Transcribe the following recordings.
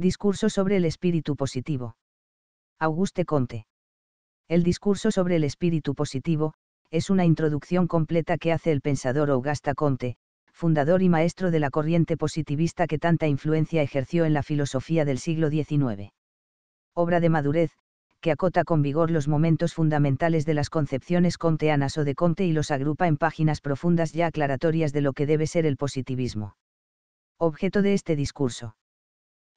Discurso sobre el espíritu positivo. Auguste CONTE El discurso sobre el espíritu positivo, es una introducción completa que hace el pensador Augusta Conte, fundador y maestro de la corriente positivista que tanta influencia ejerció en la filosofía del siglo XIX. Obra de madurez, que acota con vigor los momentos fundamentales de las concepciones conteanas o de Conte y los agrupa en páginas profundas ya aclaratorias de lo que debe ser el positivismo. Objeto de este discurso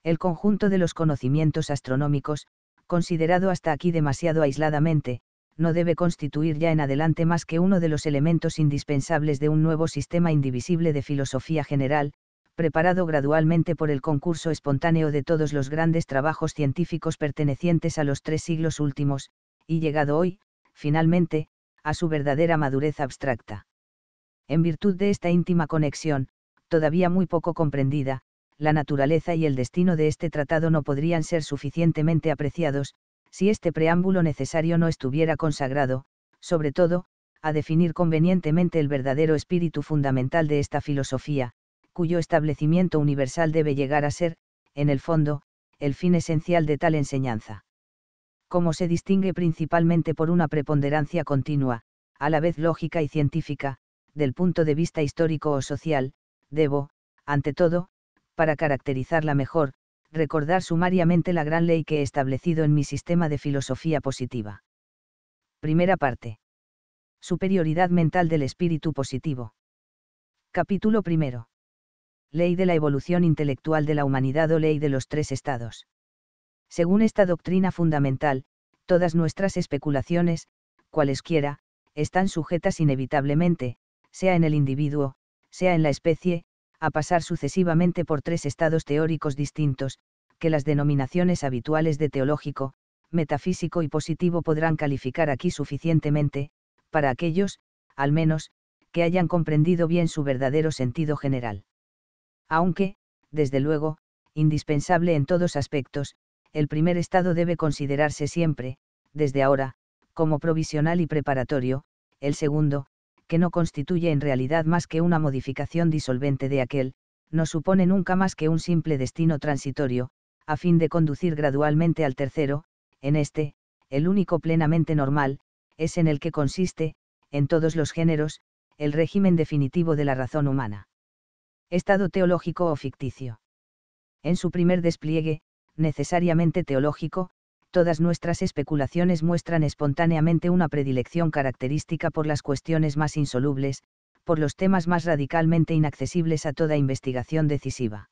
el conjunto de los conocimientos astronómicos, considerado hasta aquí demasiado aisladamente, no debe constituir ya en adelante más que uno de los elementos indispensables de un nuevo sistema indivisible de filosofía general, preparado gradualmente por el concurso espontáneo de todos los grandes trabajos científicos pertenecientes a los tres siglos últimos, y llegado hoy, finalmente, a su verdadera madurez abstracta. En virtud de esta íntima conexión, todavía muy poco comprendida, la naturaleza y el destino de este tratado no podrían ser suficientemente apreciados, si este preámbulo necesario no estuviera consagrado, sobre todo, a definir convenientemente el verdadero espíritu fundamental de esta filosofía, cuyo establecimiento universal debe llegar a ser, en el fondo, el fin esencial de tal enseñanza. Como se distingue principalmente por una preponderancia continua, a la vez lógica y científica, del punto de vista histórico o social, debo, ante todo, para caracterizarla mejor, recordar sumariamente la gran ley que he establecido en mi sistema de filosofía positiva. Primera parte. Superioridad mental del espíritu positivo. Capítulo primero. Ley de la evolución intelectual de la humanidad o ley de los tres estados. Según esta doctrina fundamental, todas nuestras especulaciones, cualesquiera, están sujetas inevitablemente, sea en el individuo, sea en la especie, a pasar sucesivamente por tres estados teóricos distintos, que las denominaciones habituales de teológico, metafísico y positivo podrán calificar aquí suficientemente, para aquellos, al menos, que hayan comprendido bien su verdadero sentido general. Aunque, desde luego, indispensable en todos aspectos, el primer estado debe considerarse siempre, desde ahora, como provisional y preparatorio, el segundo, que no constituye en realidad más que una modificación disolvente de aquel, no supone nunca más que un simple destino transitorio, a fin de conducir gradualmente al tercero, en este, el único plenamente normal, es en el que consiste, en todos los géneros, el régimen definitivo de la razón humana. Estado teológico o ficticio. En su primer despliegue, necesariamente teológico, todas nuestras especulaciones muestran espontáneamente una predilección característica por las cuestiones más insolubles, por los temas más radicalmente inaccesibles a toda investigación decisiva.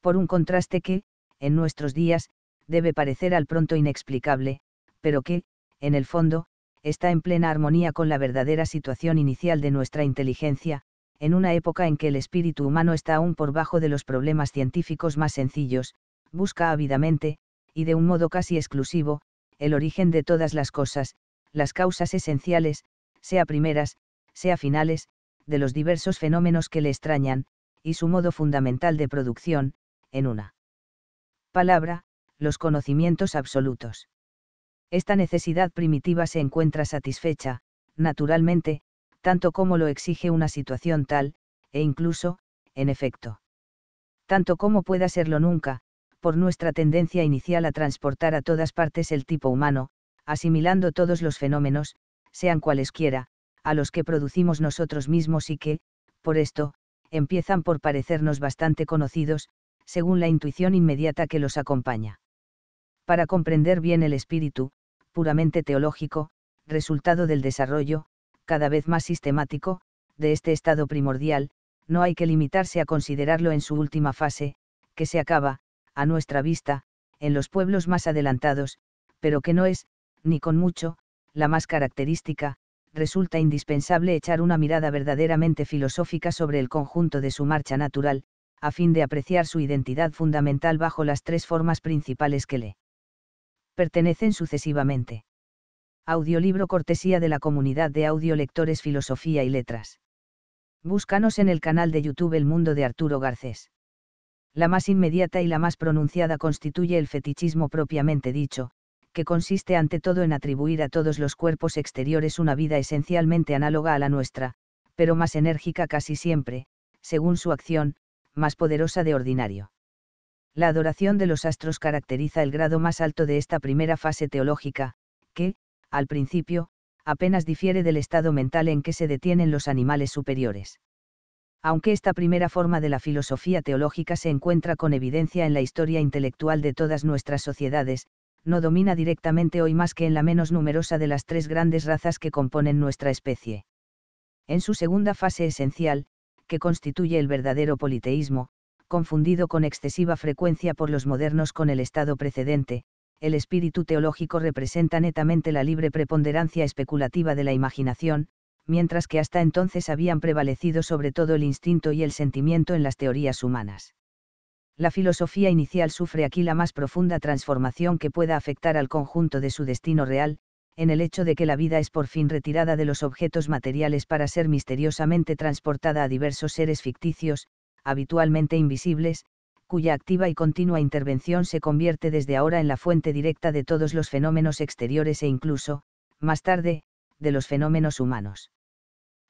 Por un contraste que, en nuestros días, debe parecer al pronto inexplicable, pero que, en el fondo, está en plena armonía con la verdadera situación inicial de nuestra inteligencia, en una época en que el espíritu humano está aún por bajo de los problemas científicos más sencillos, busca ávidamente, y de un modo casi exclusivo, el origen de todas las cosas, las causas esenciales, sea primeras, sea finales, de los diversos fenómenos que le extrañan, y su modo fundamental de producción, en una palabra, los conocimientos absolutos. Esta necesidad primitiva se encuentra satisfecha, naturalmente, tanto como lo exige una situación tal, e incluso, en efecto. Tanto como pueda serlo nunca, por nuestra tendencia inicial a transportar a todas partes el tipo humano, asimilando todos los fenómenos, sean cualesquiera, a los que producimos nosotros mismos y que, por esto, empiezan por parecernos bastante conocidos, según la intuición inmediata que los acompaña. Para comprender bien el espíritu, puramente teológico, resultado del desarrollo, cada vez más sistemático, de este estado primordial, no hay que limitarse a considerarlo en su última fase, que se acaba, a nuestra vista, en los pueblos más adelantados, pero que no es, ni con mucho, la más característica, resulta indispensable echar una mirada verdaderamente filosófica sobre el conjunto de su marcha natural, a fin de apreciar su identidad fundamental bajo las tres formas principales que le pertenecen sucesivamente. Audiolibro cortesía de la comunidad de audiolectores Filosofía y Letras. Búscanos en el canal de YouTube El Mundo de Arturo Garcés la más inmediata y la más pronunciada constituye el fetichismo propiamente dicho, que consiste ante todo en atribuir a todos los cuerpos exteriores una vida esencialmente análoga a la nuestra, pero más enérgica casi siempre, según su acción, más poderosa de ordinario. La adoración de los astros caracteriza el grado más alto de esta primera fase teológica, que, al principio, apenas difiere del estado mental en que se detienen los animales superiores aunque esta primera forma de la filosofía teológica se encuentra con evidencia en la historia intelectual de todas nuestras sociedades, no domina directamente hoy más que en la menos numerosa de las tres grandes razas que componen nuestra especie. En su segunda fase esencial, que constituye el verdadero politeísmo, confundido con excesiva frecuencia por los modernos con el estado precedente, el espíritu teológico representa netamente la libre preponderancia especulativa de la imaginación, mientras que hasta entonces habían prevalecido sobre todo el instinto y el sentimiento en las teorías humanas. La filosofía inicial sufre aquí la más profunda transformación que pueda afectar al conjunto de su destino real, en el hecho de que la vida es por fin retirada de los objetos materiales para ser misteriosamente transportada a diversos seres ficticios, habitualmente invisibles, cuya activa y continua intervención se convierte desde ahora en la fuente directa de todos los fenómenos exteriores e incluso, más tarde, de los fenómenos humanos.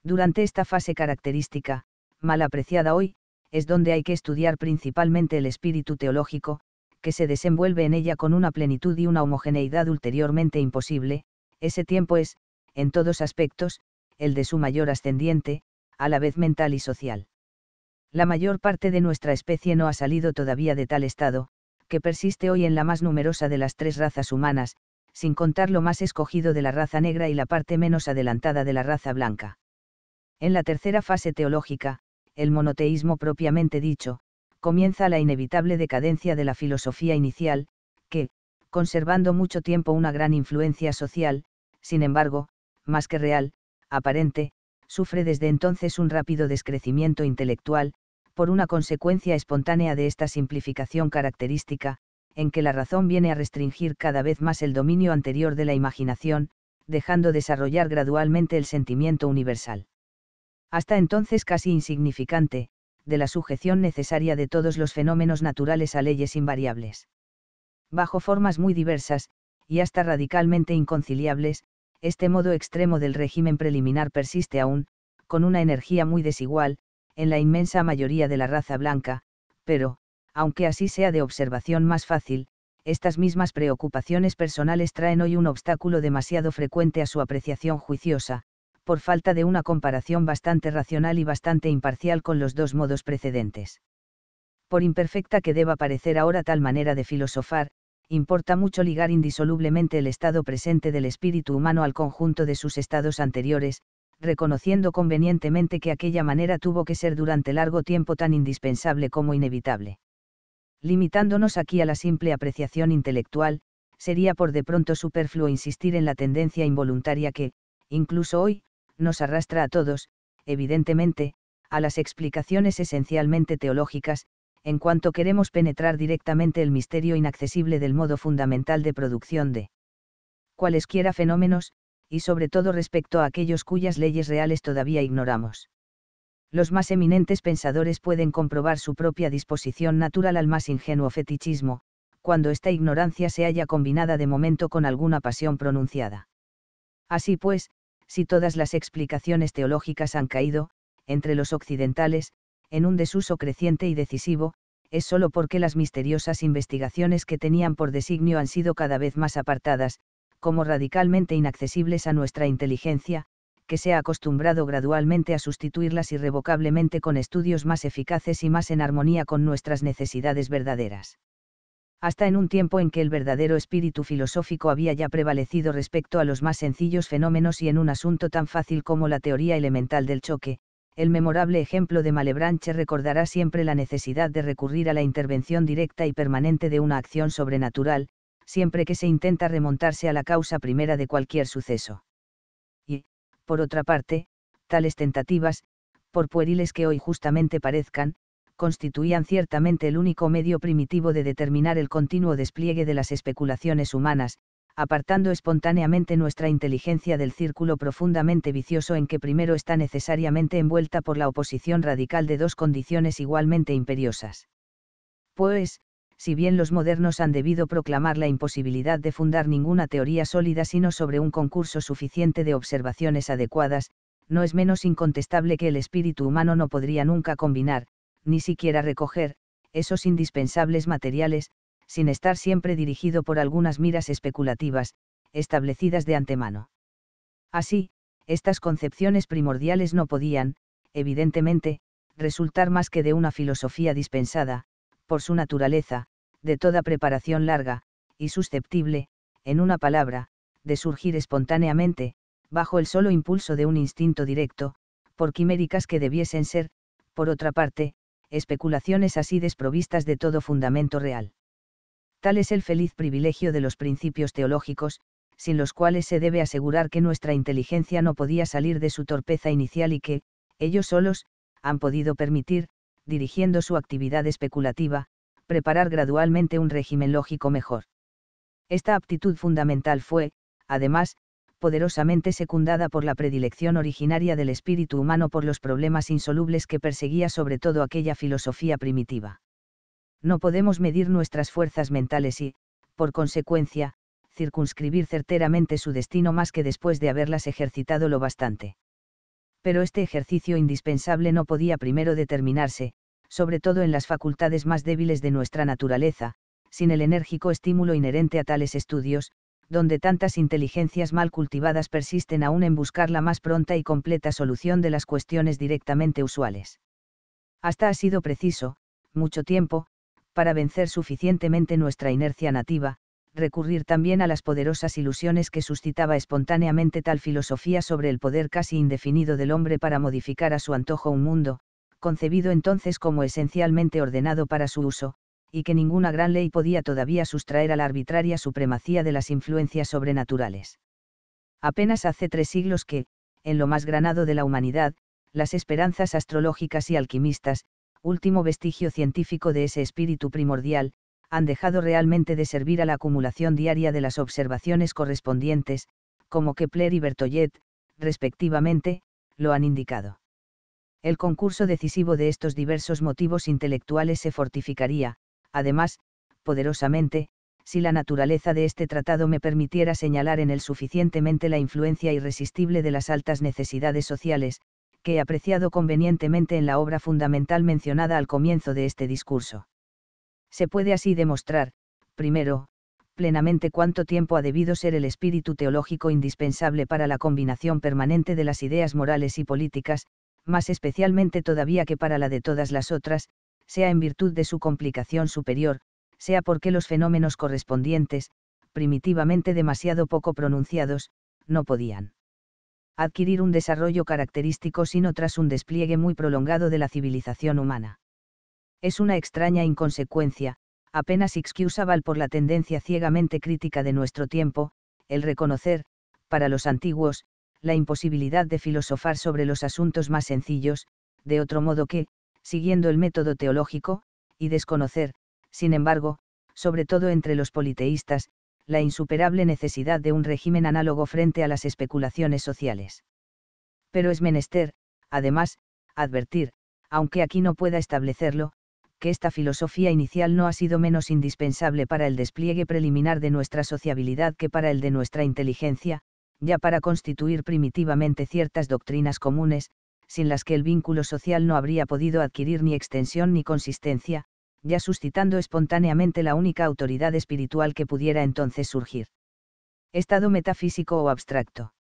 Durante esta fase característica, mal apreciada hoy, es donde hay que estudiar principalmente el espíritu teológico, que se desenvuelve en ella con una plenitud y una homogeneidad ulteriormente imposible, ese tiempo es, en todos aspectos, el de su mayor ascendiente, a la vez mental y social. La mayor parte de nuestra especie no ha salido todavía de tal estado, que persiste hoy en la más numerosa de las tres razas humanas, sin contar lo más escogido de la raza negra y la parte menos adelantada de la raza blanca. En la tercera fase teológica, el monoteísmo propiamente dicho, comienza la inevitable decadencia de la filosofía inicial, que, conservando mucho tiempo una gran influencia social, sin embargo, más que real, aparente, sufre desde entonces un rápido descrecimiento intelectual, por una consecuencia espontánea de esta simplificación característica, en que la razón viene a restringir cada vez más el dominio anterior de la imaginación, dejando desarrollar gradualmente el sentimiento universal. Hasta entonces casi insignificante, de la sujeción necesaria de todos los fenómenos naturales a leyes invariables. Bajo formas muy diversas, y hasta radicalmente inconciliables, este modo extremo del régimen preliminar persiste aún, con una energía muy desigual, en la inmensa mayoría de la raza blanca, pero, aunque así sea de observación más fácil, estas mismas preocupaciones personales traen hoy un obstáculo demasiado frecuente a su apreciación juiciosa, por falta de una comparación bastante racional y bastante imparcial con los dos modos precedentes. Por imperfecta que deba parecer ahora tal manera de filosofar, importa mucho ligar indisolublemente el estado presente del espíritu humano al conjunto de sus estados anteriores, reconociendo convenientemente que aquella manera tuvo que ser durante largo tiempo tan indispensable como inevitable limitándonos aquí a la simple apreciación intelectual, sería por de pronto superfluo insistir en la tendencia involuntaria que, incluso hoy, nos arrastra a todos, evidentemente, a las explicaciones esencialmente teológicas, en cuanto queremos penetrar directamente el misterio inaccesible del modo fundamental de producción de cualesquiera fenómenos, y sobre todo respecto a aquellos cuyas leyes reales todavía ignoramos los más eminentes pensadores pueden comprobar su propia disposición natural al más ingenuo fetichismo, cuando esta ignorancia se haya combinada de momento con alguna pasión pronunciada. Así pues, si todas las explicaciones teológicas han caído, entre los occidentales, en un desuso creciente y decisivo, es sólo porque las misteriosas investigaciones que tenían por designio han sido cada vez más apartadas, como radicalmente inaccesibles a nuestra inteligencia, que se ha acostumbrado gradualmente a sustituirlas irrevocablemente con estudios más eficaces y más en armonía con nuestras necesidades verdaderas. Hasta en un tiempo en que el verdadero espíritu filosófico había ya prevalecido respecto a los más sencillos fenómenos y en un asunto tan fácil como la teoría elemental del choque, el memorable ejemplo de Malebranche recordará siempre la necesidad de recurrir a la intervención directa y permanente de una acción sobrenatural, siempre que se intenta remontarse a la causa primera de cualquier suceso. Por otra parte, tales tentativas, por pueriles que hoy justamente parezcan, constituían ciertamente el único medio primitivo de determinar el continuo despliegue de las especulaciones humanas, apartando espontáneamente nuestra inteligencia del círculo profundamente vicioso en que primero está necesariamente envuelta por la oposición radical de dos condiciones igualmente imperiosas. Pues, si bien los modernos han debido proclamar la imposibilidad de fundar ninguna teoría sólida sino sobre un concurso suficiente de observaciones adecuadas, no es menos incontestable que el espíritu humano no podría nunca combinar, ni siquiera recoger, esos indispensables materiales, sin estar siempre dirigido por algunas miras especulativas, establecidas de antemano. Así, estas concepciones primordiales no podían, evidentemente, resultar más que de una filosofía dispensada, por su naturaleza, de toda preparación larga, y susceptible, en una palabra, de surgir espontáneamente, bajo el solo impulso de un instinto directo, por quiméricas que debiesen ser, por otra parte, especulaciones así desprovistas de todo fundamento real. Tal es el feliz privilegio de los principios teológicos, sin los cuales se debe asegurar que nuestra inteligencia no podía salir de su torpeza inicial y que, ellos solos, han podido permitir, dirigiendo su actividad especulativa, preparar gradualmente un régimen lógico mejor. Esta aptitud fundamental fue, además, poderosamente secundada por la predilección originaria del espíritu humano por los problemas insolubles que perseguía sobre todo aquella filosofía primitiva. No podemos medir nuestras fuerzas mentales y, por consecuencia, circunscribir certeramente su destino más que después de haberlas ejercitado lo bastante. Pero este ejercicio indispensable no podía primero determinarse, sobre todo en las facultades más débiles de nuestra naturaleza, sin el enérgico estímulo inherente a tales estudios, donde tantas inteligencias mal cultivadas persisten aún en buscar la más pronta y completa solución de las cuestiones directamente usuales. Hasta ha sido preciso, mucho tiempo, para vencer suficientemente nuestra inercia nativa, recurrir también a las poderosas ilusiones que suscitaba espontáneamente tal filosofía sobre el poder casi indefinido del hombre para modificar a su antojo un mundo, concebido entonces como esencialmente ordenado para su uso, y que ninguna gran ley podía todavía sustraer a la arbitraria supremacía de las influencias sobrenaturales. Apenas hace tres siglos que, en lo más granado de la humanidad, las esperanzas astrológicas y alquimistas, último vestigio científico de ese espíritu primordial, han dejado realmente de servir a la acumulación diaria de las observaciones correspondientes, como Kepler y Bertollet, respectivamente, lo han indicado. El concurso decisivo de estos diversos motivos intelectuales se fortificaría, además, poderosamente, si la naturaleza de este tratado me permitiera señalar en él suficientemente la influencia irresistible de las altas necesidades sociales, que he apreciado convenientemente en la obra fundamental mencionada al comienzo de este discurso. Se puede así demostrar, primero, plenamente cuánto tiempo ha debido ser el espíritu teológico indispensable para la combinación permanente de las ideas morales y políticas, más especialmente todavía que para la de todas las otras, sea en virtud de su complicación superior, sea porque los fenómenos correspondientes, primitivamente demasiado poco pronunciados, no podían adquirir un desarrollo característico sino tras un despliegue muy prolongado de la civilización humana. Es una extraña inconsecuencia, apenas excusable por la tendencia ciegamente crítica de nuestro tiempo, el reconocer, para los antiguos, la imposibilidad de filosofar sobre los asuntos más sencillos, de otro modo que, siguiendo el método teológico, y desconocer, sin embargo, sobre todo entre los politeístas, la insuperable necesidad de un régimen análogo frente a las especulaciones sociales. Pero es menester, además, advertir, aunque aquí no pueda establecerlo, que esta filosofía inicial no ha sido menos indispensable para el despliegue preliminar de nuestra sociabilidad que para el de nuestra inteligencia, ya para constituir primitivamente ciertas doctrinas comunes, sin las que el vínculo social no habría podido adquirir ni extensión ni consistencia, ya suscitando espontáneamente la única autoridad espiritual que pudiera entonces surgir. Estado metafísico o abstracto.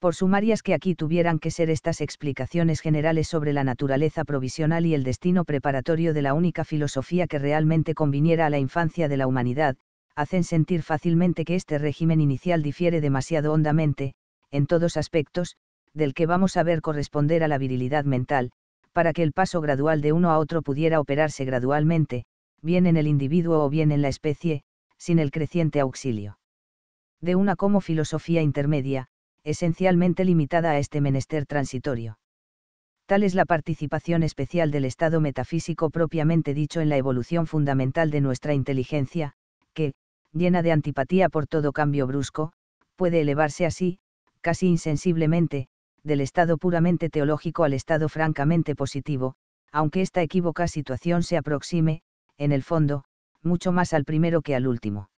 Por sumarias que aquí tuvieran que ser estas explicaciones generales sobre la naturaleza provisional y el destino preparatorio de la única filosofía que realmente conviniera a la infancia de la humanidad, hacen sentir fácilmente que este régimen inicial difiere demasiado hondamente, en todos aspectos, del que vamos a ver corresponder a la virilidad mental, para que el paso gradual de uno a otro pudiera operarse gradualmente, bien en el individuo o bien en la especie, sin el creciente auxilio. De una como filosofía intermedia, esencialmente limitada a este menester transitorio. Tal es la participación especial del estado metafísico propiamente dicho en la evolución fundamental de nuestra inteligencia, que, llena de antipatía por todo cambio brusco, puede elevarse así, casi insensiblemente, del estado puramente teológico al estado francamente positivo, aunque esta equívoca situación se aproxime, en el fondo, mucho más al primero que al último.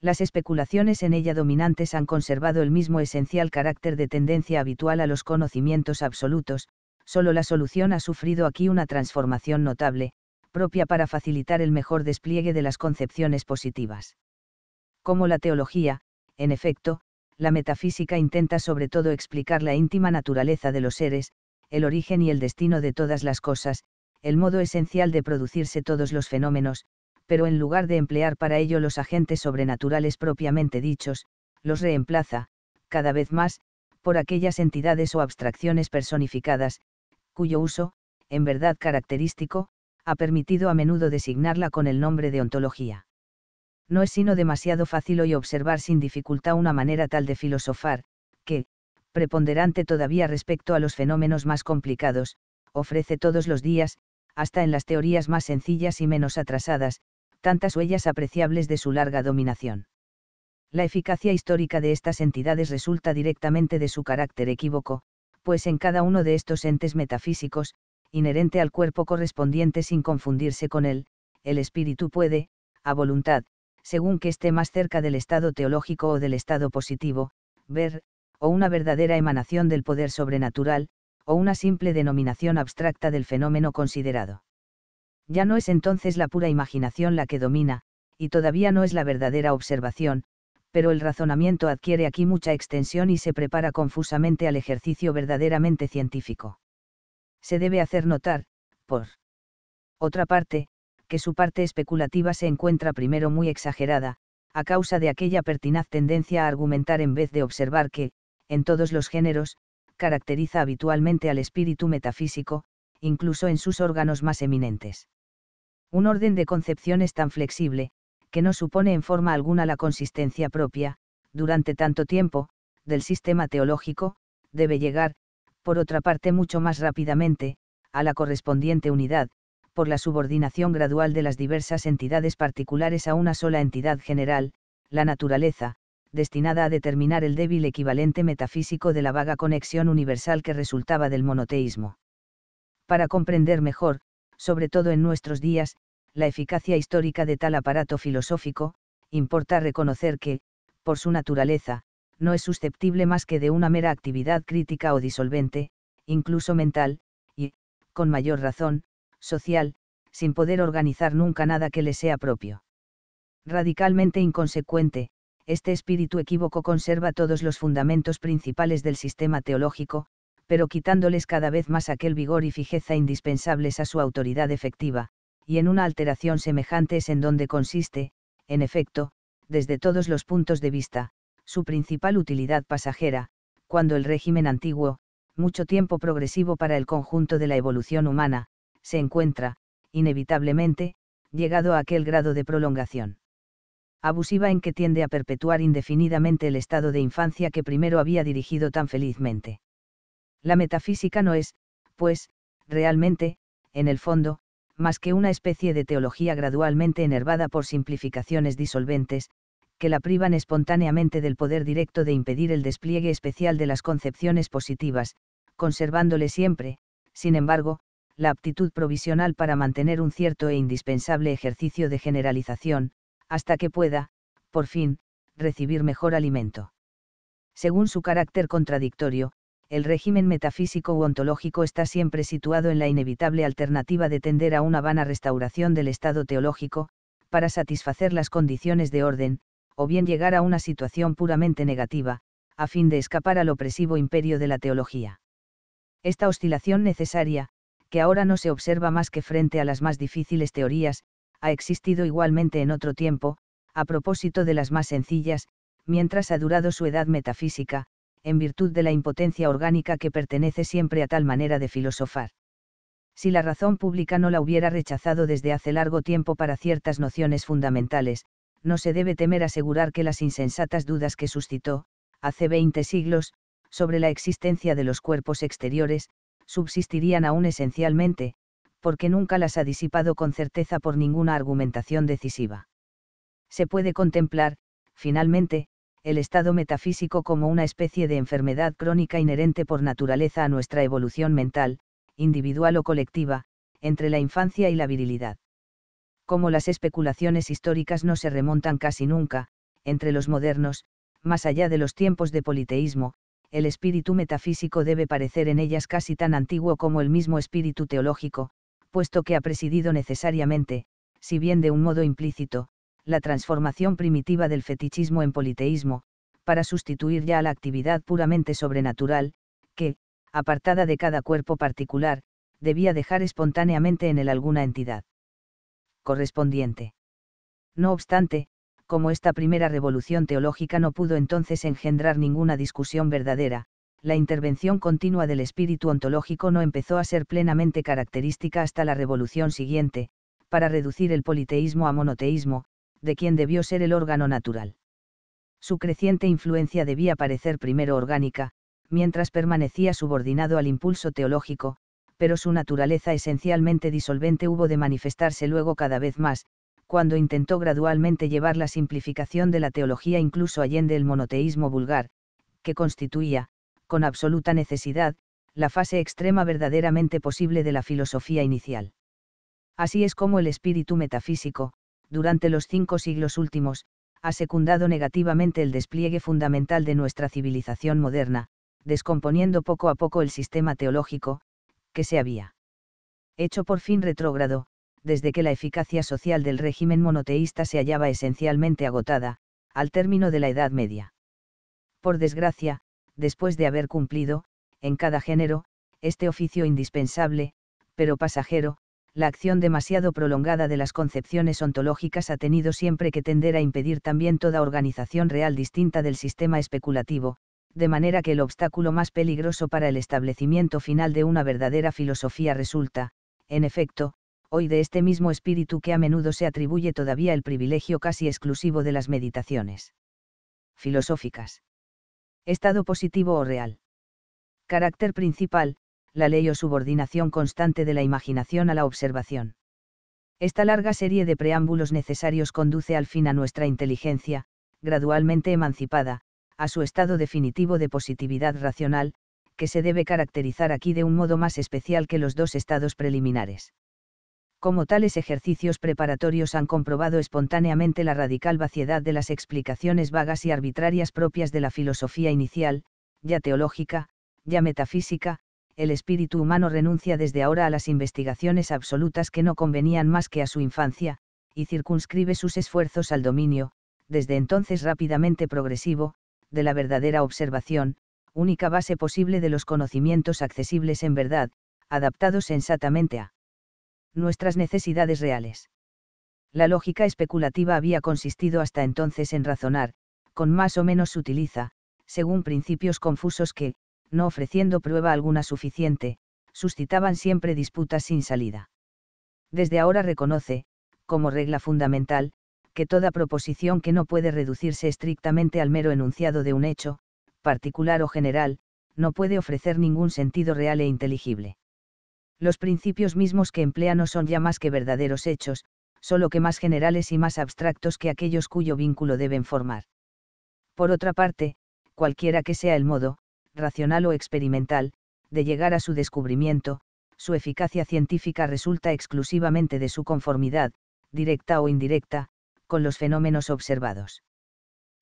Las especulaciones en ella dominantes han conservado el mismo esencial carácter de tendencia habitual a los conocimientos absolutos, solo la solución ha sufrido aquí una transformación notable, propia para facilitar el mejor despliegue de las concepciones positivas. Como la teología, en efecto, la metafísica intenta sobre todo explicar la íntima naturaleza de los seres, el origen y el destino de todas las cosas, el modo esencial de producirse todos los fenómenos, pero en lugar de emplear para ello los agentes sobrenaturales propiamente dichos, los reemplaza, cada vez más, por aquellas entidades o abstracciones personificadas, cuyo uso, en verdad característico, ha permitido a menudo designarla con el nombre de ontología no es sino demasiado fácil hoy observar sin dificultad una manera tal de filosofar, que, preponderante todavía respecto a los fenómenos más complicados, ofrece todos los días, hasta en las teorías más sencillas y menos atrasadas, tantas huellas apreciables de su larga dominación. La eficacia histórica de estas entidades resulta directamente de su carácter equívoco, pues en cada uno de estos entes metafísicos, inherente al cuerpo correspondiente sin confundirse con él, el espíritu puede, a voluntad, según que esté más cerca del estado teológico o del estado positivo, ver, o una verdadera emanación del poder sobrenatural, o una simple denominación abstracta del fenómeno considerado. Ya no es entonces la pura imaginación la que domina, y todavía no es la verdadera observación, pero el razonamiento adquiere aquí mucha extensión y se prepara confusamente al ejercicio verdaderamente científico. Se debe hacer notar, por otra parte, que su parte especulativa se encuentra primero muy exagerada, a causa de aquella pertinaz tendencia a argumentar en vez de observar que, en todos los géneros, caracteriza habitualmente al espíritu metafísico, incluso en sus órganos más eminentes. Un orden de concepciones tan flexible, que no supone en forma alguna la consistencia propia, durante tanto tiempo, del sistema teológico, debe llegar, por otra parte mucho más rápidamente, a la correspondiente unidad, por la subordinación gradual de las diversas entidades particulares a una sola entidad general, la naturaleza, destinada a determinar el débil equivalente metafísico de la vaga conexión universal que resultaba del monoteísmo. Para comprender mejor, sobre todo en nuestros días, la eficacia histórica de tal aparato filosófico, importa reconocer que, por su naturaleza, no es susceptible más que de una mera actividad crítica o disolvente, incluso mental, y, con mayor razón, social, sin poder organizar nunca nada que le sea propio. Radicalmente inconsecuente, este espíritu equívoco conserva todos los fundamentos principales del sistema teológico, pero quitándoles cada vez más aquel vigor y fijeza indispensables a su autoridad efectiva, y en una alteración semejante es en donde consiste, en efecto, desde todos los puntos de vista, su principal utilidad pasajera, cuando el régimen antiguo, mucho tiempo progresivo para el conjunto de la evolución humana, se encuentra, inevitablemente, llegado a aquel grado de prolongación. Abusiva en que tiende a perpetuar indefinidamente el estado de infancia que primero había dirigido tan felizmente. La metafísica no es, pues, realmente, en el fondo, más que una especie de teología gradualmente enervada por simplificaciones disolventes, que la privan espontáneamente del poder directo de impedir el despliegue especial de las concepciones positivas, conservándole siempre, sin embargo, la aptitud provisional para mantener un cierto e indispensable ejercicio de generalización, hasta que pueda, por fin, recibir mejor alimento. Según su carácter contradictorio, el régimen metafísico u ontológico está siempre situado en la inevitable alternativa de tender a una vana restauración del estado teológico, para satisfacer las condiciones de orden, o bien llegar a una situación puramente negativa, a fin de escapar al opresivo imperio de la teología. Esta oscilación necesaria, que ahora no se observa más que frente a las más difíciles teorías, ha existido igualmente en otro tiempo, a propósito de las más sencillas, mientras ha durado su edad metafísica, en virtud de la impotencia orgánica que pertenece siempre a tal manera de filosofar. Si la razón pública no la hubiera rechazado desde hace largo tiempo para ciertas nociones fundamentales, no se debe temer asegurar que las insensatas dudas que suscitó, hace veinte siglos, sobre la existencia de los cuerpos exteriores, subsistirían aún esencialmente, porque nunca las ha disipado con certeza por ninguna argumentación decisiva. Se puede contemplar, finalmente, el estado metafísico como una especie de enfermedad crónica inherente por naturaleza a nuestra evolución mental, individual o colectiva, entre la infancia y la virilidad. Como las especulaciones históricas no se remontan casi nunca, entre los modernos, más allá de los tiempos de politeísmo, el espíritu metafísico debe parecer en ellas casi tan antiguo como el mismo espíritu teológico, puesto que ha presidido necesariamente, si bien de un modo implícito, la transformación primitiva del fetichismo en politeísmo, para sustituir ya a la actividad puramente sobrenatural, que, apartada de cada cuerpo particular, debía dejar espontáneamente en él alguna entidad correspondiente. No obstante, como esta primera revolución teológica no pudo entonces engendrar ninguna discusión verdadera, la intervención continua del espíritu ontológico no empezó a ser plenamente característica hasta la revolución siguiente, para reducir el politeísmo a monoteísmo, de quien debió ser el órgano natural. Su creciente influencia debía parecer primero orgánica, mientras permanecía subordinado al impulso teológico, pero su naturaleza esencialmente disolvente hubo de manifestarse luego cada vez más, cuando intentó gradualmente llevar la simplificación de la teología incluso allende el monoteísmo vulgar, que constituía, con absoluta necesidad, la fase extrema verdaderamente posible de la filosofía inicial. Así es como el espíritu metafísico, durante los cinco siglos últimos, ha secundado negativamente el despliegue fundamental de nuestra civilización moderna, descomponiendo poco a poco el sistema teológico, que se había hecho por fin retrógrado, desde que la eficacia social del régimen monoteísta se hallaba esencialmente agotada, al término de la Edad Media. Por desgracia, después de haber cumplido, en cada género, este oficio indispensable, pero pasajero, la acción demasiado prolongada de las concepciones ontológicas ha tenido siempre que tender a impedir también toda organización real distinta del sistema especulativo, de manera que el obstáculo más peligroso para el establecimiento final de una verdadera filosofía resulta, en efecto, hoy de este mismo espíritu que a menudo se atribuye todavía el privilegio casi exclusivo de las meditaciones filosóficas. Estado positivo o real. Carácter principal, la ley o subordinación constante de la imaginación a la observación. Esta larga serie de preámbulos necesarios conduce al fin a nuestra inteligencia, gradualmente emancipada, a su estado definitivo de positividad racional, que se debe caracterizar aquí de un modo más especial que los dos estados preliminares como tales ejercicios preparatorios han comprobado espontáneamente la radical vaciedad de las explicaciones vagas y arbitrarias propias de la filosofía inicial, ya teológica, ya metafísica, el espíritu humano renuncia desde ahora a las investigaciones absolutas que no convenían más que a su infancia, y circunscribe sus esfuerzos al dominio, desde entonces rápidamente progresivo, de la verdadera observación, única base posible de los conocimientos accesibles en verdad, adaptados sensatamente a nuestras necesidades reales. La lógica especulativa había consistido hasta entonces en razonar, con más o menos sutileza, según principios confusos que, no ofreciendo prueba alguna suficiente, suscitaban siempre disputas sin salida. Desde ahora reconoce, como regla fundamental, que toda proposición que no puede reducirse estrictamente al mero enunciado de un hecho, particular o general, no puede ofrecer ningún sentido real e inteligible los principios mismos que emplea no son ya más que verdaderos hechos, solo que más generales y más abstractos que aquellos cuyo vínculo deben formar. Por otra parte, cualquiera que sea el modo, racional o experimental, de llegar a su descubrimiento, su eficacia científica resulta exclusivamente de su conformidad, directa o indirecta, con los fenómenos observados.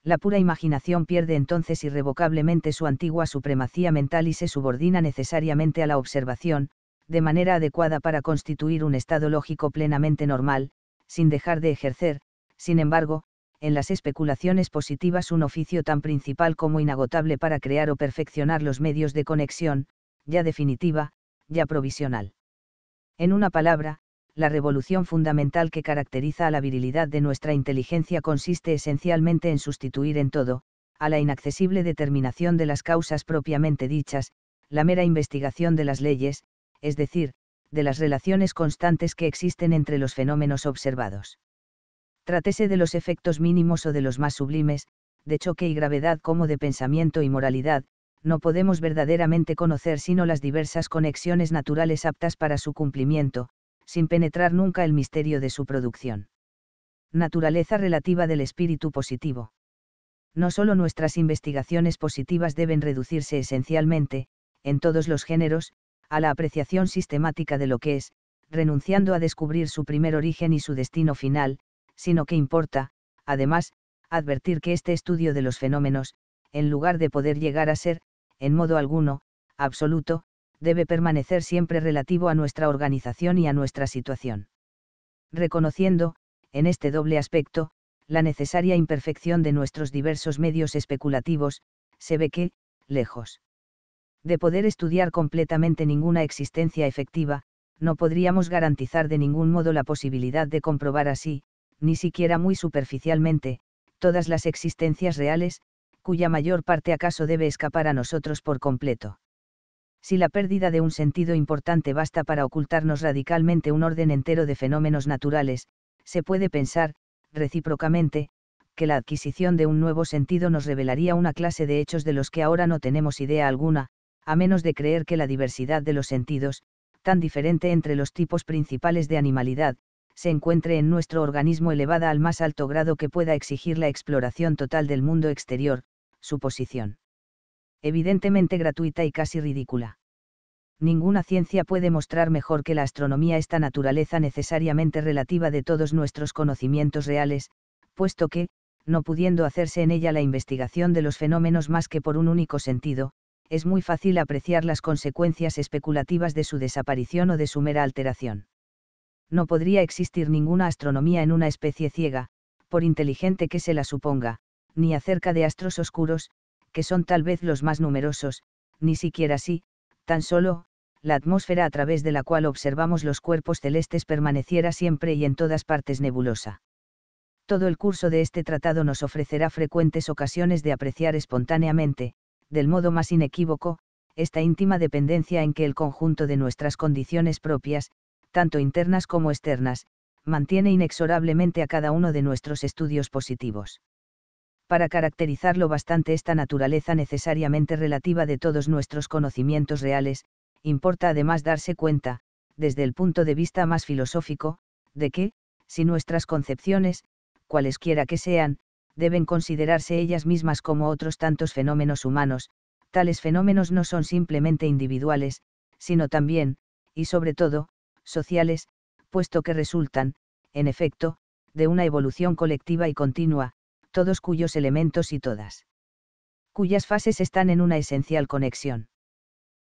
La pura imaginación pierde entonces irrevocablemente su antigua supremacía mental y se subordina necesariamente a la observación, de manera adecuada para constituir un estado lógico plenamente normal, sin dejar de ejercer, sin embargo, en las especulaciones positivas un oficio tan principal como inagotable para crear o perfeccionar los medios de conexión, ya definitiva, ya provisional. En una palabra, la revolución fundamental que caracteriza a la virilidad de nuestra inteligencia consiste esencialmente en sustituir en todo, a la inaccesible determinación de las causas propiamente dichas, la mera investigación de las leyes, es decir, de las relaciones constantes que existen entre los fenómenos observados. Trátese de los efectos mínimos o de los más sublimes, de choque y gravedad como de pensamiento y moralidad, no podemos verdaderamente conocer sino las diversas conexiones naturales aptas para su cumplimiento, sin penetrar nunca el misterio de su producción. Naturaleza relativa del espíritu positivo. No solo nuestras investigaciones positivas deben reducirse esencialmente, en todos los géneros, a la apreciación sistemática de lo que es, renunciando a descubrir su primer origen y su destino final, sino que importa, además, advertir que este estudio de los fenómenos, en lugar de poder llegar a ser, en modo alguno, absoluto, debe permanecer siempre relativo a nuestra organización y a nuestra situación. Reconociendo, en este doble aspecto, la necesaria imperfección de nuestros diversos medios especulativos, se ve que, lejos de poder estudiar completamente ninguna existencia efectiva, no podríamos garantizar de ningún modo la posibilidad de comprobar así, ni siquiera muy superficialmente, todas las existencias reales, cuya mayor parte acaso debe escapar a nosotros por completo. Si la pérdida de un sentido importante basta para ocultarnos radicalmente un orden entero de fenómenos naturales, se puede pensar, recíprocamente, que la adquisición de un nuevo sentido nos revelaría una clase de hechos de los que ahora no tenemos idea alguna, a menos de creer que la diversidad de los sentidos, tan diferente entre los tipos principales de animalidad, se encuentre en nuestro organismo elevada al más alto grado que pueda exigir la exploración total del mundo exterior, su posición. Evidentemente gratuita y casi ridícula. Ninguna ciencia puede mostrar mejor que la astronomía esta naturaleza necesariamente relativa de todos nuestros conocimientos reales, puesto que, no pudiendo hacerse en ella la investigación de los fenómenos más que por un único sentido, es muy fácil apreciar las consecuencias especulativas de su desaparición o de su mera alteración. No podría existir ninguna astronomía en una especie ciega, por inteligente que se la suponga, ni acerca de astros oscuros, que son tal vez los más numerosos, ni siquiera si, tan solo, la atmósfera a través de la cual observamos los cuerpos celestes permaneciera siempre y en todas partes nebulosa. Todo el curso de este tratado nos ofrecerá frecuentes ocasiones de apreciar espontáneamente, del modo más inequívoco, esta íntima dependencia en que el conjunto de nuestras condiciones propias, tanto internas como externas, mantiene inexorablemente a cada uno de nuestros estudios positivos. Para caracterizarlo bastante esta naturaleza necesariamente relativa de todos nuestros conocimientos reales, importa además darse cuenta, desde el punto de vista más filosófico, de que, si nuestras concepciones, cualesquiera que sean, deben considerarse ellas mismas como otros tantos fenómenos humanos, tales fenómenos no son simplemente individuales, sino también, y sobre todo, sociales, puesto que resultan, en efecto, de una evolución colectiva y continua, todos cuyos elementos y todas cuyas fases están en una esencial conexión.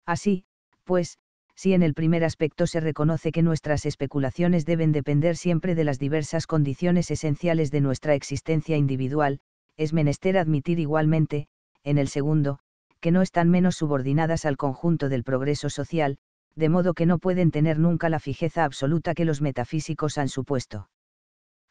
Así, pues, si en el primer aspecto se reconoce que nuestras especulaciones deben depender siempre de las diversas condiciones esenciales de nuestra existencia individual, es menester admitir igualmente, en el segundo, que no están menos subordinadas al conjunto del progreso social, de modo que no pueden tener nunca la fijeza absoluta que los metafísicos han supuesto.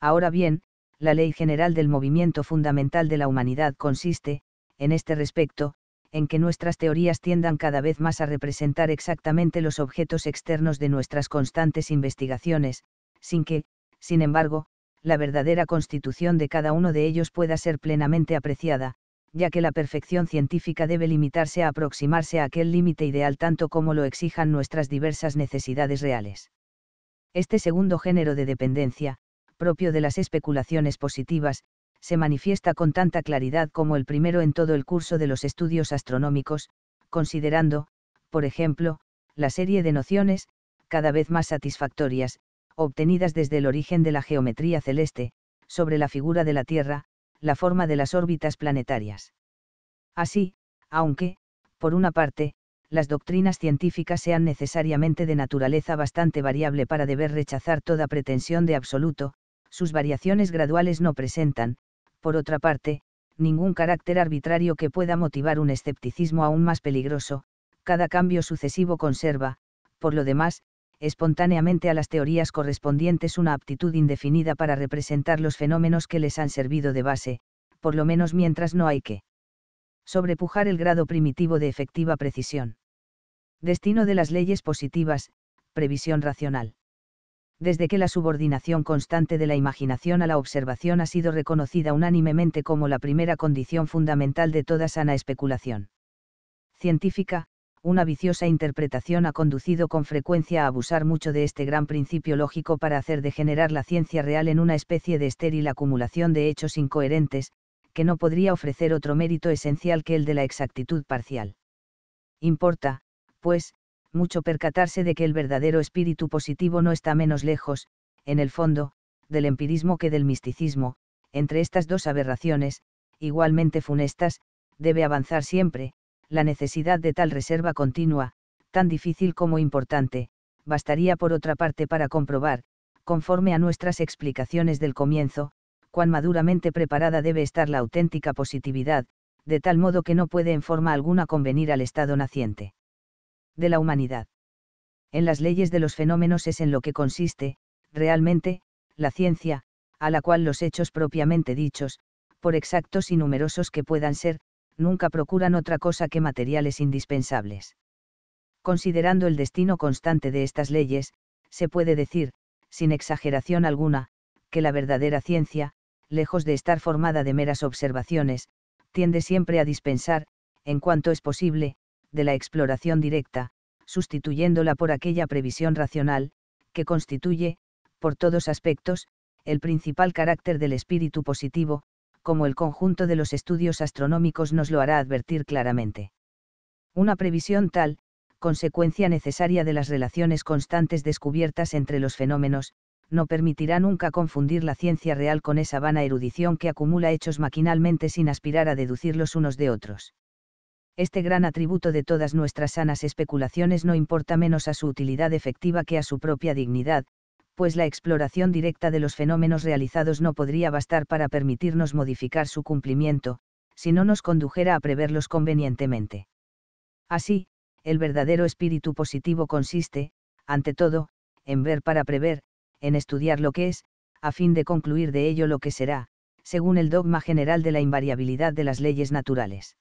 Ahora bien, la ley general del movimiento fundamental de la humanidad consiste, en este respecto, en que nuestras teorías tiendan cada vez más a representar exactamente los objetos externos de nuestras constantes investigaciones, sin que, sin embargo, la verdadera constitución de cada uno de ellos pueda ser plenamente apreciada, ya que la perfección científica debe limitarse a aproximarse a aquel límite ideal tanto como lo exijan nuestras diversas necesidades reales. Este segundo género de dependencia, propio de las especulaciones positivas, se manifiesta con tanta claridad como el primero en todo el curso de los estudios astronómicos, considerando, por ejemplo, la serie de nociones, cada vez más satisfactorias, obtenidas desde el origen de la geometría celeste, sobre la figura de la Tierra, la forma de las órbitas planetarias. Así, aunque, por una parte, las doctrinas científicas sean necesariamente de naturaleza bastante variable para deber rechazar toda pretensión de absoluto, sus variaciones graduales no presentan, por otra parte, ningún carácter arbitrario que pueda motivar un escepticismo aún más peligroso, cada cambio sucesivo conserva, por lo demás, espontáneamente a las teorías correspondientes una aptitud indefinida para representar los fenómenos que les han servido de base, por lo menos mientras no hay que sobrepujar el grado primitivo de efectiva precisión. Destino de las leyes positivas, previsión racional desde que la subordinación constante de la imaginación a la observación ha sido reconocida unánimemente como la primera condición fundamental de toda sana especulación. Científica, una viciosa interpretación ha conducido con frecuencia a abusar mucho de este gran principio lógico para hacer degenerar la ciencia real en una especie de estéril acumulación de hechos incoherentes, que no podría ofrecer otro mérito esencial que el de la exactitud parcial. Importa, pues, mucho percatarse de que el verdadero espíritu positivo no está menos lejos, en el fondo, del empirismo que del misticismo, entre estas dos aberraciones, igualmente funestas, debe avanzar siempre, la necesidad de tal reserva continua, tan difícil como importante, bastaría por otra parte para comprobar, conforme a nuestras explicaciones del comienzo, cuán maduramente preparada debe estar la auténtica positividad, de tal modo que no puede en forma alguna convenir al estado naciente de la humanidad. En las leyes de los fenómenos es en lo que consiste, realmente, la ciencia, a la cual los hechos propiamente dichos, por exactos y numerosos que puedan ser, nunca procuran otra cosa que materiales indispensables. Considerando el destino constante de estas leyes, se puede decir, sin exageración alguna, que la verdadera ciencia, lejos de estar formada de meras observaciones, tiende siempre a dispensar, en cuanto es posible, de la exploración directa, sustituyéndola por aquella previsión racional, que constituye, por todos aspectos, el principal carácter del espíritu positivo, como el conjunto de los estudios astronómicos nos lo hará advertir claramente. Una previsión tal, consecuencia necesaria de las relaciones constantes descubiertas entre los fenómenos, no permitirá nunca confundir la ciencia real con esa vana erudición que acumula hechos maquinalmente sin aspirar a deducirlos unos de otros este gran atributo de todas nuestras sanas especulaciones no importa menos a su utilidad efectiva que a su propia dignidad, pues la exploración directa de los fenómenos realizados no podría bastar para permitirnos modificar su cumplimiento, si no nos condujera a preverlos convenientemente. Así, el verdadero espíritu positivo consiste, ante todo, en ver para prever, en estudiar lo que es, a fin de concluir de ello lo que será, según el dogma general de la invariabilidad de las leyes naturales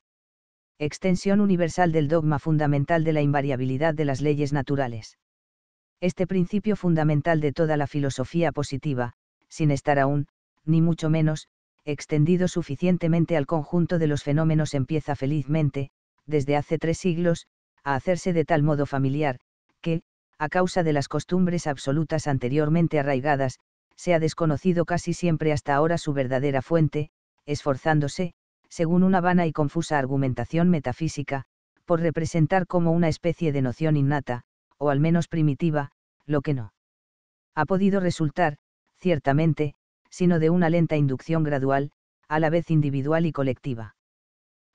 extensión universal del dogma fundamental de la invariabilidad de las leyes naturales. Este principio fundamental de toda la filosofía positiva, sin estar aún, ni mucho menos, extendido suficientemente al conjunto de los fenómenos empieza felizmente, desde hace tres siglos, a hacerse de tal modo familiar, que, a causa de las costumbres absolutas anteriormente arraigadas, se ha desconocido casi siempre hasta ahora su verdadera fuente, esforzándose, según una vana y confusa argumentación metafísica, por representar como una especie de noción innata, o al menos primitiva, lo que no ha podido resultar, ciertamente, sino de una lenta inducción gradual, a la vez individual y colectiva.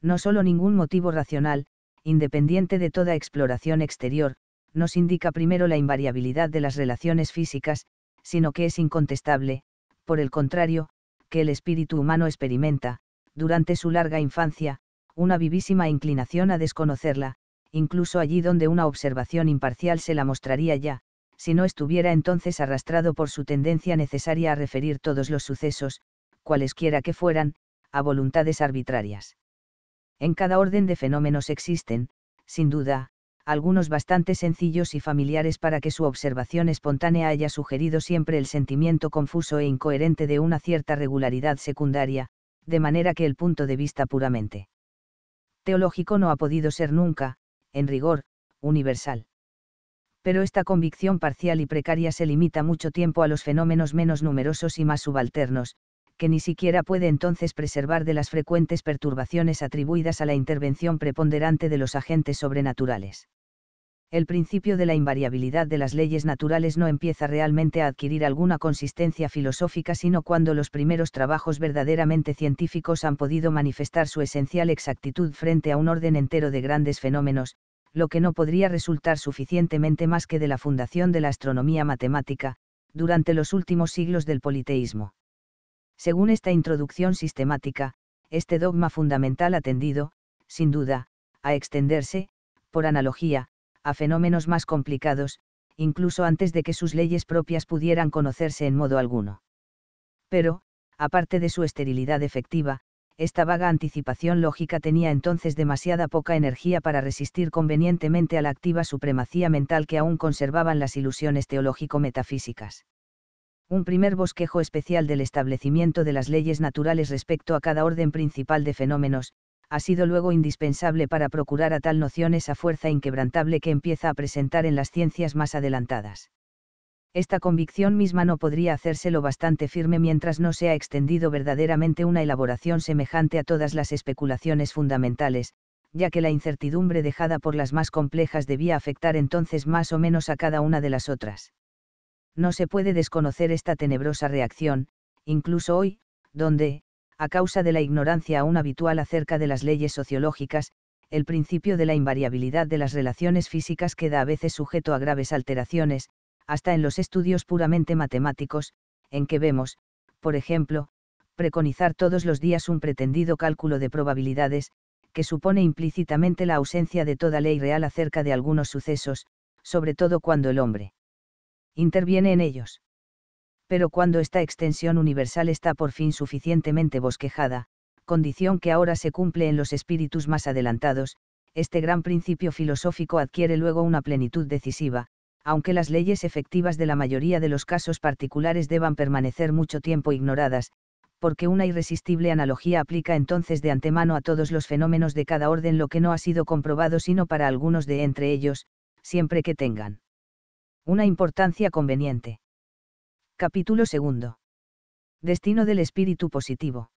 No solo ningún motivo racional, independiente de toda exploración exterior, nos indica primero la invariabilidad de las relaciones físicas, sino que es incontestable, por el contrario, que el espíritu humano experimenta, durante su larga infancia, una vivísima inclinación a desconocerla, incluso allí donde una observación imparcial se la mostraría ya, si no estuviera entonces arrastrado por su tendencia necesaria a referir todos los sucesos, cualesquiera que fueran, a voluntades arbitrarias. En cada orden de fenómenos existen, sin duda, algunos bastante sencillos y familiares para que su observación espontánea haya sugerido siempre el sentimiento confuso e incoherente de una cierta regularidad secundaria, de manera que el punto de vista puramente teológico no ha podido ser nunca, en rigor, universal. Pero esta convicción parcial y precaria se limita mucho tiempo a los fenómenos menos numerosos y más subalternos, que ni siquiera puede entonces preservar de las frecuentes perturbaciones atribuidas a la intervención preponderante de los agentes sobrenaturales el principio de la invariabilidad de las leyes naturales no empieza realmente a adquirir alguna consistencia filosófica sino cuando los primeros trabajos verdaderamente científicos han podido manifestar su esencial exactitud frente a un orden entero de grandes fenómenos, lo que no podría resultar suficientemente más que de la fundación de la astronomía matemática, durante los últimos siglos del politeísmo. Según esta introducción sistemática, este dogma fundamental ha tendido, sin duda, a extenderse, por analogía, a fenómenos más complicados, incluso antes de que sus leyes propias pudieran conocerse en modo alguno. Pero, aparte de su esterilidad efectiva, esta vaga anticipación lógica tenía entonces demasiada poca energía para resistir convenientemente a la activa supremacía mental que aún conservaban las ilusiones teológico-metafísicas. Un primer bosquejo especial del establecimiento de las leyes naturales respecto a cada orden principal de fenómenos, ha sido luego indispensable para procurar a tal noción esa fuerza inquebrantable que empieza a presentar en las ciencias más adelantadas. Esta convicción misma no podría hacérselo bastante firme mientras no se ha extendido verdaderamente una elaboración semejante a todas las especulaciones fundamentales, ya que la incertidumbre dejada por las más complejas debía afectar entonces más o menos a cada una de las otras. No se puede desconocer esta tenebrosa reacción, incluso hoy, donde, a causa de la ignorancia aún habitual acerca de las leyes sociológicas, el principio de la invariabilidad de las relaciones físicas queda a veces sujeto a graves alteraciones, hasta en los estudios puramente matemáticos, en que vemos, por ejemplo, preconizar todos los días un pretendido cálculo de probabilidades, que supone implícitamente la ausencia de toda ley real acerca de algunos sucesos, sobre todo cuando el hombre interviene en ellos pero cuando esta extensión universal está por fin suficientemente bosquejada, condición que ahora se cumple en los espíritus más adelantados, este gran principio filosófico adquiere luego una plenitud decisiva, aunque las leyes efectivas de la mayoría de los casos particulares deban permanecer mucho tiempo ignoradas, porque una irresistible analogía aplica entonces de antemano a todos los fenómenos de cada orden lo que no ha sido comprobado sino para algunos de entre ellos, siempre que tengan una importancia conveniente. Capítulo 2. Destino del espíritu positivo.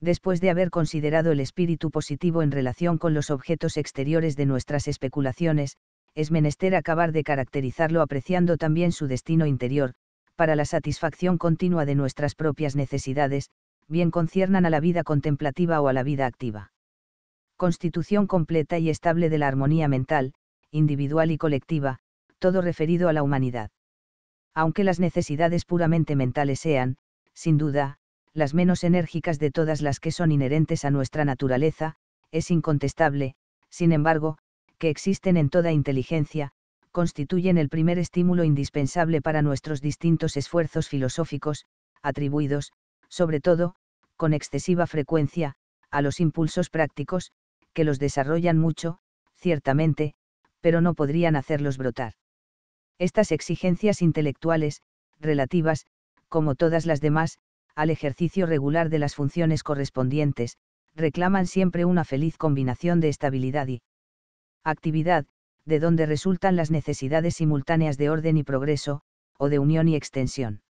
Después de haber considerado el espíritu positivo en relación con los objetos exteriores de nuestras especulaciones, es menester acabar de caracterizarlo apreciando también su destino interior, para la satisfacción continua de nuestras propias necesidades, bien conciernan a la vida contemplativa o a la vida activa. Constitución completa y estable de la armonía mental, individual y colectiva, todo referido a la humanidad aunque las necesidades puramente mentales sean, sin duda, las menos enérgicas de todas las que son inherentes a nuestra naturaleza, es incontestable, sin embargo, que existen en toda inteligencia, constituyen el primer estímulo indispensable para nuestros distintos esfuerzos filosóficos, atribuidos, sobre todo, con excesiva frecuencia, a los impulsos prácticos, que los desarrollan mucho, ciertamente, pero no podrían hacerlos brotar. Estas exigencias intelectuales, relativas, como todas las demás, al ejercicio regular de las funciones correspondientes, reclaman siempre una feliz combinación de estabilidad y actividad, de donde resultan las necesidades simultáneas de orden y progreso, o de unión y extensión.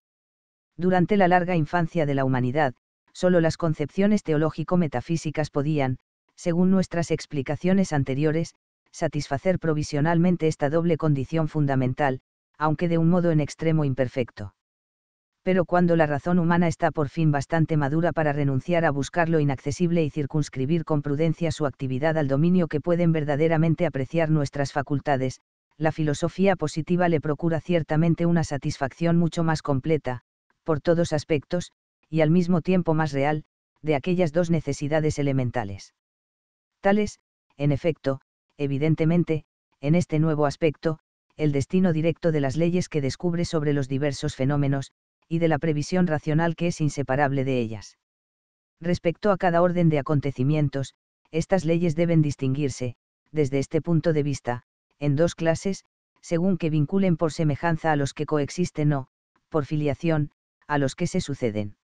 Durante la larga infancia de la humanidad, solo las concepciones teológico-metafísicas podían, según nuestras explicaciones anteriores, satisfacer provisionalmente esta doble condición fundamental, aunque de un modo en extremo imperfecto. Pero cuando la razón humana está por fin bastante madura para renunciar a buscar lo inaccesible y circunscribir con prudencia su actividad al dominio que pueden verdaderamente apreciar nuestras facultades, la filosofía positiva le procura ciertamente una satisfacción mucho más completa, por todos aspectos, y al mismo tiempo más real, de aquellas dos necesidades elementales. Tales, en efecto, evidentemente, en este nuevo aspecto, el destino directo de las leyes que descubre sobre los diversos fenómenos, y de la previsión racional que es inseparable de ellas. Respecto a cada orden de acontecimientos, estas leyes deben distinguirse, desde este punto de vista, en dos clases, según que vinculen por semejanza a los que coexisten o, por filiación, a los que se suceden.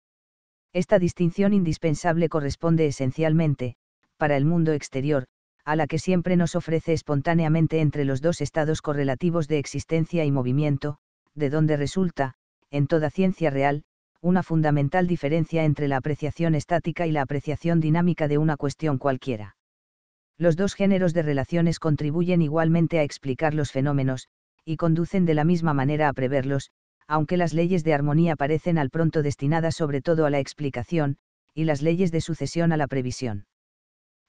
Esta distinción indispensable corresponde esencialmente, para el mundo exterior, a la que siempre nos ofrece espontáneamente entre los dos estados correlativos de existencia y movimiento, de donde resulta, en toda ciencia real, una fundamental diferencia entre la apreciación estática y la apreciación dinámica de una cuestión cualquiera. Los dos géneros de relaciones contribuyen igualmente a explicar los fenómenos, y conducen de la misma manera a preverlos, aunque las leyes de armonía parecen al pronto destinadas sobre todo a la explicación, y las leyes de sucesión a la previsión.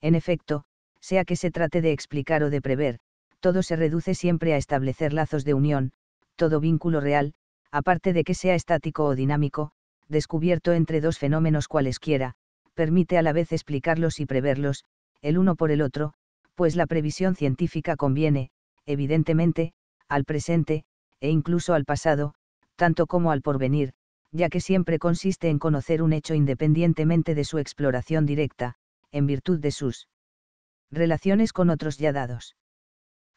En efecto, sea que se trate de explicar o de prever, todo se reduce siempre a establecer lazos de unión, todo vínculo real, aparte de que sea estático o dinámico, descubierto entre dos fenómenos cualesquiera, permite a la vez explicarlos y preverlos, el uno por el otro, pues la previsión científica conviene, evidentemente, al presente, e incluso al pasado, tanto como al porvenir, ya que siempre consiste en conocer un hecho independientemente de su exploración directa, en virtud de sus relaciones con otros ya dados.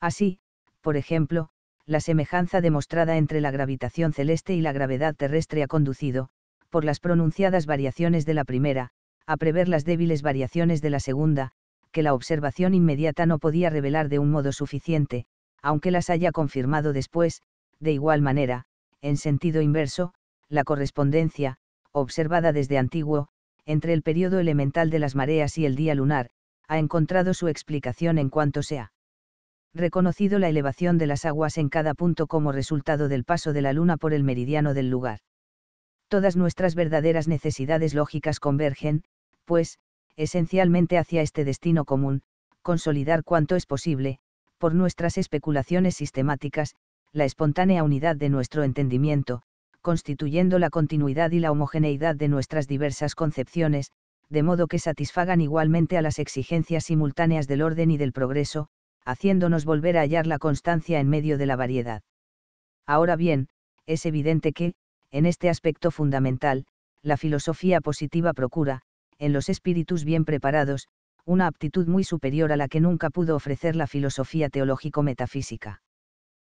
Así, por ejemplo, la semejanza demostrada entre la gravitación celeste y la gravedad terrestre ha conducido, por las pronunciadas variaciones de la primera, a prever las débiles variaciones de la segunda, que la observación inmediata no podía revelar de un modo suficiente, aunque las haya confirmado después, de igual manera, en sentido inverso, la correspondencia, observada desde antiguo, entre el periodo elemental de las mareas y el día lunar, ha encontrado su explicación en cuanto sea reconocido la elevación de las aguas en cada punto como resultado del paso de la luna por el meridiano del lugar. Todas nuestras verdaderas necesidades lógicas convergen, pues, esencialmente hacia este destino común, consolidar cuanto es posible, por nuestras especulaciones sistemáticas, la espontánea unidad de nuestro entendimiento, constituyendo la continuidad y la homogeneidad de nuestras diversas concepciones, de modo que satisfagan igualmente a las exigencias simultáneas del orden y del progreso, haciéndonos volver a hallar la constancia en medio de la variedad. Ahora bien, es evidente que, en este aspecto fundamental, la filosofía positiva procura, en los espíritus bien preparados, una aptitud muy superior a la que nunca pudo ofrecer la filosofía teológico-metafísica.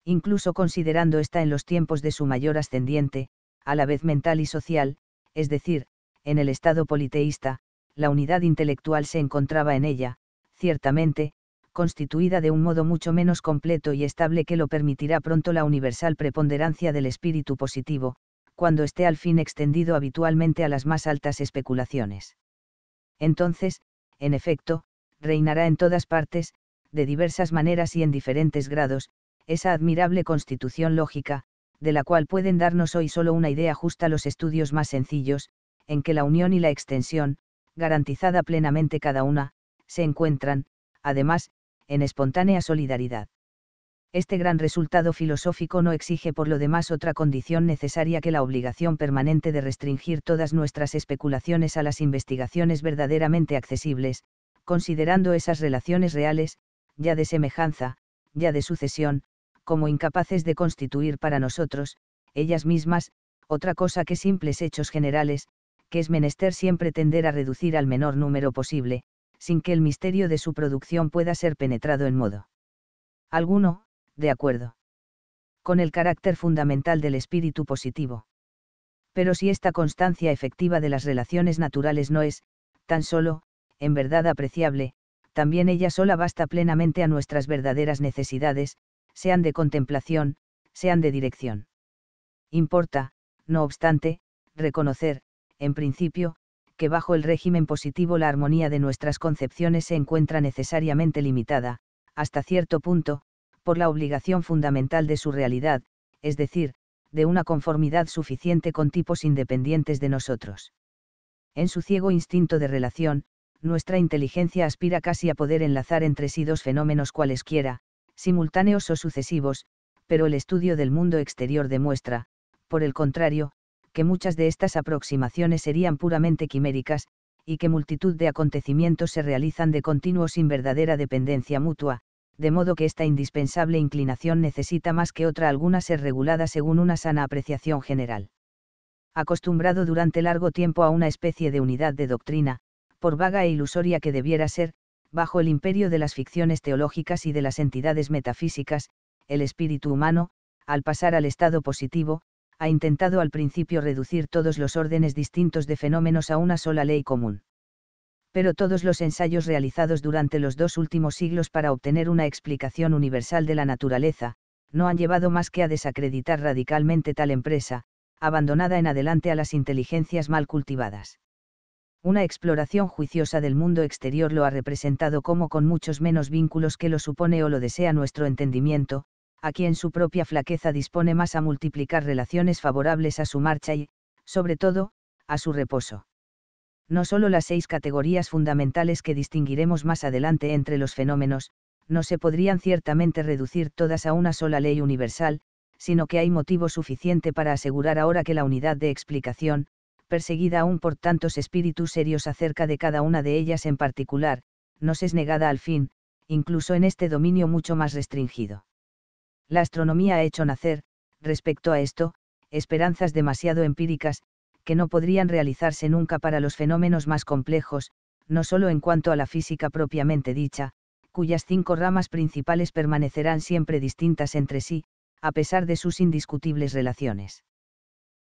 Incluso considerando esta en los tiempos de su mayor ascendiente, a la vez mental y social, es decir, en el Estado politeísta, la unidad intelectual se encontraba en ella, ciertamente, constituida de un modo mucho menos completo y estable que lo permitirá pronto la universal preponderancia del espíritu positivo, cuando esté al fin extendido habitualmente a las más altas especulaciones. Entonces, en efecto, reinará en todas partes, de diversas maneras y en diferentes grados, esa admirable constitución lógica, de la cual pueden darnos hoy solo una idea justa los estudios más sencillos, en que la unión y la extensión, garantizada plenamente cada una, se encuentran, además, en espontánea solidaridad. Este gran resultado filosófico no exige por lo demás otra condición necesaria que la obligación permanente de restringir todas nuestras especulaciones a las investigaciones verdaderamente accesibles, considerando esas relaciones reales, ya de semejanza, ya de sucesión, como incapaces de constituir para nosotros, ellas mismas, otra cosa que simples hechos generales, que es menester siempre tender a reducir al menor número posible, sin que el misterio de su producción pueda ser penetrado en modo alguno, de acuerdo con el carácter fundamental del espíritu positivo. Pero si esta constancia efectiva de las relaciones naturales no es, tan solo, en verdad apreciable, también ella sola basta plenamente a nuestras verdaderas necesidades, sean de contemplación, sean de dirección. Importa, no obstante, reconocer, en principio, que bajo el régimen positivo la armonía de nuestras concepciones se encuentra necesariamente limitada, hasta cierto punto, por la obligación fundamental de su realidad, es decir, de una conformidad suficiente con tipos independientes de nosotros. En su ciego instinto de relación, nuestra inteligencia aspira casi a poder enlazar entre sí dos fenómenos cualesquiera, simultáneos o sucesivos, pero el estudio del mundo exterior demuestra, por el contrario, que muchas de estas aproximaciones serían puramente quiméricas, y que multitud de acontecimientos se realizan de continuo sin verdadera dependencia mutua, de modo que esta indispensable inclinación necesita más que otra alguna ser regulada según una sana apreciación general. Acostumbrado durante largo tiempo a una especie de unidad de doctrina, por vaga e ilusoria que debiera ser, bajo el imperio de las ficciones teológicas y de las entidades metafísicas, el espíritu humano, al pasar al estado positivo, ha intentado al principio reducir todos los órdenes distintos de fenómenos a una sola ley común. Pero todos los ensayos realizados durante los dos últimos siglos para obtener una explicación universal de la naturaleza, no han llevado más que a desacreditar radicalmente tal empresa, abandonada en adelante a las inteligencias mal cultivadas. Una exploración juiciosa del mundo exterior lo ha representado como con muchos menos vínculos que lo supone o lo desea nuestro entendimiento, a quien su propia flaqueza dispone más a multiplicar relaciones favorables a su marcha y, sobre todo, a su reposo. No solo las seis categorías fundamentales que distinguiremos más adelante entre los fenómenos, no se podrían ciertamente reducir todas a una sola ley universal, sino que hay motivo suficiente para asegurar ahora que la unidad de explicación, perseguida aún por tantos espíritus serios acerca de cada una de ellas en particular, nos es negada al fin, incluso en este dominio mucho más restringido. La astronomía ha hecho nacer, respecto a esto, esperanzas demasiado empíricas, que no podrían realizarse nunca para los fenómenos más complejos, no solo en cuanto a la física propiamente dicha, cuyas cinco ramas principales permanecerán siempre distintas entre sí, a pesar de sus indiscutibles relaciones.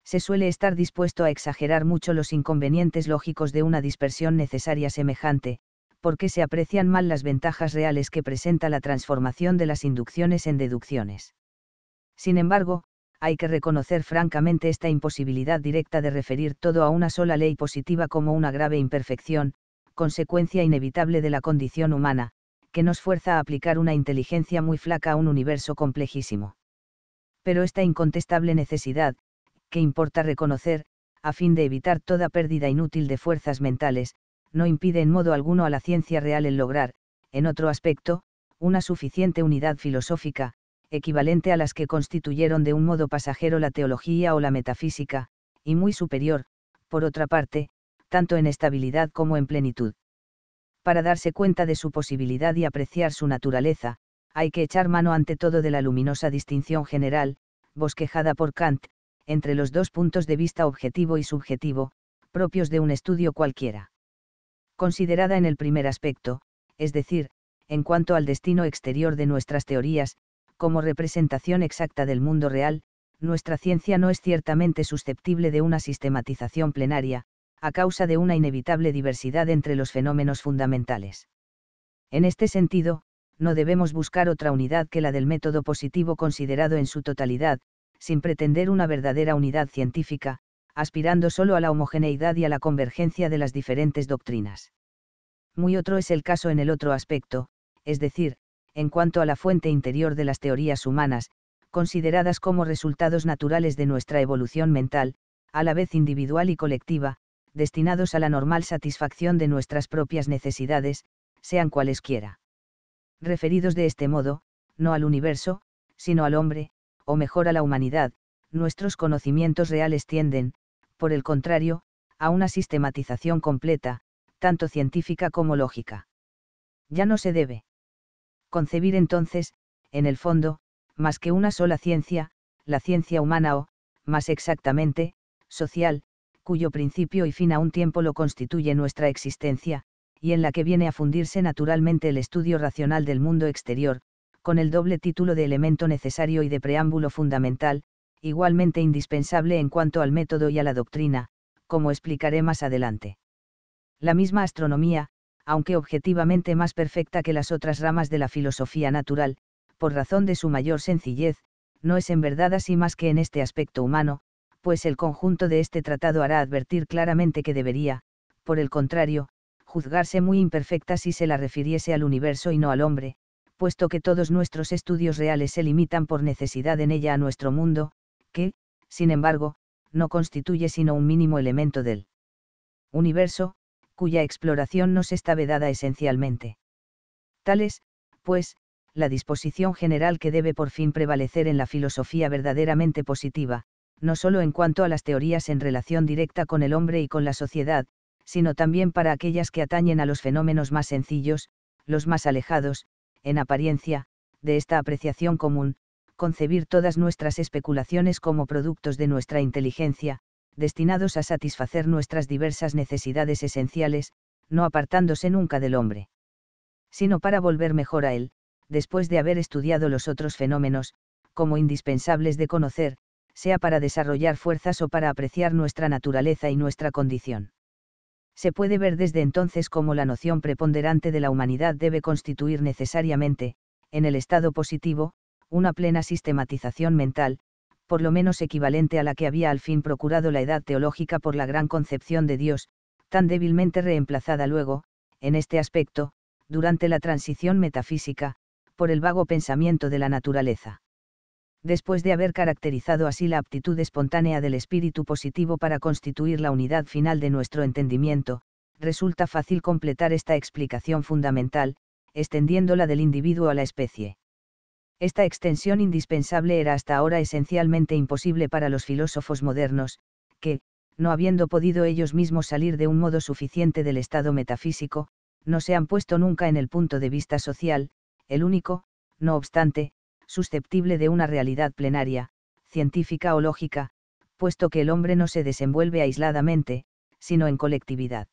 Se suele estar dispuesto a exagerar mucho los inconvenientes lógicos de una dispersión necesaria semejante, porque se aprecian mal las ventajas reales que presenta la transformación de las inducciones en deducciones. Sin embargo, hay que reconocer francamente esta imposibilidad directa de referir todo a una sola ley positiva como una grave imperfección, consecuencia inevitable de la condición humana, que nos fuerza a aplicar una inteligencia muy flaca a un universo complejísimo. Pero esta incontestable necesidad, que importa reconocer, a fin de evitar toda pérdida inútil de fuerzas mentales, no impide en modo alguno a la ciencia real el lograr, en otro aspecto, una suficiente unidad filosófica, equivalente a las que constituyeron de un modo pasajero la teología o la metafísica, y muy superior, por otra parte, tanto en estabilidad como en plenitud. Para darse cuenta de su posibilidad y apreciar su naturaleza, hay que echar mano ante todo de la luminosa distinción general, bosquejada por Kant, entre los dos puntos de vista objetivo y subjetivo, propios de un estudio cualquiera considerada en el primer aspecto, es decir, en cuanto al destino exterior de nuestras teorías, como representación exacta del mundo real, nuestra ciencia no es ciertamente susceptible de una sistematización plenaria, a causa de una inevitable diversidad entre los fenómenos fundamentales. En este sentido, no debemos buscar otra unidad que la del método positivo considerado en su totalidad, sin pretender una verdadera unidad científica, aspirando solo a la homogeneidad y a la convergencia de las diferentes doctrinas. Muy otro es el caso en el otro aspecto, es decir, en cuanto a la fuente interior de las teorías humanas, consideradas como resultados naturales de nuestra evolución mental, a la vez individual y colectiva, destinados a la normal satisfacción de nuestras propias necesidades, sean cualesquiera. Referidos de este modo, no al universo, sino al hombre, o mejor a la humanidad, nuestros conocimientos reales tienden, por el contrario, a una sistematización completa, tanto científica como lógica. Ya no se debe concebir entonces, en el fondo, más que una sola ciencia, la ciencia humana o, más exactamente, social, cuyo principio y fin a un tiempo lo constituye nuestra existencia, y en la que viene a fundirse naturalmente el estudio racional del mundo exterior, con el doble título de elemento necesario y de preámbulo fundamental, igualmente indispensable en cuanto al método y a la doctrina, como explicaré más adelante. La misma astronomía, aunque objetivamente más perfecta que las otras ramas de la filosofía natural, por razón de su mayor sencillez, no es en verdad así más que en este aspecto humano, pues el conjunto de este tratado hará advertir claramente que debería, por el contrario, juzgarse muy imperfecta si se la refiriese al universo y no al hombre, puesto que todos nuestros estudios reales se limitan por necesidad en ella a nuestro mundo, que, sin embargo, no constituye sino un mínimo elemento del universo, cuya exploración nos está vedada esencialmente. Tal es, pues, la disposición general que debe por fin prevalecer en la filosofía verdaderamente positiva, no solo en cuanto a las teorías en relación directa con el hombre y con la sociedad, sino también para aquellas que atañen a los fenómenos más sencillos, los más alejados, en apariencia, de esta apreciación común, concebir todas nuestras especulaciones como productos de nuestra inteligencia, destinados a satisfacer nuestras diversas necesidades esenciales, no apartándose nunca del hombre. Sino para volver mejor a él, después de haber estudiado los otros fenómenos, como indispensables de conocer, sea para desarrollar fuerzas o para apreciar nuestra naturaleza y nuestra condición. Se puede ver desde entonces cómo la noción preponderante de la humanidad debe constituir necesariamente, en el estado positivo, una plena sistematización mental, por lo menos equivalente a la que había al fin procurado la edad teológica por la gran concepción de Dios, tan débilmente reemplazada luego, en este aspecto, durante la transición metafísica, por el vago pensamiento de la naturaleza. Después de haber caracterizado así la aptitud espontánea del espíritu positivo para constituir la unidad final de nuestro entendimiento, resulta fácil completar esta explicación fundamental, extendiéndola del individuo a la especie. Esta extensión indispensable era hasta ahora esencialmente imposible para los filósofos modernos, que, no habiendo podido ellos mismos salir de un modo suficiente del estado metafísico, no se han puesto nunca en el punto de vista social, el único, no obstante, susceptible de una realidad plenaria, científica o lógica, puesto que el hombre no se desenvuelve aisladamente, sino en colectividad.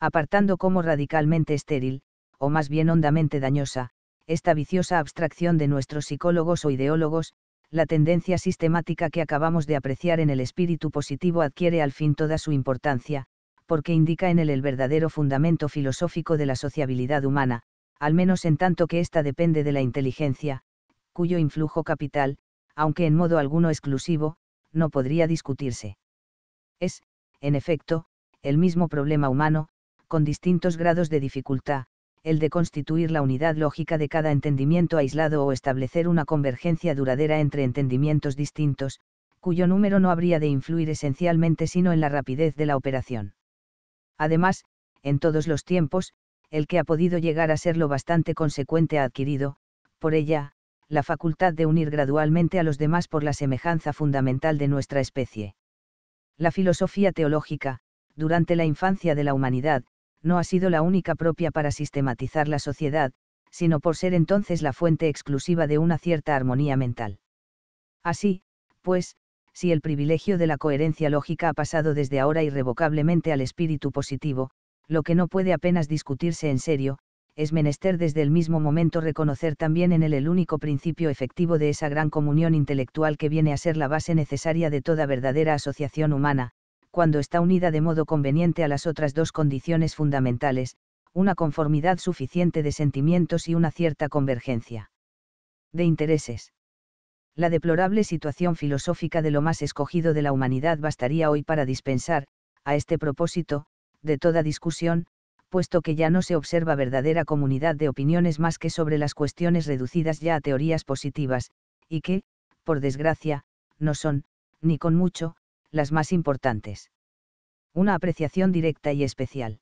Apartando como radicalmente estéril, o más bien hondamente dañosa, esta viciosa abstracción de nuestros psicólogos o ideólogos, la tendencia sistemática que acabamos de apreciar en el espíritu positivo adquiere al fin toda su importancia, porque indica en él el verdadero fundamento filosófico de la sociabilidad humana, al menos en tanto que ésta depende de la inteligencia, cuyo influjo capital, aunque en modo alguno exclusivo, no podría discutirse. Es, en efecto, el mismo problema humano, con distintos grados de dificultad, el de constituir la unidad lógica de cada entendimiento aislado o establecer una convergencia duradera entre entendimientos distintos, cuyo número no habría de influir esencialmente sino en la rapidez de la operación. Además, en todos los tiempos, el que ha podido llegar a ser lo bastante consecuente ha adquirido, por ella, la facultad de unir gradualmente a los demás por la semejanza fundamental de nuestra especie. La filosofía teológica, durante la infancia de la humanidad, no ha sido la única propia para sistematizar la sociedad, sino por ser entonces la fuente exclusiva de una cierta armonía mental. Así, pues, si el privilegio de la coherencia lógica ha pasado desde ahora irrevocablemente al espíritu positivo, lo que no puede apenas discutirse en serio, es menester desde el mismo momento reconocer también en él el único principio efectivo de esa gran comunión intelectual que viene a ser la base necesaria de toda verdadera asociación humana, cuando está unida de modo conveniente a las otras dos condiciones fundamentales, una conformidad suficiente de sentimientos y una cierta convergencia. De intereses. La deplorable situación filosófica de lo más escogido de la humanidad bastaría hoy para dispensar, a este propósito, de toda discusión, puesto que ya no se observa verdadera comunidad de opiniones más que sobre las cuestiones reducidas ya a teorías positivas, y que, por desgracia, no son, ni con mucho, las más importantes. Una apreciación directa y especial.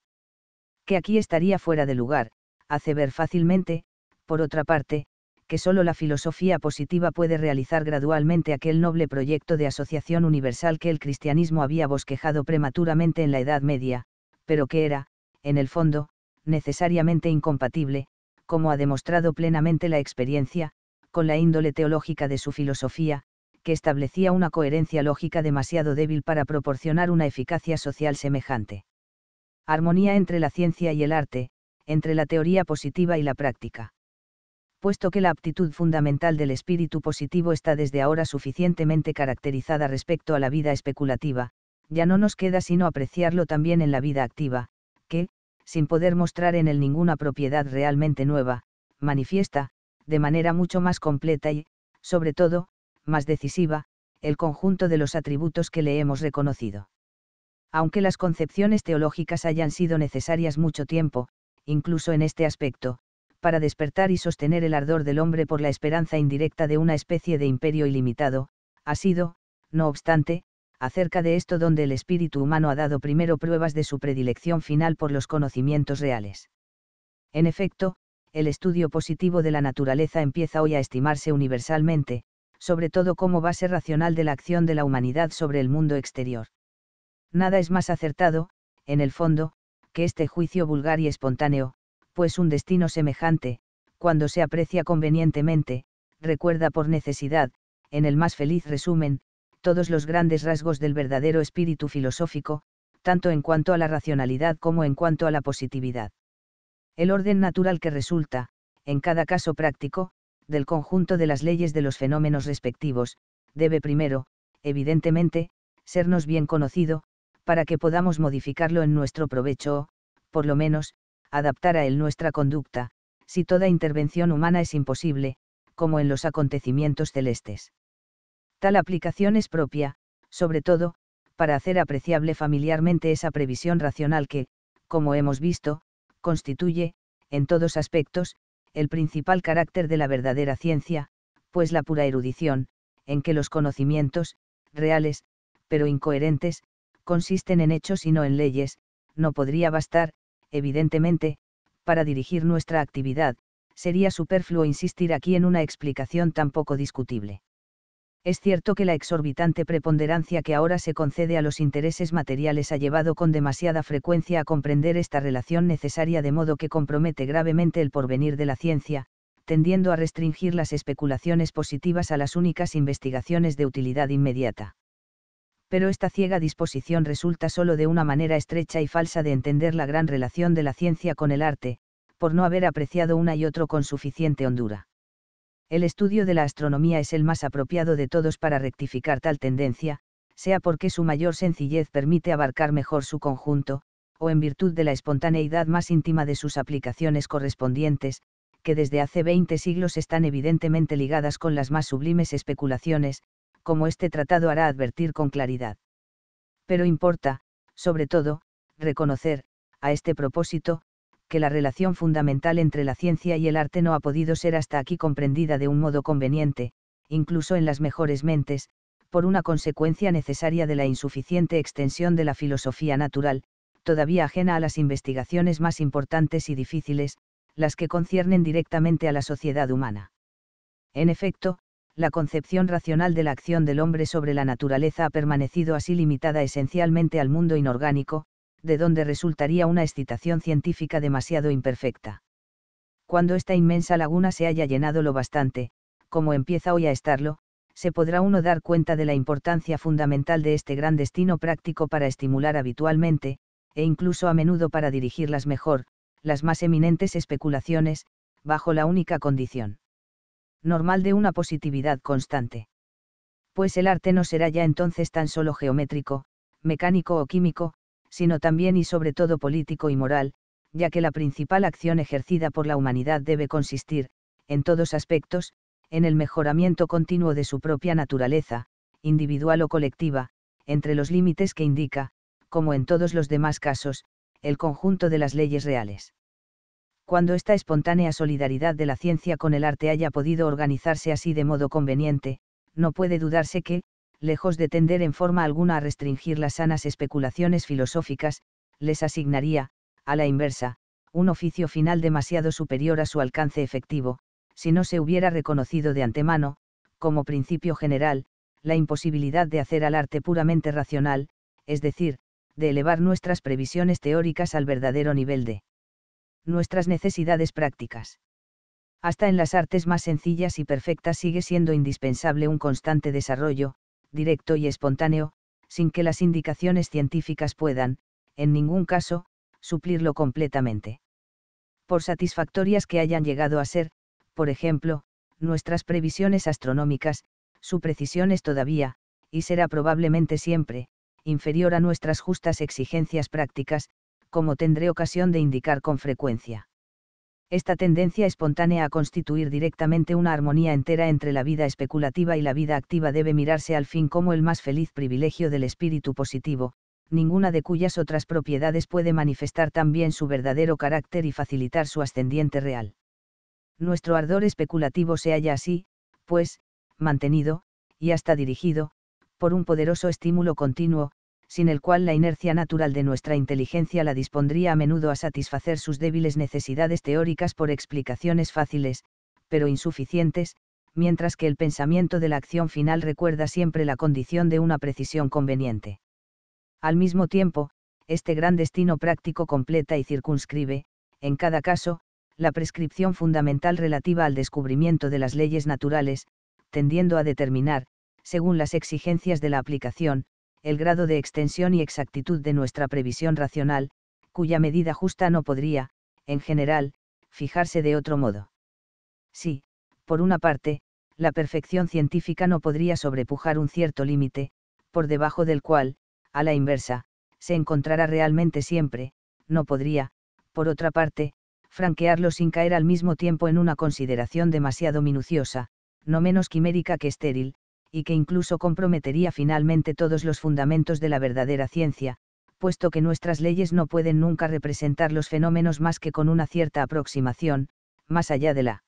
Que aquí estaría fuera de lugar, hace ver fácilmente, por otra parte, que solo la filosofía positiva puede realizar gradualmente aquel noble proyecto de asociación universal que el cristianismo había bosquejado prematuramente en la Edad Media, pero que era, en el fondo, necesariamente incompatible, como ha demostrado plenamente la experiencia, con la índole teológica de su filosofía, que establecía una coherencia lógica demasiado débil para proporcionar una eficacia social semejante. Armonía entre la ciencia y el arte, entre la teoría positiva y la práctica. Puesto que la aptitud fundamental del espíritu positivo está desde ahora suficientemente caracterizada respecto a la vida especulativa, ya no nos queda sino apreciarlo también en la vida activa, que, sin poder mostrar en él ninguna propiedad realmente nueva, manifiesta, de manera mucho más completa y, sobre todo, más decisiva, el conjunto de los atributos que le hemos reconocido. Aunque las concepciones teológicas hayan sido necesarias mucho tiempo, incluso en este aspecto, para despertar y sostener el ardor del hombre por la esperanza indirecta de una especie de imperio ilimitado, ha sido, no obstante, acerca de esto donde el espíritu humano ha dado primero pruebas de su predilección final por los conocimientos reales. En efecto, el estudio positivo de la naturaleza empieza hoy a estimarse universalmente, sobre todo como base racional de la acción de la humanidad sobre el mundo exterior. Nada es más acertado, en el fondo, que este juicio vulgar y espontáneo, pues un destino semejante, cuando se aprecia convenientemente, recuerda por necesidad, en el más feliz resumen, todos los grandes rasgos del verdadero espíritu filosófico, tanto en cuanto a la racionalidad como en cuanto a la positividad. El orden natural que resulta, en cada caso práctico, del conjunto de las leyes de los fenómenos respectivos, debe primero, evidentemente, sernos bien conocido, para que podamos modificarlo en nuestro provecho o, por lo menos, adaptar a él nuestra conducta, si toda intervención humana es imposible, como en los acontecimientos celestes. Tal aplicación es propia, sobre todo, para hacer apreciable familiarmente esa previsión racional que, como hemos visto, constituye, en todos aspectos, el principal carácter de la verdadera ciencia, pues la pura erudición, en que los conocimientos, reales, pero incoherentes, consisten en hechos y no en leyes, no podría bastar, evidentemente, para dirigir nuestra actividad, sería superfluo insistir aquí en una explicación tan poco discutible. Es cierto que la exorbitante preponderancia que ahora se concede a los intereses materiales ha llevado con demasiada frecuencia a comprender esta relación necesaria de modo que compromete gravemente el porvenir de la ciencia, tendiendo a restringir las especulaciones positivas a las únicas investigaciones de utilidad inmediata. Pero esta ciega disposición resulta solo de una manera estrecha y falsa de entender la gran relación de la ciencia con el arte, por no haber apreciado una y otro con suficiente hondura el estudio de la astronomía es el más apropiado de todos para rectificar tal tendencia, sea porque su mayor sencillez permite abarcar mejor su conjunto, o en virtud de la espontaneidad más íntima de sus aplicaciones correspondientes, que desde hace 20 siglos están evidentemente ligadas con las más sublimes especulaciones, como este tratado hará advertir con claridad. Pero importa, sobre todo, reconocer, a este propósito, que la relación fundamental entre la ciencia y el arte no ha podido ser hasta aquí comprendida de un modo conveniente, incluso en las mejores mentes, por una consecuencia necesaria de la insuficiente extensión de la filosofía natural, todavía ajena a las investigaciones más importantes y difíciles, las que conciernen directamente a la sociedad humana. En efecto, la concepción racional de la acción del hombre sobre la naturaleza ha permanecido así limitada esencialmente al mundo inorgánico, de donde resultaría una excitación científica demasiado imperfecta. Cuando esta inmensa laguna se haya llenado lo bastante, como empieza hoy a estarlo, se podrá uno dar cuenta de la importancia fundamental de este gran destino práctico para estimular habitualmente, e incluso a menudo para dirigirlas mejor, las más eminentes especulaciones, bajo la única condición normal de una positividad constante. Pues el arte no será ya entonces tan solo geométrico, mecánico o químico, sino también y sobre todo político y moral, ya que la principal acción ejercida por la humanidad debe consistir, en todos aspectos, en el mejoramiento continuo de su propia naturaleza, individual o colectiva, entre los límites que indica, como en todos los demás casos, el conjunto de las leyes reales. Cuando esta espontánea solidaridad de la ciencia con el arte haya podido organizarse así de modo conveniente, no puede dudarse que, lejos de tender en forma alguna a restringir las sanas especulaciones filosóficas, les asignaría, a la inversa, un oficio final demasiado superior a su alcance efectivo, si no se hubiera reconocido de antemano, como principio general, la imposibilidad de hacer al arte puramente racional, es decir, de elevar nuestras previsiones teóricas al verdadero nivel de nuestras necesidades prácticas. Hasta en las artes más sencillas y perfectas sigue siendo indispensable un constante desarrollo, directo y espontáneo, sin que las indicaciones científicas puedan, en ningún caso, suplirlo completamente. Por satisfactorias que hayan llegado a ser, por ejemplo, nuestras previsiones astronómicas, su precisión es todavía, y será probablemente siempre, inferior a nuestras justas exigencias prácticas, como tendré ocasión de indicar con frecuencia esta tendencia espontánea a constituir directamente una armonía entera entre la vida especulativa y la vida activa debe mirarse al fin como el más feliz privilegio del espíritu positivo, ninguna de cuyas otras propiedades puede manifestar también su verdadero carácter y facilitar su ascendiente real. Nuestro ardor especulativo se halla así, pues, mantenido, y hasta dirigido, por un poderoso estímulo continuo, sin el cual la inercia natural de nuestra inteligencia la dispondría a menudo a satisfacer sus débiles necesidades teóricas por explicaciones fáciles, pero insuficientes, mientras que el pensamiento de la acción final recuerda siempre la condición de una precisión conveniente. Al mismo tiempo, este gran destino práctico completa y circunscribe, en cada caso, la prescripción fundamental relativa al descubrimiento de las leyes naturales, tendiendo a determinar, según las exigencias de la aplicación, el grado de extensión y exactitud de nuestra previsión racional, cuya medida justa no podría, en general, fijarse de otro modo. Sí, por una parte, la perfección científica no podría sobrepujar un cierto límite, por debajo del cual, a la inversa, se encontrará realmente siempre, no podría, por otra parte, franquearlo sin caer al mismo tiempo en una consideración demasiado minuciosa, no menos quimérica que estéril, y que incluso comprometería finalmente todos los fundamentos de la verdadera ciencia, puesto que nuestras leyes no pueden nunca representar los fenómenos más que con una cierta aproximación, más allá de la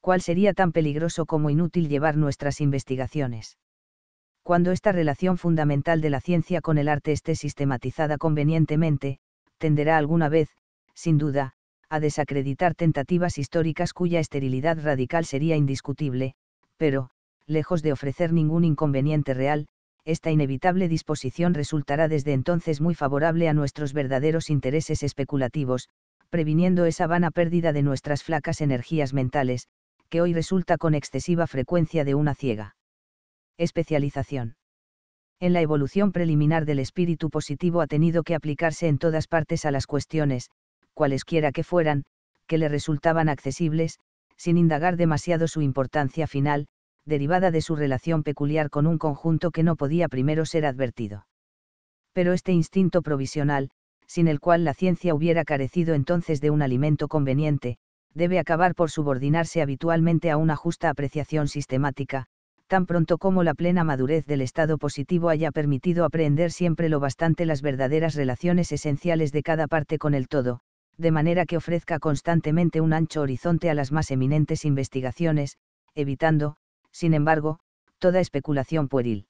cual sería tan peligroso como inútil llevar nuestras investigaciones. Cuando esta relación fundamental de la ciencia con el arte esté sistematizada convenientemente, tenderá alguna vez, sin duda, a desacreditar tentativas históricas cuya esterilidad radical sería indiscutible, pero, lejos de ofrecer ningún inconveniente real, esta inevitable disposición resultará desde entonces muy favorable a nuestros verdaderos intereses especulativos, previniendo esa vana pérdida de nuestras flacas energías mentales, que hoy resulta con excesiva frecuencia de una ciega. Especialización. En la evolución preliminar del espíritu positivo ha tenido que aplicarse en todas partes a las cuestiones, cualesquiera que fueran, que le resultaban accesibles, sin indagar demasiado su importancia final, derivada de su relación peculiar con un conjunto que no podía primero ser advertido. Pero este instinto provisional, sin el cual la ciencia hubiera carecido entonces de un alimento conveniente, debe acabar por subordinarse habitualmente a una justa apreciación sistemática, tan pronto como la plena madurez del estado positivo haya permitido aprehender siempre lo bastante las verdaderas relaciones esenciales de cada parte con el todo, de manera que ofrezca constantemente un ancho horizonte a las más eminentes investigaciones, evitando, sin embargo, toda especulación pueril.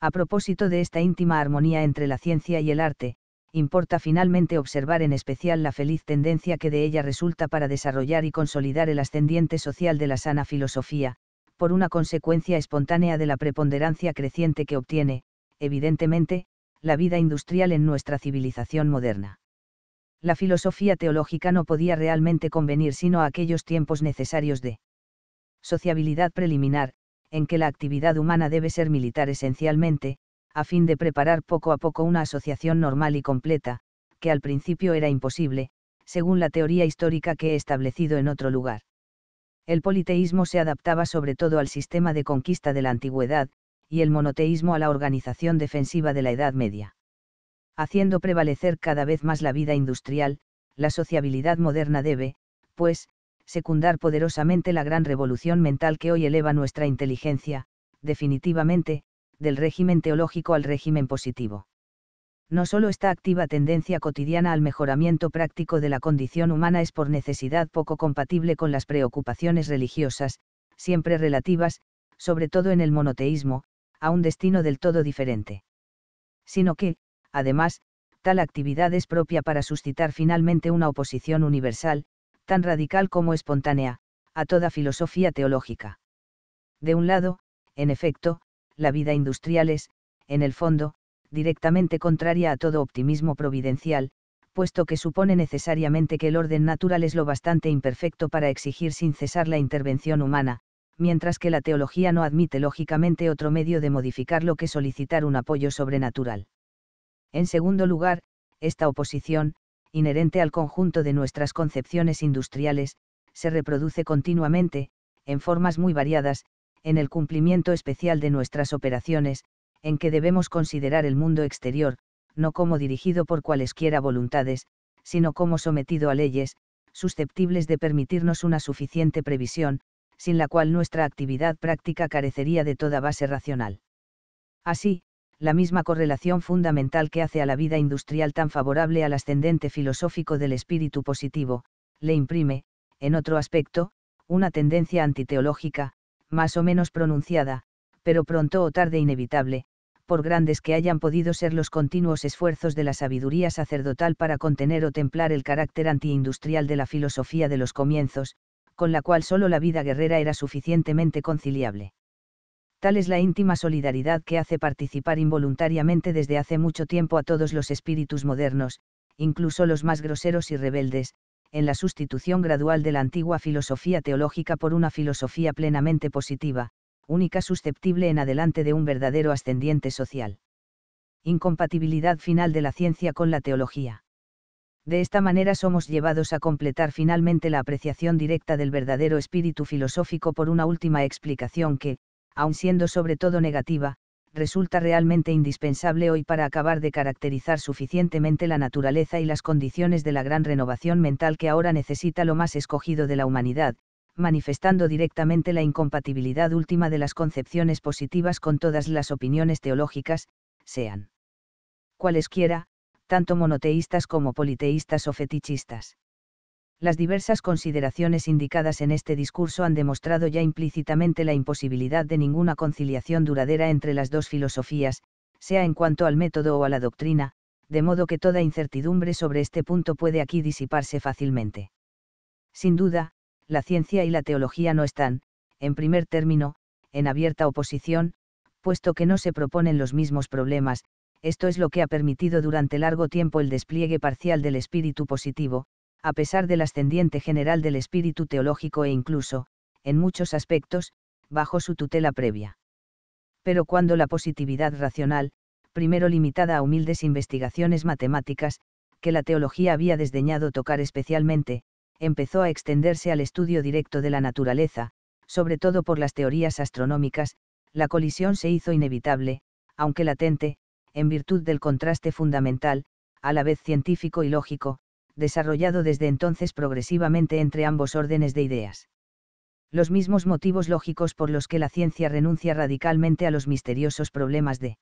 A propósito de esta íntima armonía entre la ciencia y el arte, importa finalmente observar en especial la feliz tendencia que de ella resulta para desarrollar y consolidar el ascendiente social de la sana filosofía, por una consecuencia espontánea de la preponderancia creciente que obtiene, evidentemente, la vida industrial en nuestra civilización moderna. La filosofía teológica no podía realmente convenir sino a aquellos tiempos necesarios de sociabilidad preliminar, en que la actividad humana debe ser militar esencialmente, a fin de preparar poco a poco una asociación normal y completa, que al principio era imposible, según la teoría histórica que he establecido en otro lugar. El politeísmo se adaptaba sobre todo al sistema de conquista de la antigüedad, y el monoteísmo a la organización defensiva de la Edad Media. Haciendo prevalecer cada vez más la vida industrial, la sociabilidad moderna debe, pues, secundar poderosamente la gran revolución mental que hoy eleva nuestra inteligencia, definitivamente, del régimen teológico al régimen positivo. No solo esta activa tendencia cotidiana al mejoramiento práctico de la condición humana es por necesidad poco compatible con las preocupaciones religiosas, siempre relativas, sobre todo en el monoteísmo, a un destino del todo diferente. Sino que, además, tal actividad es propia para suscitar finalmente una oposición universal, tan radical como espontánea, a toda filosofía teológica. De un lado, en efecto, la vida industrial es, en el fondo, directamente contraria a todo optimismo providencial, puesto que supone necesariamente que el orden natural es lo bastante imperfecto para exigir sin cesar la intervención humana, mientras que la teología no admite lógicamente otro medio de modificarlo que solicitar un apoyo sobrenatural. En segundo lugar, esta oposición, inherente al conjunto de nuestras concepciones industriales, se reproduce continuamente, en formas muy variadas, en el cumplimiento especial de nuestras operaciones, en que debemos considerar el mundo exterior, no como dirigido por cualesquiera voluntades, sino como sometido a leyes, susceptibles de permitirnos una suficiente previsión, sin la cual nuestra actividad práctica carecería de toda base racional. Así, la misma correlación fundamental que hace a la vida industrial tan favorable al ascendente filosófico del espíritu positivo, le imprime, en otro aspecto, una tendencia antiteológica, más o menos pronunciada, pero pronto o tarde inevitable, por grandes que hayan podido ser los continuos esfuerzos de la sabiduría sacerdotal para contener o templar el carácter antiindustrial de la filosofía de los comienzos, con la cual solo la vida guerrera era suficientemente conciliable tal es la íntima solidaridad que hace participar involuntariamente desde hace mucho tiempo a todos los espíritus modernos, incluso los más groseros y rebeldes, en la sustitución gradual de la antigua filosofía teológica por una filosofía plenamente positiva, única susceptible en adelante de un verdadero ascendiente social. Incompatibilidad final de la ciencia con la teología. De esta manera somos llevados a completar finalmente la apreciación directa del verdadero espíritu filosófico por una última explicación que, aun siendo sobre todo negativa, resulta realmente indispensable hoy para acabar de caracterizar suficientemente la naturaleza y las condiciones de la gran renovación mental que ahora necesita lo más escogido de la humanidad, manifestando directamente la incompatibilidad última de las concepciones positivas con todas las opiniones teológicas, sean cualesquiera, tanto monoteístas como politeístas o fetichistas las diversas consideraciones indicadas en este discurso han demostrado ya implícitamente la imposibilidad de ninguna conciliación duradera entre las dos filosofías, sea en cuanto al método o a la doctrina, de modo que toda incertidumbre sobre este punto puede aquí disiparse fácilmente. Sin duda, la ciencia y la teología no están, en primer término, en abierta oposición, puesto que no se proponen los mismos problemas, esto es lo que ha permitido durante largo tiempo el despliegue parcial del espíritu positivo, a pesar del ascendiente general del espíritu teológico e incluso, en muchos aspectos, bajo su tutela previa. Pero cuando la positividad racional, primero limitada a humildes investigaciones matemáticas, que la teología había desdeñado tocar especialmente, empezó a extenderse al estudio directo de la naturaleza, sobre todo por las teorías astronómicas, la colisión se hizo inevitable, aunque latente, en virtud del contraste fundamental, a la vez científico y lógico, desarrollado desde entonces progresivamente entre ambos órdenes de ideas. Los mismos motivos lógicos por los que la ciencia renuncia radicalmente a los misteriosos problemas de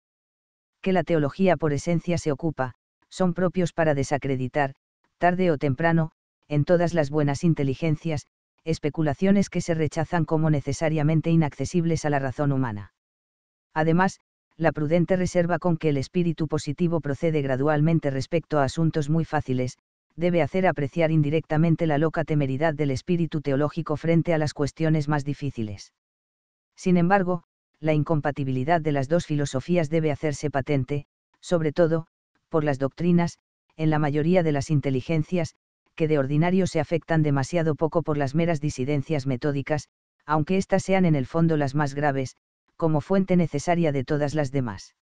que la teología por esencia se ocupa, son propios para desacreditar, tarde o temprano, en todas las buenas inteligencias, especulaciones que se rechazan como necesariamente inaccesibles a la razón humana. Además, la prudente reserva con que el espíritu positivo procede gradualmente respecto a asuntos muy fáciles, debe hacer apreciar indirectamente la loca temeridad del espíritu teológico frente a las cuestiones más difíciles. Sin embargo, la incompatibilidad de las dos filosofías debe hacerse patente, sobre todo, por las doctrinas, en la mayoría de las inteligencias, que de ordinario se afectan demasiado poco por las meras disidencias metódicas, aunque éstas sean en el fondo las más graves, como fuente necesaria de todas las demás.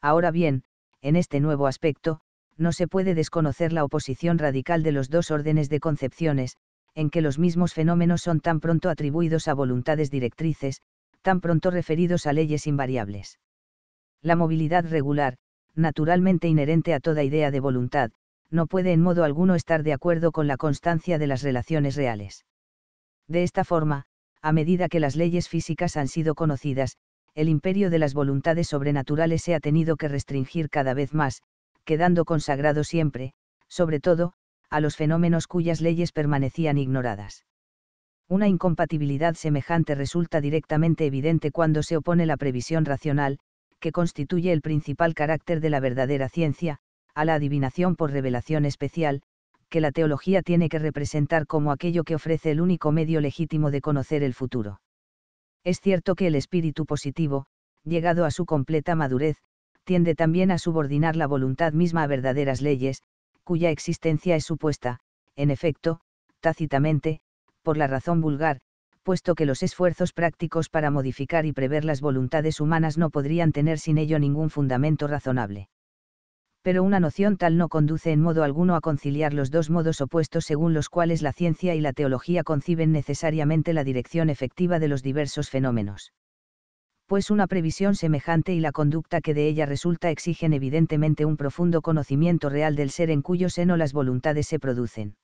Ahora bien, en este nuevo aspecto, no se puede desconocer la oposición radical de los dos órdenes de concepciones, en que los mismos fenómenos son tan pronto atribuidos a voluntades directrices, tan pronto referidos a leyes invariables. La movilidad regular, naturalmente inherente a toda idea de voluntad, no puede en modo alguno estar de acuerdo con la constancia de las relaciones reales. De esta forma, a medida que las leyes físicas han sido conocidas, el imperio de las voluntades sobrenaturales se ha tenido que restringir cada vez más, quedando consagrado siempre, sobre todo, a los fenómenos cuyas leyes permanecían ignoradas. Una incompatibilidad semejante resulta directamente evidente cuando se opone la previsión racional, que constituye el principal carácter de la verdadera ciencia, a la adivinación por revelación especial, que la teología tiene que representar como aquello que ofrece el único medio legítimo de conocer el futuro. Es cierto que el espíritu positivo, llegado a su completa madurez, tiende también a subordinar la voluntad misma a verdaderas leyes, cuya existencia es supuesta, en efecto, tácitamente, por la razón vulgar, puesto que los esfuerzos prácticos para modificar y prever las voluntades humanas no podrían tener sin ello ningún fundamento razonable. Pero una noción tal no conduce en modo alguno a conciliar los dos modos opuestos según los cuales la ciencia y la teología conciben necesariamente la dirección efectiva de los diversos fenómenos pues una previsión semejante y la conducta que de ella resulta exigen evidentemente un profundo conocimiento real del ser en cuyo seno las voluntades se producen.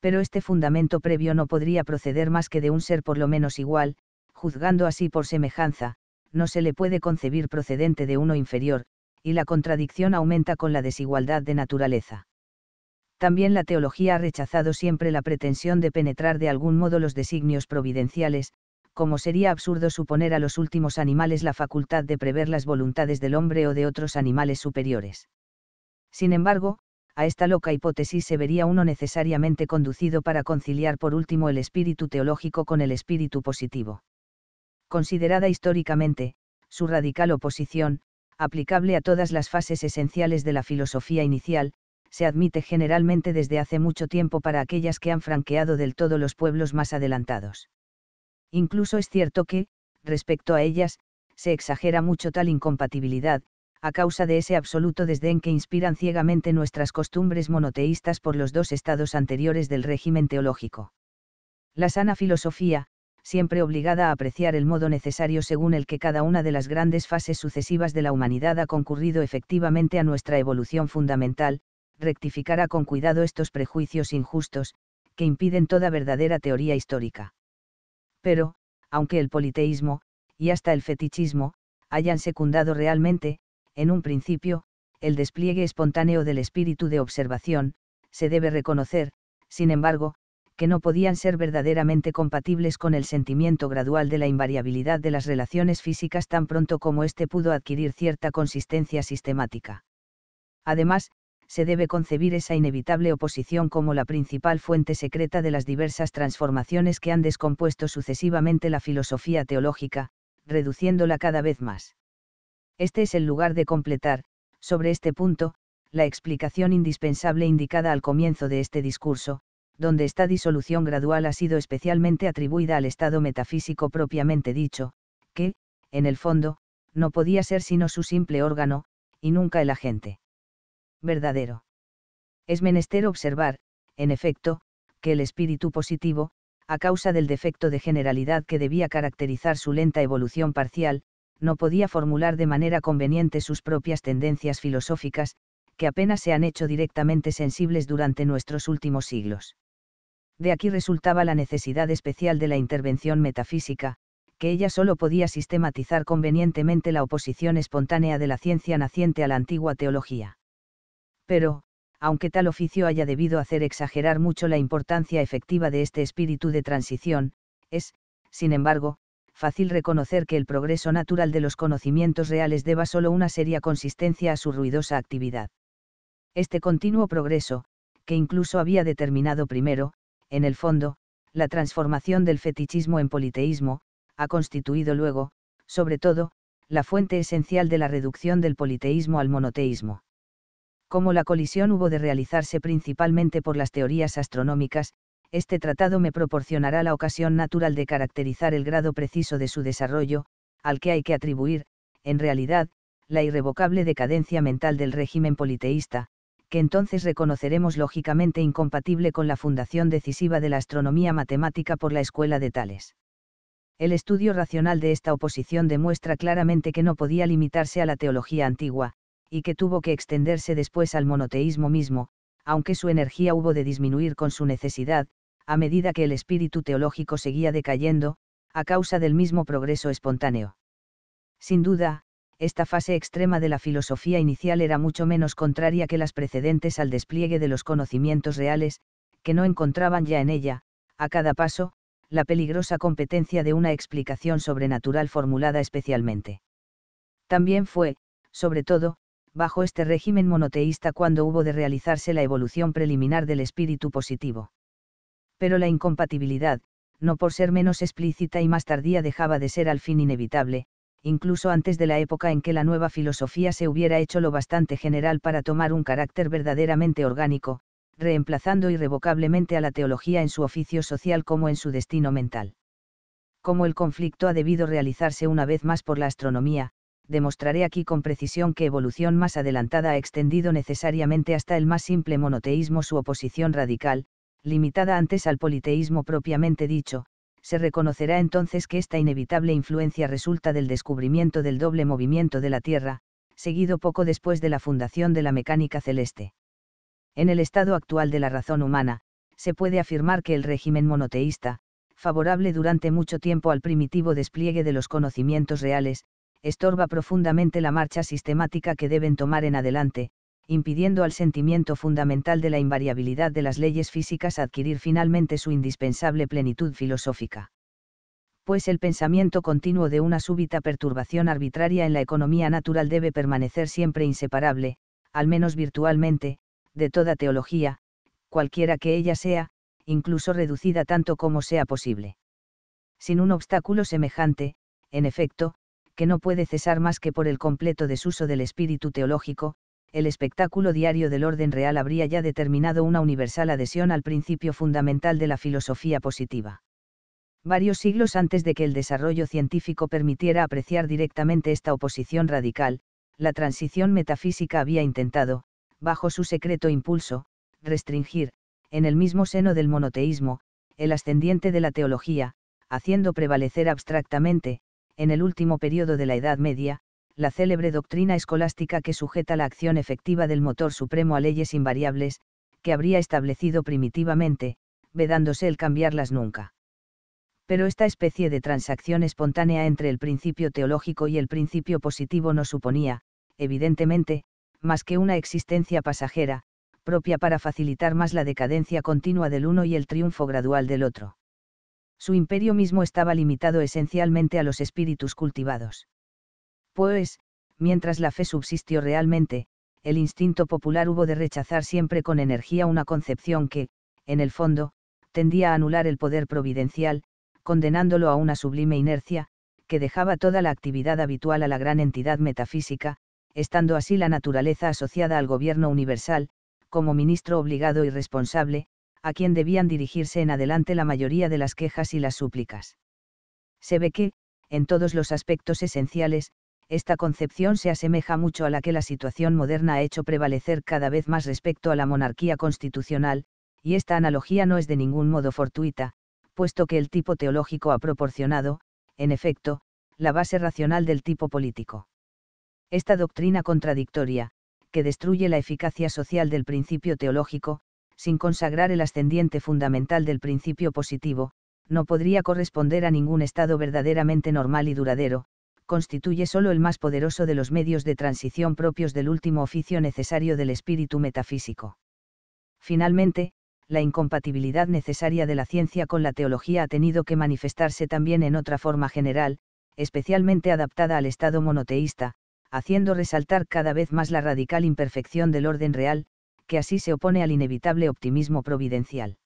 Pero este fundamento previo no podría proceder más que de un ser por lo menos igual, juzgando así por semejanza, no se le puede concebir procedente de uno inferior, y la contradicción aumenta con la desigualdad de naturaleza. También la teología ha rechazado siempre la pretensión de penetrar de algún modo los designios providenciales, como sería absurdo suponer a los últimos animales la facultad de prever las voluntades del hombre o de otros animales superiores. Sin embargo, a esta loca hipótesis se vería uno necesariamente conducido para conciliar por último el espíritu teológico con el espíritu positivo. Considerada históricamente, su radical oposición, aplicable a todas las fases esenciales de la filosofía inicial, se admite generalmente desde hace mucho tiempo para aquellas que han franqueado del todo los pueblos más adelantados. Incluso es cierto que, respecto a ellas, se exagera mucho tal incompatibilidad, a causa de ese absoluto desdén que inspiran ciegamente nuestras costumbres monoteístas por los dos estados anteriores del régimen teológico. La sana filosofía, siempre obligada a apreciar el modo necesario según el que cada una de las grandes fases sucesivas de la humanidad ha concurrido efectivamente a nuestra evolución fundamental, rectificará con cuidado estos prejuicios injustos, que impiden toda verdadera teoría histórica. Pero, aunque el politeísmo, y hasta el fetichismo, hayan secundado realmente, en un principio, el despliegue espontáneo del espíritu de observación, se debe reconocer, sin embargo, que no podían ser verdaderamente compatibles con el sentimiento gradual de la invariabilidad de las relaciones físicas tan pronto como éste pudo adquirir cierta consistencia sistemática. Además, se debe concebir esa inevitable oposición como la principal fuente secreta de las diversas transformaciones que han descompuesto sucesivamente la filosofía teológica, reduciéndola cada vez más. Este es el lugar de completar, sobre este punto, la explicación indispensable indicada al comienzo de este discurso, donde esta disolución gradual ha sido especialmente atribuida al estado metafísico propiamente dicho, que, en el fondo, no podía ser sino su simple órgano, y nunca el agente verdadero. Es menester observar, en efecto, que el espíritu positivo, a causa del defecto de generalidad que debía caracterizar su lenta evolución parcial, no podía formular de manera conveniente sus propias tendencias filosóficas, que apenas se han hecho directamente sensibles durante nuestros últimos siglos. De aquí resultaba la necesidad especial de la intervención metafísica, que ella solo podía sistematizar convenientemente la oposición espontánea de la ciencia naciente a la antigua teología pero, aunque tal oficio haya debido hacer exagerar mucho la importancia efectiva de este espíritu de transición, es, sin embargo, fácil reconocer que el progreso natural de los conocimientos reales deba solo una seria consistencia a su ruidosa actividad. Este continuo progreso, que incluso había determinado primero, en el fondo, la transformación del fetichismo en politeísmo, ha constituido luego, sobre todo, la fuente esencial de la reducción del politeísmo al monoteísmo. Como la colisión hubo de realizarse principalmente por las teorías astronómicas, este tratado me proporcionará la ocasión natural de caracterizar el grado preciso de su desarrollo, al que hay que atribuir, en realidad, la irrevocable decadencia mental del régimen politeísta, que entonces reconoceremos lógicamente incompatible con la fundación decisiva de la astronomía matemática por la escuela de Tales. El estudio racional de esta oposición demuestra claramente que no podía limitarse a la teología antigua, y que tuvo que extenderse después al monoteísmo mismo, aunque su energía hubo de disminuir con su necesidad, a medida que el espíritu teológico seguía decayendo, a causa del mismo progreso espontáneo. Sin duda, esta fase extrema de la filosofía inicial era mucho menos contraria que las precedentes al despliegue de los conocimientos reales, que no encontraban ya en ella, a cada paso, la peligrosa competencia de una explicación sobrenatural formulada especialmente. También fue, sobre todo, bajo este régimen monoteísta cuando hubo de realizarse la evolución preliminar del espíritu positivo. Pero la incompatibilidad, no por ser menos explícita y más tardía dejaba de ser al fin inevitable, incluso antes de la época en que la nueva filosofía se hubiera hecho lo bastante general para tomar un carácter verdaderamente orgánico, reemplazando irrevocablemente a la teología en su oficio social como en su destino mental. Como el conflicto ha debido realizarse una vez más por la astronomía, demostraré aquí con precisión que evolución más adelantada ha extendido necesariamente hasta el más simple monoteísmo su oposición radical, limitada antes al politeísmo propiamente dicho, se reconocerá entonces que esta inevitable influencia resulta del descubrimiento del doble movimiento de la Tierra, seguido poco después de la fundación de la mecánica celeste. En el estado actual de la razón humana, se puede afirmar que el régimen monoteísta, favorable durante mucho tiempo al primitivo despliegue de los conocimientos reales, estorba profundamente la marcha sistemática que deben tomar en adelante, impidiendo al sentimiento fundamental de la invariabilidad de las leyes físicas adquirir finalmente su indispensable plenitud filosófica. Pues el pensamiento continuo de una súbita perturbación arbitraria en la economía natural debe permanecer siempre inseparable, al menos virtualmente, de toda teología, cualquiera que ella sea, incluso reducida tanto como sea posible. Sin un obstáculo semejante, en efecto, que no puede cesar más que por el completo desuso del espíritu teológico, el espectáculo diario del orden real habría ya determinado una universal adhesión al principio fundamental de la filosofía positiva. Varios siglos antes de que el desarrollo científico permitiera apreciar directamente esta oposición radical, la transición metafísica había intentado, bajo su secreto impulso, restringir, en el mismo seno del monoteísmo, el ascendiente de la teología, haciendo prevalecer abstractamente, en el último periodo de la Edad Media, la célebre doctrina escolástica que sujeta la acción efectiva del motor supremo a leyes invariables, que habría establecido primitivamente, vedándose el cambiarlas nunca. Pero esta especie de transacción espontánea entre el principio teológico y el principio positivo no suponía, evidentemente, más que una existencia pasajera, propia para facilitar más la decadencia continua del uno y el triunfo gradual del otro. Su imperio mismo estaba limitado esencialmente a los espíritus cultivados. Pues, mientras la fe subsistió realmente, el instinto popular hubo de rechazar siempre con energía una concepción que, en el fondo, tendía a anular el poder providencial, condenándolo a una sublime inercia, que dejaba toda la actividad habitual a la gran entidad metafísica, estando así la naturaleza asociada al gobierno universal, como ministro obligado y responsable, a quien debían dirigirse en adelante la mayoría de las quejas y las súplicas. Se ve que, en todos los aspectos esenciales, esta concepción se asemeja mucho a la que la situación moderna ha hecho prevalecer cada vez más respecto a la monarquía constitucional, y esta analogía no es de ningún modo fortuita, puesto que el tipo teológico ha proporcionado, en efecto, la base racional del tipo político. Esta doctrina contradictoria, que destruye la eficacia social del principio teológico, sin consagrar el ascendiente fundamental del principio positivo, no podría corresponder a ningún estado verdaderamente normal y duradero, constituye solo el más poderoso de los medios de transición propios del último oficio necesario del espíritu metafísico. Finalmente, la incompatibilidad necesaria de la ciencia con la teología ha tenido que manifestarse también en otra forma general, especialmente adaptada al estado monoteísta, haciendo resaltar cada vez más la radical imperfección del orden real, que así se opone al inevitable optimismo providencial.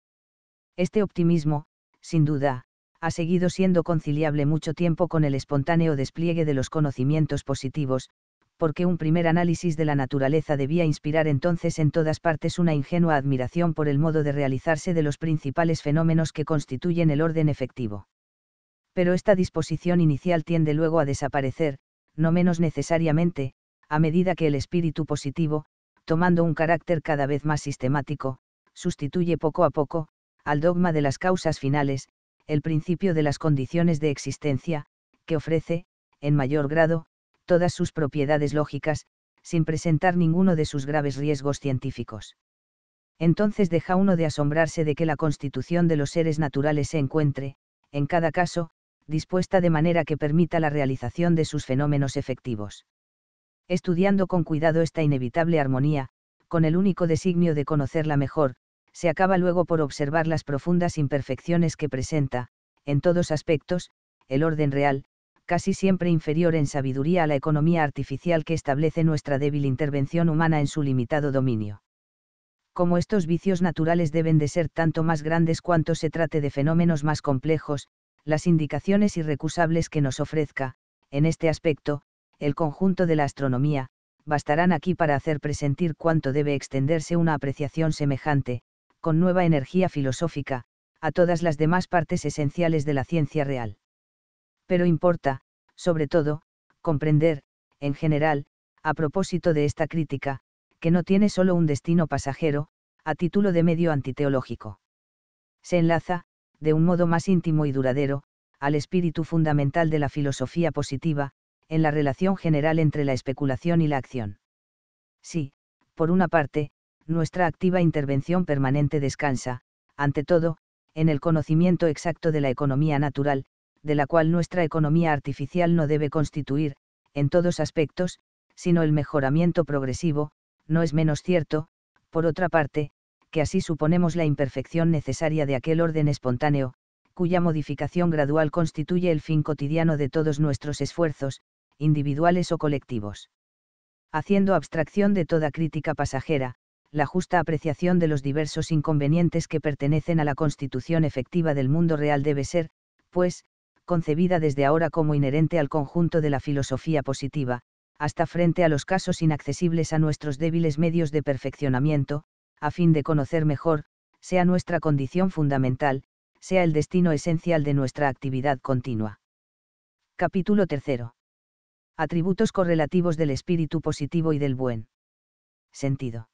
Este optimismo, sin duda, ha seguido siendo conciliable mucho tiempo con el espontáneo despliegue de los conocimientos positivos, porque un primer análisis de la naturaleza debía inspirar entonces en todas partes una ingenua admiración por el modo de realizarse de los principales fenómenos que constituyen el orden efectivo. Pero esta disposición inicial tiende luego a desaparecer, no menos necesariamente, a medida que el espíritu positivo, tomando un carácter cada vez más sistemático, sustituye poco a poco, al dogma de las causas finales, el principio de las condiciones de existencia, que ofrece, en mayor grado, todas sus propiedades lógicas, sin presentar ninguno de sus graves riesgos científicos. Entonces deja uno de asombrarse de que la constitución de los seres naturales se encuentre, en cada caso, dispuesta de manera que permita la realización de sus fenómenos efectivos estudiando con cuidado esta inevitable armonía, con el único designio de conocerla mejor, se acaba luego por observar las profundas imperfecciones que presenta, en todos aspectos, el orden real, casi siempre inferior en sabiduría a la economía artificial que establece nuestra débil intervención humana en su limitado dominio. Como estos vicios naturales deben de ser tanto más grandes cuanto se trate de fenómenos más complejos, las indicaciones irrecusables que nos ofrezca, en este aspecto, el conjunto de la astronomía, bastarán aquí para hacer presentir cuánto debe extenderse una apreciación semejante, con nueva energía filosófica, a todas las demás partes esenciales de la ciencia real. Pero importa, sobre todo, comprender, en general, a propósito de esta crítica, que no tiene solo un destino pasajero, a título de medio antiteológico. Se enlaza, de un modo más íntimo y duradero, al espíritu fundamental de la filosofía positiva, en la relación general entre la especulación y la acción. Sí, por una parte, nuestra activa intervención permanente descansa, ante todo, en el conocimiento exacto de la economía natural, de la cual nuestra economía artificial no debe constituir, en todos aspectos, sino el mejoramiento progresivo, no es menos cierto, por otra parte, que así suponemos la imperfección necesaria de aquel orden espontáneo, cuya modificación gradual constituye el fin cotidiano de todos nuestros esfuerzos, individuales o colectivos. Haciendo abstracción de toda crítica pasajera, la justa apreciación de los diversos inconvenientes que pertenecen a la constitución efectiva del mundo real debe ser, pues, concebida desde ahora como inherente al conjunto de la filosofía positiva, hasta frente a los casos inaccesibles a nuestros débiles medios de perfeccionamiento, a fin de conocer mejor, sea nuestra condición fundamental, sea el destino esencial de nuestra actividad continua. Capítulo 3 atributos correlativos del espíritu positivo y del buen sentido.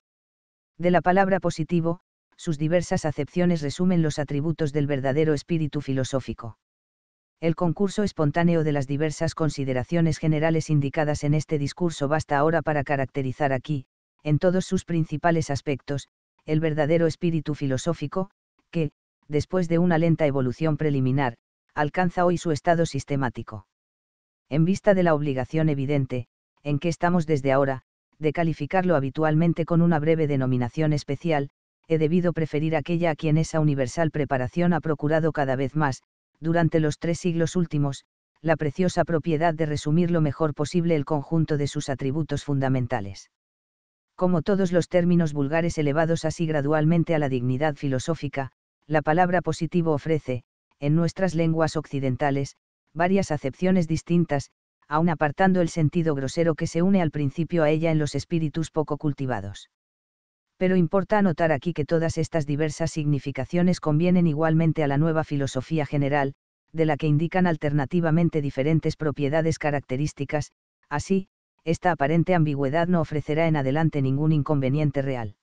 De la palabra positivo, sus diversas acepciones resumen los atributos del verdadero espíritu filosófico. El concurso espontáneo de las diversas consideraciones generales indicadas en este discurso basta ahora para caracterizar aquí, en todos sus principales aspectos, el verdadero espíritu filosófico, que, después de una lenta evolución preliminar, alcanza hoy su estado sistemático en vista de la obligación evidente, en que estamos desde ahora, de calificarlo habitualmente con una breve denominación especial, he debido preferir aquella a quien esa universal preparación ha procurado cada vez más, durante los tres siglos últimos, la preciosa propiedad de resumir lo mejor posible el conjunto de sus atributos fundamentales. Como todos los términos vulgares elevados así gradualmente a la dignidad filosófica, la palabra positivo ofrece, en nuestras lenguas occidentales, varias acepciones distintas, aun apartando el sentido grosero que se une al principio a ella en los espíritus poco cultivados. Pero importa anotar aquí que todas estas diversas significaciones convienen igualmente a la nueva filosofía general, de la que indican alternativamente diferentes propiedades características, así, esta aparente ambigüedad no ofrecerá en adelante ningún inconveniente real.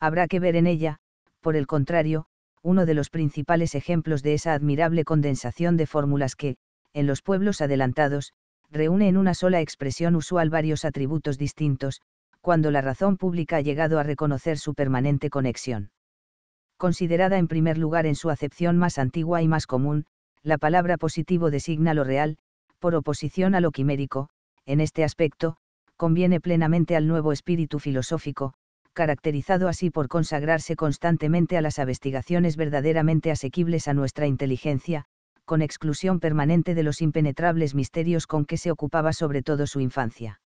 Habrá que ver en ella, por el contrario, uno de los principales ejemplos de esa admirable condensación de fórmulas que, en los pueblos adelantados, reúne en una sola expresión usual varios atributos distintos, cuando la razón pública ha llegado a reconocer su permanente conexión. Considerada en primer lugar en su acepción más antigua y más común, la palabra positivo designa lo real, por oposición a lo quimérico, en este aspecto, conviene plenamente al nuevo espíritu filosófico, caracterizado así por consagrarse constantemente a las investigaciones verdaderamente asequibles a nuestra inteligencia, con exclusión permanente de los impenetrables misterios con que se ocupaba sobre todo su infancia.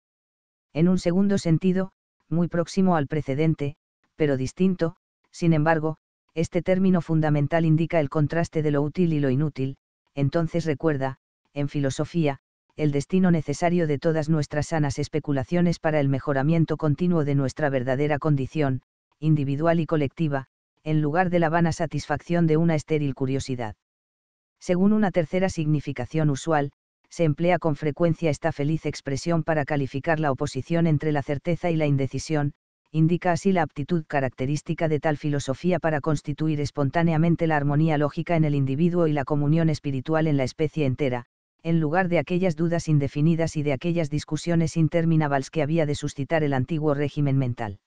En un segundo sentido, muy próximo al precedente, pero distinto, sin embargo, este término fundamental indica el contraste de lo útil y lo inútil, entonces recuerda, en filosofía, el destino necesario de todas nuestras sanas especulaciones para el mejoramiento continuo de nuestra verdadera condición, individual y colectiva, en lugar de la vana satisfacción de una estéril curiosidad. Según una tercera significación usual, se emplea con frecuencia esta feliz expresión para calificar la oposición entre la certeza y la indecisión, indica así la aptitud característica de tal filosofía para constituir espontáneamente la armonía lógica en el individuo y la comunión espiritual en la especie entera, en lugar de aquellas dudas indefinidas y de aquellas discusiones interminables que había de suscitar el antiguo régimen mental.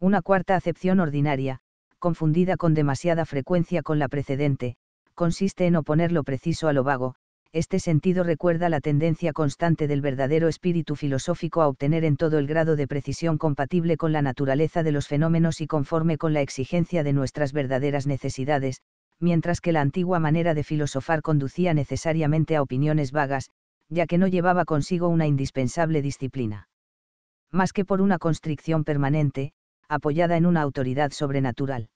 Una cuarta acepción ordinaria, confundida con demasiada frecuencia con la precedente, consiste en oponer lo preciso a lo vago, este sentido recuerda la tendencia constante del verdadero espíritu filosófico a obtener en todo el grado de precisión compatible con la naturaleza de los fenómenos y conforme con la exigencia de nuestras verdaderas necesidades, mientras que la antigua manera de filosofar conducía necesariamente a opiniones vagas, ya que no llevaba consigo una indispensable disciplina. Más que por una constricción permanente, apoyada en una autoridad sobrenatural.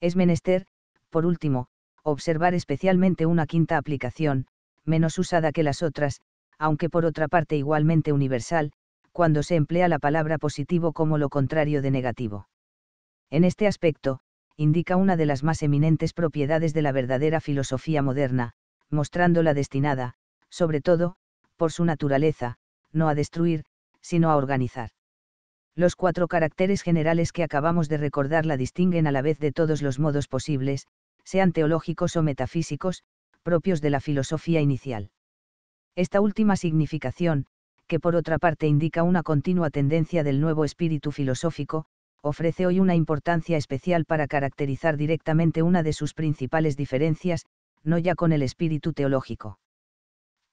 Es menester, por último, observar especialmente una quinta aplicación, menos usada que las otras, aunque por otra parte igualmente universal, cuando se emplea la palabra positivo como lo contrario de negativo. En este aspecto, indica una de las más eminentes propiedades de la verdadera filosofía moderna, mostrándola destinada, sobre todo, por su naturaleza, no a destruir, sino a organizar. Los cuatro caracteres generales que acabamos de recordar la distinguen a la vez de todos los modos posibles, sean teológicos o metafísicos, propios de la filosofía inicial. Esta última significación, que por otra parte indica una continua tendencia del nuevo espíritu filosófico, ofrece hoy una importancia especial para caracterizar directamente una de sus principales diferencias, no ya con el espíritu teológico.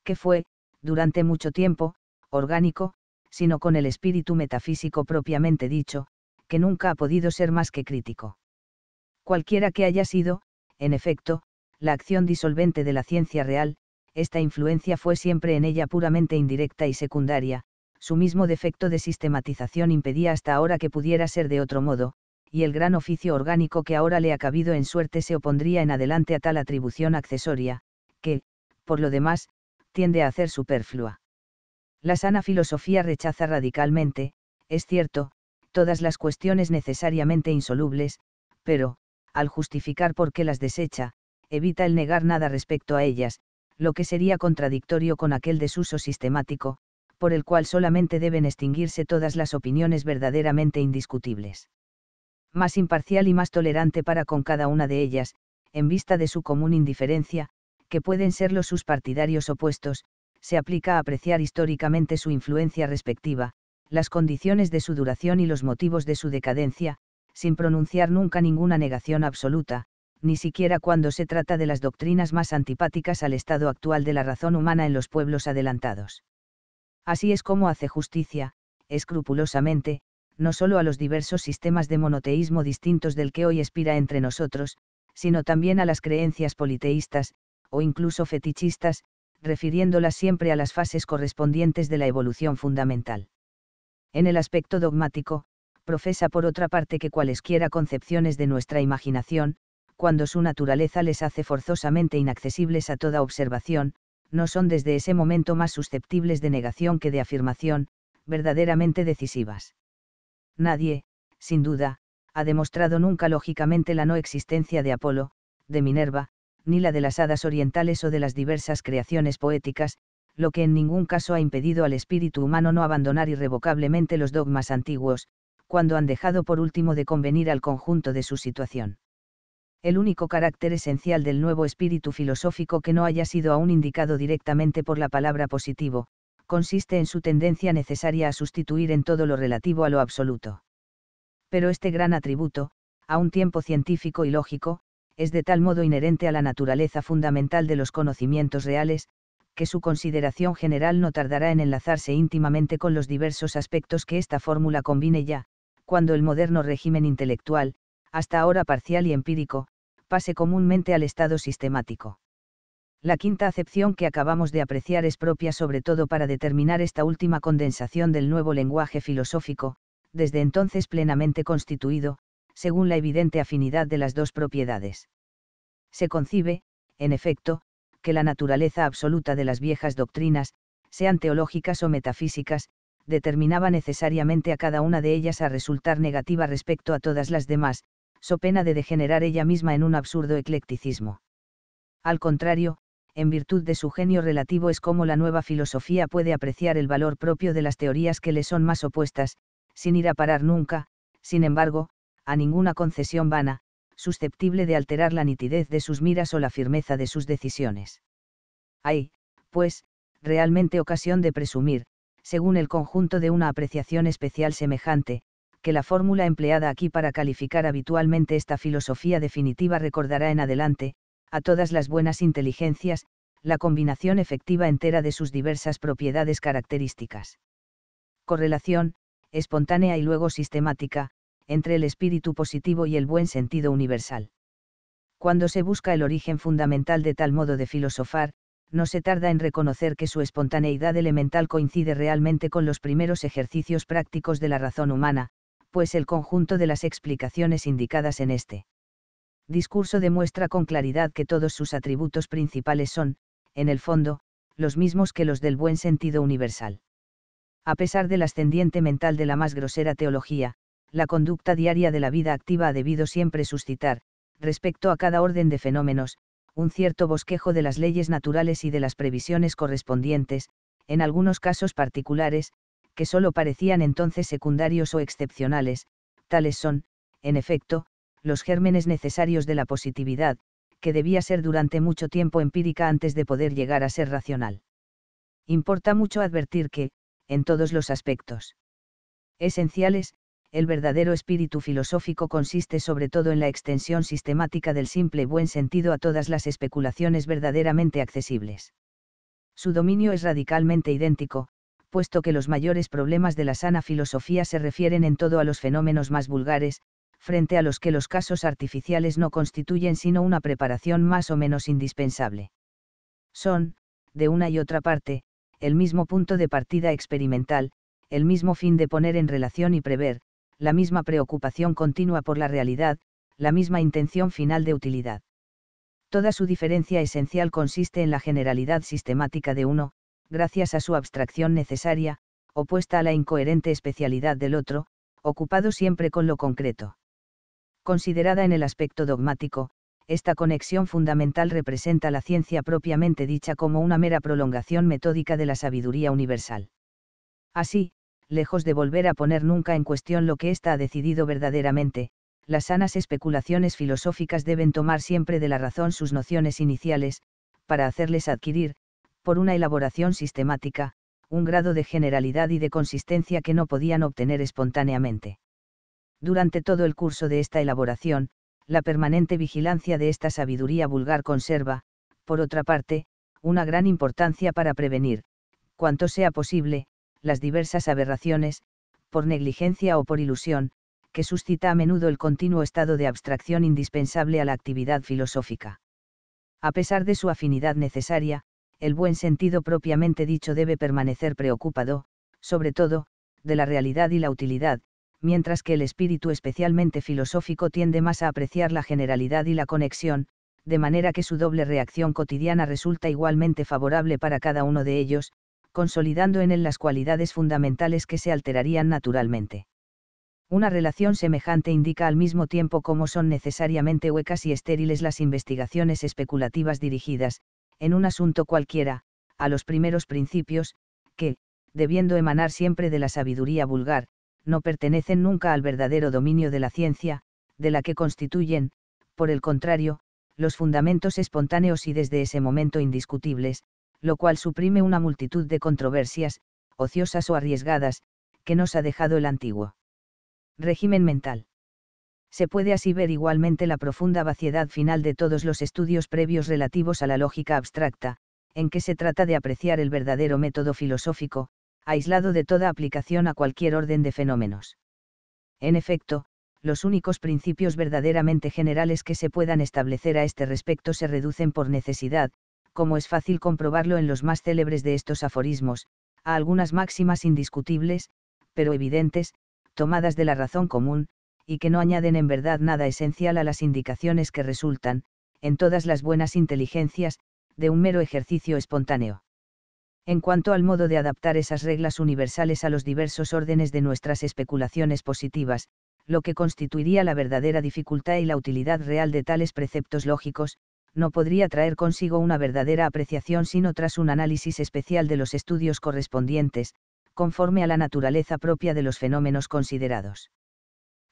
Que fue, durante mucho tiempo, orgánico, sino con el espíritu metafísico propiamente dicho, que nunca ha podido ser más que crítico. Cualquiera que haya sido, en efecto, la acción disolvente de la ciencia real, esta influencia fue siempre en ella puramente indirecta y secundaria, su mismo defecto de sistematización impedía hasta ahora que pudiera ser de otro modo, y el gran oficio orgánico que ahora le ha cabido en suerte se opondría en adelante a tal atribución accesoria, que, por lo demás, tiende a hacer superflua. La sana filosofía rechaza radicalmente, es cierto, todas las cuestiones necesariamente insolubles, pero, al justificar por qué las desecha, evita el negar nada respecto a ellas, lo que sería contradictorio con aquel desuso sistemático, por el cual solamente deben extinguirse todas las opiniones verdaderamente indiscutibles. Más imparcial y más tolerante para con cada una de ellas, en vista de su común indiferencia, que pueden serlo sus partidarios opuestos, se aplica a apreciar históricamente su influencia respectiva, las condiciones de su duración y los motivos de su decadencia, sin pronunciar nunca ninguna negación absoluta, ni siquiera cuando se trata de las doctrinas más antipáticas al estado actual de la razón humana en los pueblos adelantados. Así es como hace justicia, escrupulosamente, no solo a los diversos sistemas de monoteísmo distintos del que hoy expira entre nosotros, sino también a las creencias politeístas, o incluso fetichistas, refiriéndolas siempre a las fases correspondientes de la evolución fundamental. En el aspecto dogmático, profesa por otra parte que cualesquiera concepciones de nuestra imaginación, cuando su naturaleza les hace forzosamente inaccesibles a toda observación, no son desde ese momento más susceptibles de negación que de afirmación, verdaderamente decisivas. Nadie, sin duda, ha demostrado nunca lógicamente la no existencia de Apolo, de Minerva, ni la de las hadas orientales o de las diversas creaciones poéticas, lo que en ningún caso ha impedido al espíritu humano no abandonar irrevocablemente los dogmas antiguos, cuando han dejado por último de convenir al conjunto de su situación el único carácter esencial del nuevo espíritu filosófico que no haya sido aún indicado directamente por la palabra positivo, consiste en su tendencia necesaria a sustituir en todo lo relativo a lo absoluto. Pero este gran atributo, a un tiempo científico y lógico, es de tal modo inherente a la naturaleza fundamental de los conocimientos reales, que su consideración general no tardará en enlazarse íntimamente con los diversos aspectos que esta fórmula combine ya, cuando el moderno régimen intelectual, hasta ahora parcial y empírico, pase comúnmente al estado sistemático. La quinta acepción que acabamos de apreciar es propia sobre todo para determinar esta última condensación del nuevo lenguaje filosófico, desde entonces plenamente constituido, según la evidente afinidad de las dos propiedades. Se concibe, en efecto, que la naturaleza absoluta de las viejas doctrinas, sean teológicas o metafísicas, determinaba necesariamente a cada una de ellas a resultar negativa respecto a todas las demás, so pena de degenerar ella misma en un absurdo eclecticismo. Al contrario, en virtud de su genio relativo es como la nueva filosofía puede apreciar el valor propio de las teorías que le son más opuestas, sin ir a parar nunca, sin embargo, a ninguna concesión vana, susceptible de alterar la nitidez de sus miras o la firmeza de sus decisiones. Hay, pues, realmente ocasión de presumir, según el conjunto de una apreciación especial semejante, que la fórmula empleada aquí para calificar habitualmente esta filosofía definitiva recordará en adelante, a todas las buenas inteligencias, la combinación efectiva entera de sus diversas propiedades características. Correlación, espontánea y luego sistemática, entre el espíritu positivo y el buen sentido universal. Cuando se busca el origen fundamental de tal modo de filosofar, no se tarda en reconocer que su espontaneidad elemental coincide realmente con los primeros ejercicios prácticos de la razón humana, pues el conjunto de las explicaciones indicadas en este discurso demuestra con claridad que todos sus atributos principales son, en el fondo, los mismos que los del buen sentido universal. A pesar del ascendiente mental de la más grosera teología, la conducta diaria de la vida activa ha debido siempre suscitar, respecto a cada orden de fenómenos, un cierto bosquejo de las leyes naturales y de las previsiones correspondientes, en algunos casos particulares, que solo parecían entonces secundarios o excepcionales, tales son, en efecto, los gérmenes necesarios de la positividad, que debía ser durante mucho tiempo empírica antes de poder llegar a ser racional. Importa mucho advertir que, en todos los aspectos esenciales, el verdadero espíritu filosófico consiste sobre todo en la extensión sistemática del simple buen sentido a todas las especulaciones verdaderamente accesibles. Su dominio es radicalmente idéntico, puesto que los mayores problemas de la sana filosofía se refieren en todo a los fenómenos más vulgares, frente a los que los casos artificiales no constituyen sino una preparación más o menos indispensable. Son, de una y otra parte, el mismo punto de partida experimental, el mismo fin de poner en relación y prever, la misma preocupación continua por la realidad, la misma intención final de utilidad. Toda su diferencia esencial consiste en la generalidad sistemática de uno, gracias a su abstracción necesaria, opuesta a la incoherente especialidad del otro, ocupado siempre con lo concreto. Considerada en el aspecto dogmático, esta conexión fundamental representa la ciencia propiamente dicha como una mera prolongación metódica de la sabiduría universal. Así, lejos de volver a poner nunca en cuestión lo que ésta ha decidido verdaderamente, las sanas especulaciones filosóficas deben tomar siempre de la razón sus nociones iniciales, para hacerles adquirir, por una elaboración sistemática, un grado de generalidad y de consistencia que no podían obtener espontáneamente. Durante todo el curso de esta elaboración, la permanente vigilancia de esta sabiduría vulgar conserva, por otra parte, una gran importancia para prevenir, cuanto sea posible, las diversas aberraciones, por negligencia o por ilusión, que suscita a menudo el continuo estado de abstracción indispensable a la actividad filosófica. A pesar de su afinidad necesaria, el buen sentido propiamente dicho debe permanecer preocupado, sobre todo, de la realidad y la utilidad, mientras que el espíritu especialmente filosófico tiende más a apreciar la generalidad y la conexión, de manera que su doble reacción cotidiana resulta igualmente favorable para cada uno de ellos, consolidando en él las cualidades fundamentales que se alterarían naturalmente. Una relación semejante indica al mismo tiempo cómo son necesariamente huecas y estériles las investigaciones especulativas dirigidas, en un asunto cualquiera, a los primeros principios, que, debiendo emanar siempre de la sabiduría vulgar, no pertenecen nunca al verdadero dominio de la ciencia, de la que constituyen, por el contrario, los fundamentos espontáneos y desde ese momento indiscutibles, lo cual suprime una multitud de controversias, ociosas o arriesgadas, que nos ha dejado el antiguo régimen mental se puede así ver igualmente la profunda vaciedad final de todos los estudios previos relativos a la lógica abstracta, en que se trata de apreciar el verdadero método filosófico, aislado de toda aplicación a cualquier orden de fenómenos. En efecto, los únicos principios verdaderamente generales que se puedan establecer a este respecto se reducen por necesidad, como es fácil comprobarlo en los más célebres de estos aforismos, a algunas máximas indiscutibles, pero evidentes, tomadas de la razón común, y que no añaden en verdad nada esencial a las indicaciones que resultan, en todas las buenas inteligencias, de un mero ejercicio espontáneo. En cuanto al modo de adaptar esas reglas universales a los diversos órdenes de nuestras especulaciones positivas, lo que constituiría la verdadera dificultad y la utilidad real de tales preceptos lógicos, no podría traer consigo una verdadera apreciación sino tras un análisis especial de los estudios correspondientes, conforme a la naturaleza propia de los fenómenos considerados.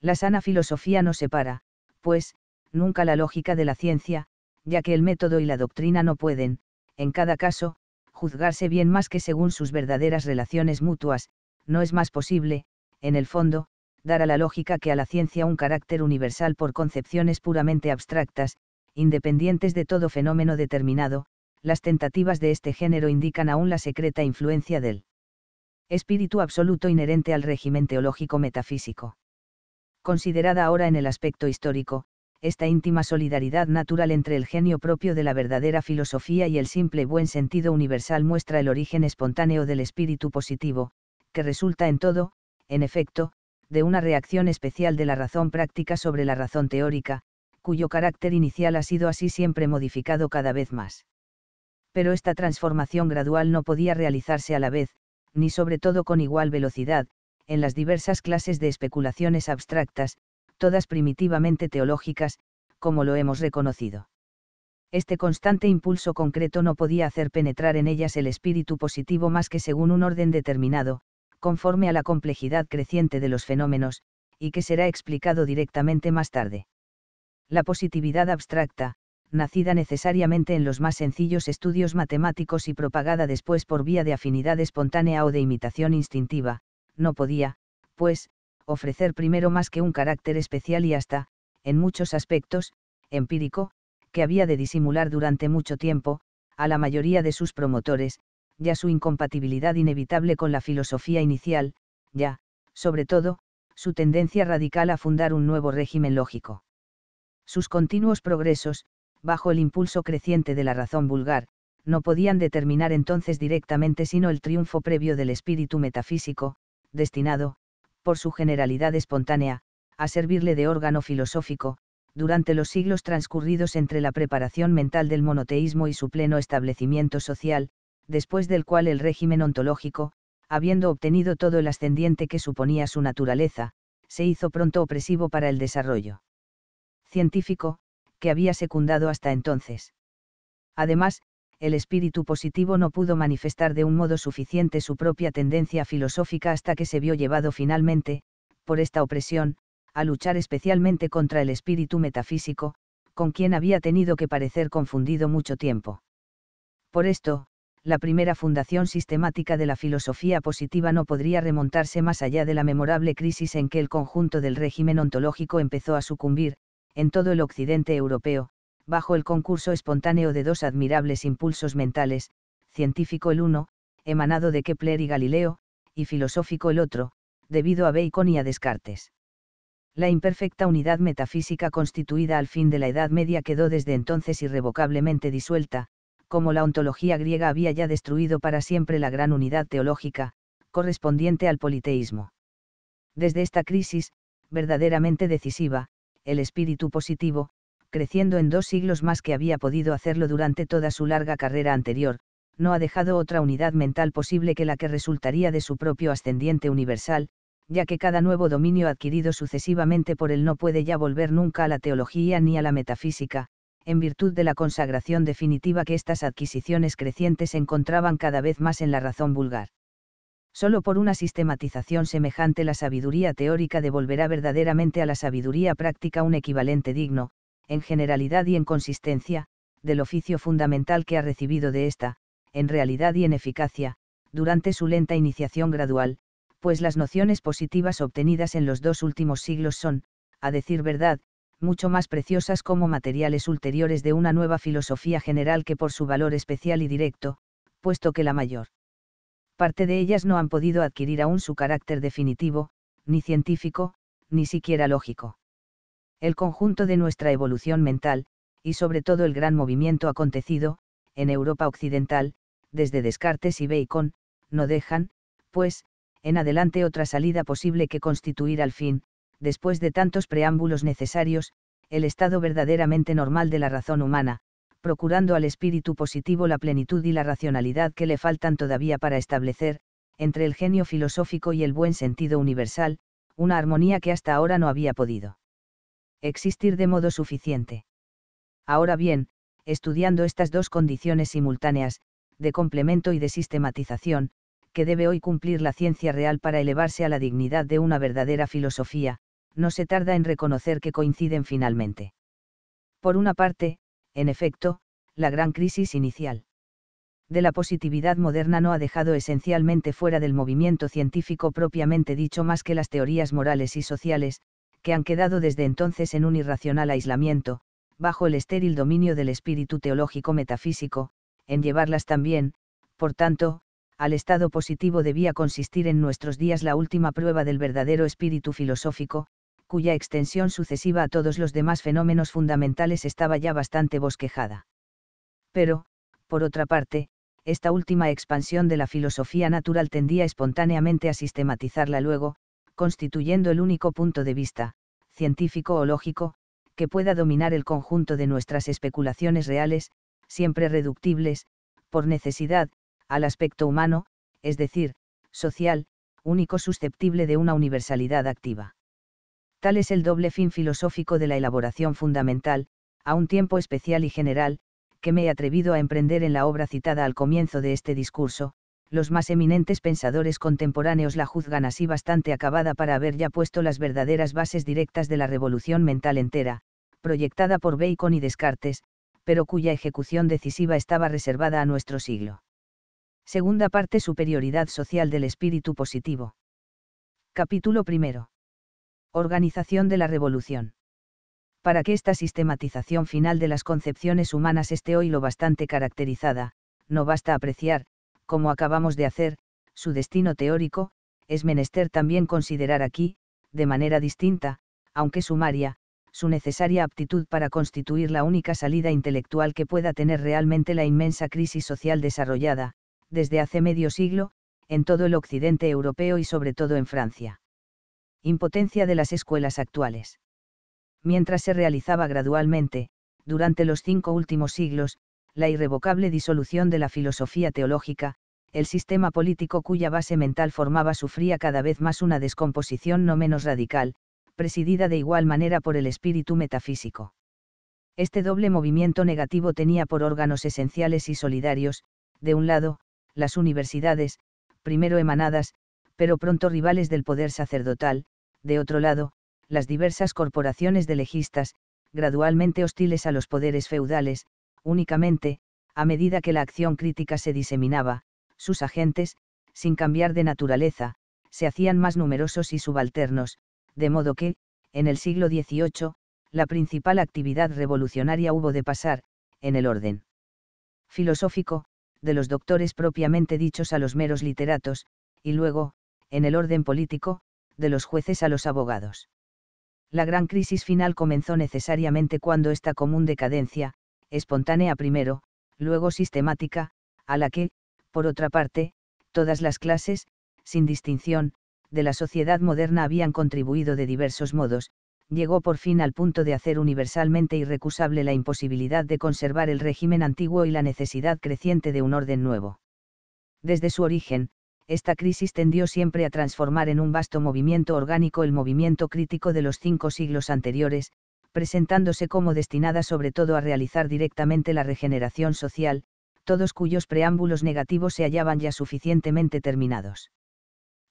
La sana filosofía no separa, pues, nunca la lógica de la ciencia, ya que el método y la doctrina no pueden, en cada caso, juzgarse bien más que según sus verdaderas relaciones mutuas, no es más posible, en el fondo, dar a la lógica que a la ciencia un carácter universal por concepciones puramente abstractas, independientes de todo fenómeno determinado, las tentativas de este género indican aún la secreta influencia del espíritu absoluto inherente al régimen teológico metafísico considerada ahora en el aspecto histórico, esta íntima solidaridad natural entre el genio propio de la verdadera filosofía y el simple buen sentido universal muestra el origen espontáneo del espíritu positivo, que resulta en todo, en efecto, de una reacción especial de la razón práctica sobre la razón teórica, cuyo carácter inicial ha sido así siempre modificado cada vez más. Pero esta transformación gradual no podía realizarse a la vez, ni sobre todo con igual velocidad, en las diversas clases de especulaciones abstractas, todas primitivamente teológicas, como lo hemos reconocido. Este constante impulso concreto no podía hacer penetrar en ellas el espíritu positivo más que según un orden determinado, conforme a la complejidad creciente de los fenómenos, y que será explicado directamente más tarde. La positividad abstracta, nacida necesariamente en los más sencillos estudios matemáticos y propagada después por vía de afinidad espontánea o de imitación instintiva, no podía, pues, ofrecer primero más que un carácter especial y hasta, en muchos aspectos, empírico, que había de disimular durante mucho tiempo, a la mayoría de sus promotores, ya su incompatibilidad inevitable con la filosofía inicial, ya, sobre todo, su tendencia radical a fundar un nuevo régimen lógico. Sus continuos progresos, bajo el impulso creciente de la razón vulgar, no podían determinar entonces directamente sino el triunfo previo del espíritu metafísico, destinado, por su generalidad espontánea, a servirle de órgano filosófico, durante los siglos transcurridos entre la preparación mental del monoteísmo y su pleno establecimiento social, después del cual el régimen ontológico, habiendo obtenido todo el ascendiente que suponía su naturaleza, se hizo pronto opresivo para el desarrollo científico, que había secundado hasta entonces. Además, el espíritu positivo no pudo manifestar de un modo suficiente su propia tendencia filosófica hasta que se vio llevado finalmente, por esta opresión, a luchar especialmente contra el espíritu metafísico, con quien había tenido que parecer confundido mucho tiempo. Por esto, la primera fundación sistemática de la filosofía positiva no podría remontarse más allá de la memorable crisis en que el conjunto del régimen ontológico empezó a sucumbir, en todo el occidente europeo, bajo el concurso espontáneo de dos admirables impulsos mentales, científico el uno, emanado de Kepler y Galileo, y filosófico el otro, debido a Bacon y a Descartes. La imperfecta unidad metafísica constituida al fin de la Edad Media quedó desde entonces irrevocablemente disuelta, como la ontología griega había ya destruido para siempre la gran unidad teológica, correspondiente al politeísmo. Desde esta crisis, verdaderamente decisiva, el espíritu positivo, creciendo en dos siglos más que había podido hacerlo durante toda su larga carrera anterior, no ha dejado otra unidad mental posible que la que resultaría de su propio ascendiente universal, ya que cada nuevo dominio adquirido sucesivamente por él no puede ya volver nunca a la teología ni a la metafísica, en virtud de la consagración definitiva que estas adquisiciones crecientes encontraban cada vez más en la razón vulgar. Solo por una sistematización semejante la sabiduría teórica devolverá verdaderamente a la sabiduría práctica un equivalente digno, en generalidad y en consistencia, del oficio fundamental que ha recibido de ésta, en realidad y en eficacia, durante su lenta iniciación gradual, pues las nociones positivas obtenidas en los dos últimos siglos son, a decir verdad, mucho más preciosas como materiales ulteriores de una nueva filosofía general que por su valor especial y directo, puesto que la mayor parte de ellas no han podido adquirir aún su carácter definitivo, ni científico, ni siquiera lógico el conjunto de nuestra evolución mental, y sobre todo el gran movimiento acontecido, en Europa Occidental, desde Descartes y Bacon, no dejan, pues, en adelante otra salida posible que constituir al fin, después de tantos preámbulos necesarios, el estado verdaderamente normal de la razón humana, procurando al espíritu positivo la plenitud y la racionalidad que le faltan todavía para establecer, entre el genio filosófico y el buen sentido universal, una armonía que hasta ahora no había podido existir de modo suficiente. Ahora bien, estudiando estas dos condiciones simultáneas, de complemento y de sistematización, que debe hoy cumplir la ciencia real para elevarse a la dignidad de una verdadera filosofía, no se tarda en reconocer que coinciden finalmente. Por una parte, en efecto, la gran crisis inicial de la positividad moderna no ha dejado esencialmente fuera del movimiento científico propiamente dicho más que las teorías morales y sociales, que han quedado desde entonces en un irracional aislamiento, bajo el estéril dominio del espíritu teológico metafísico, en llevarlas también, por tanto, al estado positivo debía consistir en nuestros días la última prueba del verdadero espíritu filosófico, cuya extensión sucesiva a todos los demás fenómenos fundamentales estaba ya bastante bosquejada. Pero, por otra parte, esta última expansión de la filosofía natural tendía espontáneamente a sistematizarla luego, constituyendo el único punto de vista, científico o lógico, que pueda dominar el conjunto de nuestras especulaciones reales, siempre reductibles, por necesidad, al aspecto humano, es decir, social, único susceptible de una universalidad activa. Tal es el doble fin filosófico de la elaboración fundamental, a un tiempo especial y general, que me he atrevido a emprender en la obra citada al comienzo de este discurso, los más eminentes pensadores contemporáneos la juzgan así bastante acabada para haber ya puesto las verdaderas bases directas de la revolución mental entera, proyectada por Bacon y Descartes, pero cuya ejecución decisiva estaba reservada a nuestro siglo. Segunda parte Superioridad social del espíritu positivo. Capítulo primero. Organización de la revolución. Para que esta sistematización final de las concepciones humanas esté hoy lo bastante caracterizada, no basta apreciar, como acabamos de hacer, su destino teórico, es menester también considerar aquí, de manera distinta, aunque sumaria, su necesaria aptitud para constituir la única salida intelectual que pueda tener realmente la inmensa crisis social desarrollada, desde hace medio siglo, en todo el occidente europeo y sobre todo en Francia. Impotencia de las escuelas actuales. Mientras se realizaba gradualmente, durante los cinco últimos siglos, la irrevocable disolución de la filosofía teológica, el sistema político cuya base mental formaba sufría cada vez más una descomposición no menos radical, presidida de igual manera por el espíritu metafísico. Este doble movimiento negativo tenía por órganos esenciales y solidarios, de un lado, las universidades, primero emanadas, pero pronto rivales del poder sacerdotal, de otro lado, las diversas corporaciones de legistas, gradualmente hostiles a los poderes feudales, únicamente, a medida que la acción crítica se diseminaba, sus agentes, sin cambiar de naturaleza, se hacían más numerosos y subalternos, de modo que, en el siglo XVIII, la principal actividad revolucionaria hubo de pasar, en el orden filosófico, de los doctores propiamente dichos a los meros literatos, y luego, en el orden político, de los jueces a los abogados. La gran crisis final comenzó necesariamente cuando esta común decadencia, espontánea primero, luego sistemática, a la que, por otra parte, todas las clases, sin distinción, de la sociedad moderna habían contribuido de diversos modos, llegó por fin al punto de hacer universalmente irrecusable la imposibilidad de conservar el régimen antiguo y la necesidad creciente de un orden nuevo. Desde su origen, esta crisis tendió siempre a transformar en un vasto movimiento orgánico el movimiento crítico de los cinco siglos anteriores, presentándose como destinada sobre todo a realizar directamente la regeneración social, todos cuyos preámbulos negativos se hallaban ya suficientemente terminados.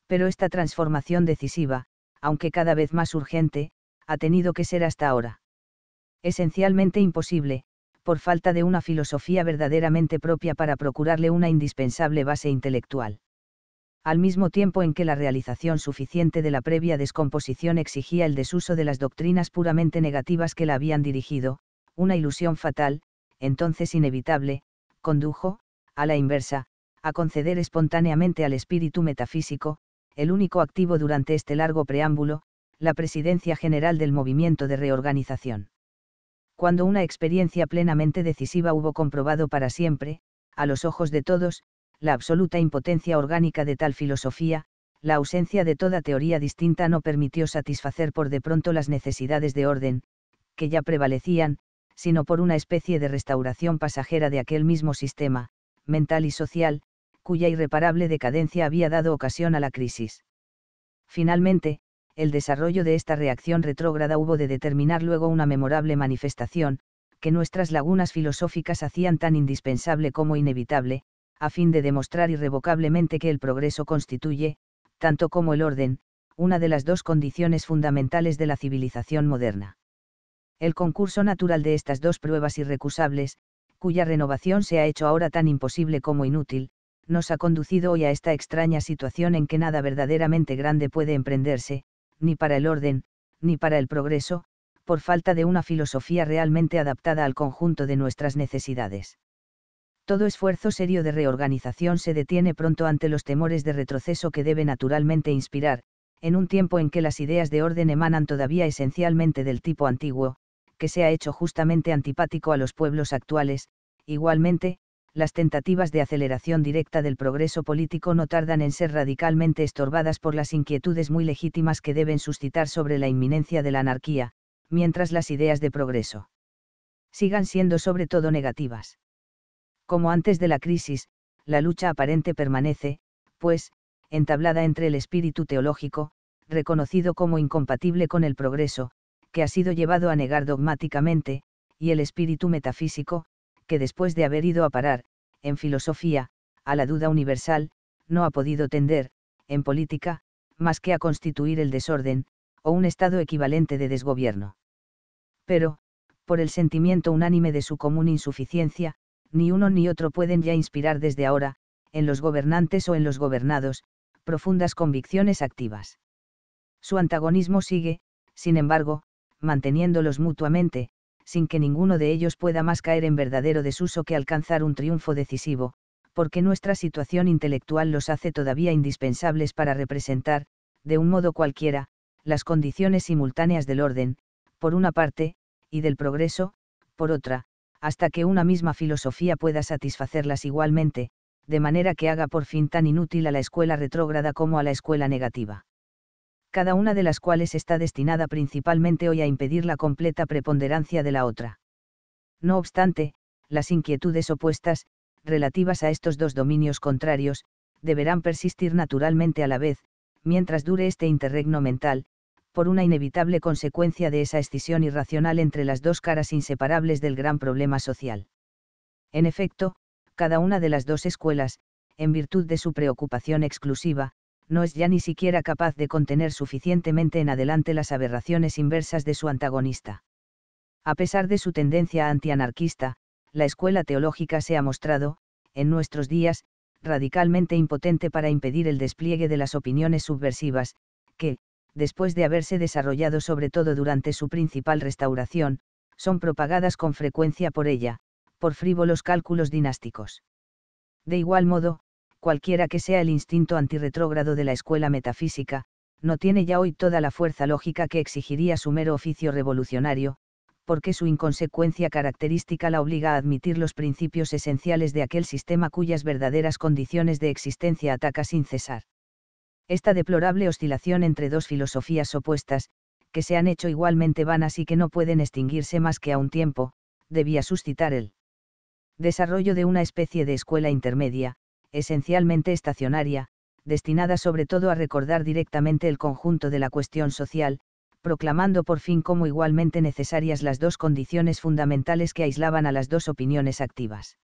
Pero esta transformación decisiva, aunque cada vez más urgente, ha tenido que ser hasta ahora. Esencialmente imposible, por falta de una filosofía verdaderamente propia para procurarle una indispensable base intelectual. Al mismo tiempo en que la realización suficiente de la previa descomposición exigía el desuso de las doctrinas puramente negativas que la habían dirigido, una ilusión fatal, entonces inevitable, condujo, a la inversa, a conceder espontáneamente al espíritu metafísico, el único activo durante este largo preámbulo, la presidencia general del movimiento de reorganización. Cuando una experiencia plenamente decisiva hubo comprobado para siempre, a los ojos de todos, la absoluta impotencia orgánica de tal filosofía, la ausencia de toda teoría distinta no permitió satisfacer por de pronto las necesidades de orden, que ya prevalecían, sino por una especie de restauración pasajera de aquel mismo sistema, mental y social, cuya irreparable decadencia había dado ocasión a la crisis. Finalmente, el desarrollo de esta reacción retrógrada hubo de determinar luego una memorable manifestación, que nuestras lagunas filosóficas hacían tan indispensable como inevitable, a fin de demostrar irrevocablemente que el progreso constituye, tanto como el orden, una de las dos condiciones fundamentales de la civilización moderna el concurso natural de estas dos pruebas irrecusables, cuya renovación se ha hecho ahora tan imposible como inútil, nos ha conducido hoy a esta extraña situación en que nada verdaderamente grande puede emprenderse, ni para el orden, ni para el progreso, por falta de una filosofía realmente adaptada al conjunto de nuestras necesidades. Todo esfuerzo serio de reorganización se detiene pronto ante los temores de retroceso que debe naturalmente inspirar, en un tiempo en que las ideas de orden emanan todavía esencialmente del tipo antiguo, que se ha hecho justamente antipático a los pueblos actuales, igualmente, las tentativas de aceleración directa del progreso político no tardan en ser radicalmente estorbadas por las inquietudes muy legítimas que deben suscitar sobre la inminencia de la anarquía, mientras las ideas de progreso sigan siendo sobre todo negativas. Como antes de la crisis, la lucha aparente permanece, pues, entablada entre el espíritu teológico, reconocido como incompatible con el progreso, que ha sido llevado a negar dogmáticamente, y el espíritu metafísico, que después de haber ido a parar, en filosofía, a la duda universal, no ha podido tender, en política, más que a constituir el desorden, o un estado equivalente de desgobierno. Pero, por el sentimiento unánime de su común insuficiencia, ni uno ni otro pueden ya inspirar desde ahora, en los gobernantes o en los gobernados, profundas convicciones activas. Su antagonismo sigue, sin embargo, manteniéndolos mutuamente, sin que ninguno de ellos pueda más caer en verdadero desuso que alcanzar un triunfo decisivo, porque nuestra situación intelectual los hace todavía indispensables para representar, de un modo cualquiera, las condiciones simultáneas del orden, por una parte, y del progreso, por otra, hasta que una misma filosofía pueda satisfacerlas igualmente, de manera que haga por fin tan inútil a la escuela retrógrada como a la escuela negativa cada una de las cuales está destinada principalmente hoy a impedir la completa preponderancia de la otra. No obstante, las inquietudes opuestas, relativas a estos dos dominios contrarios, deberán persistir naturalmente a la vez, mientras dure este interregno mental, por una inevitable consecuencia de esa escisión irracional entre las dos caras inseparables del gran problema social. En efecto, cada una de las dos escuelas, en virtud de su preocupación exclusiva, no es ya ni siquiera capaz de contener suficientemente en adelante las aberraciones inversas de su antagonista. A pesar de su tendencia antianarquista, la escuela teológica se ha mostrado, en nuestros días, radicalmente impotente para impedir el despliegue de las opiniones subversivas, que, después de haberse desarrollado sobre todo durante su principal restauración, son propagadas con frecuencia por ella, por frívolos cálculos dinásticos. De igual modo, cualquiera que sea el instinto antirretrógrado de la escuela metafísica, no tiene ya hoy toda la fuerza lógica que exigiría su mero oficio revolucionario, porque su inconsecuencia característica la obliga a admitir los principios esenciales de aquel sistema cuyas verdaderas condiciones de existencia ataca sin cesar. Esta deplorable oscilación entre dos filosofías opuestas, que se han hecho igualmente vanas y que no pueden extinguirse más que a un tiempo, debía suscitar el desarrollo de una especie de escuela intermedia, esencialmente estacionaria, destinada sobre todo a recordar directamente el conjunto de la cuestión social, proclamando por fin como igualmente necesarias las dos condiciones fundamentales que aislaban a las dos opiniones activas.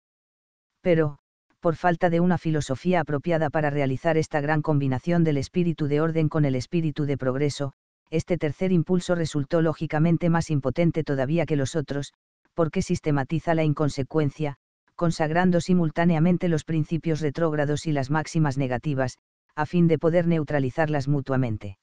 Pero, por falta de una filosofía apropiada para realizar esta gran combinación del espíritu de orden con el espíritu de progreso, este tercer impulso resultó lógicamente más impotente todavía que los otros, porque sistematiza la inconsecuencia, consagrando simultáneamente los principios retrógrados y las máximas negativas, a fin de poder neutralizarlas mutuamente.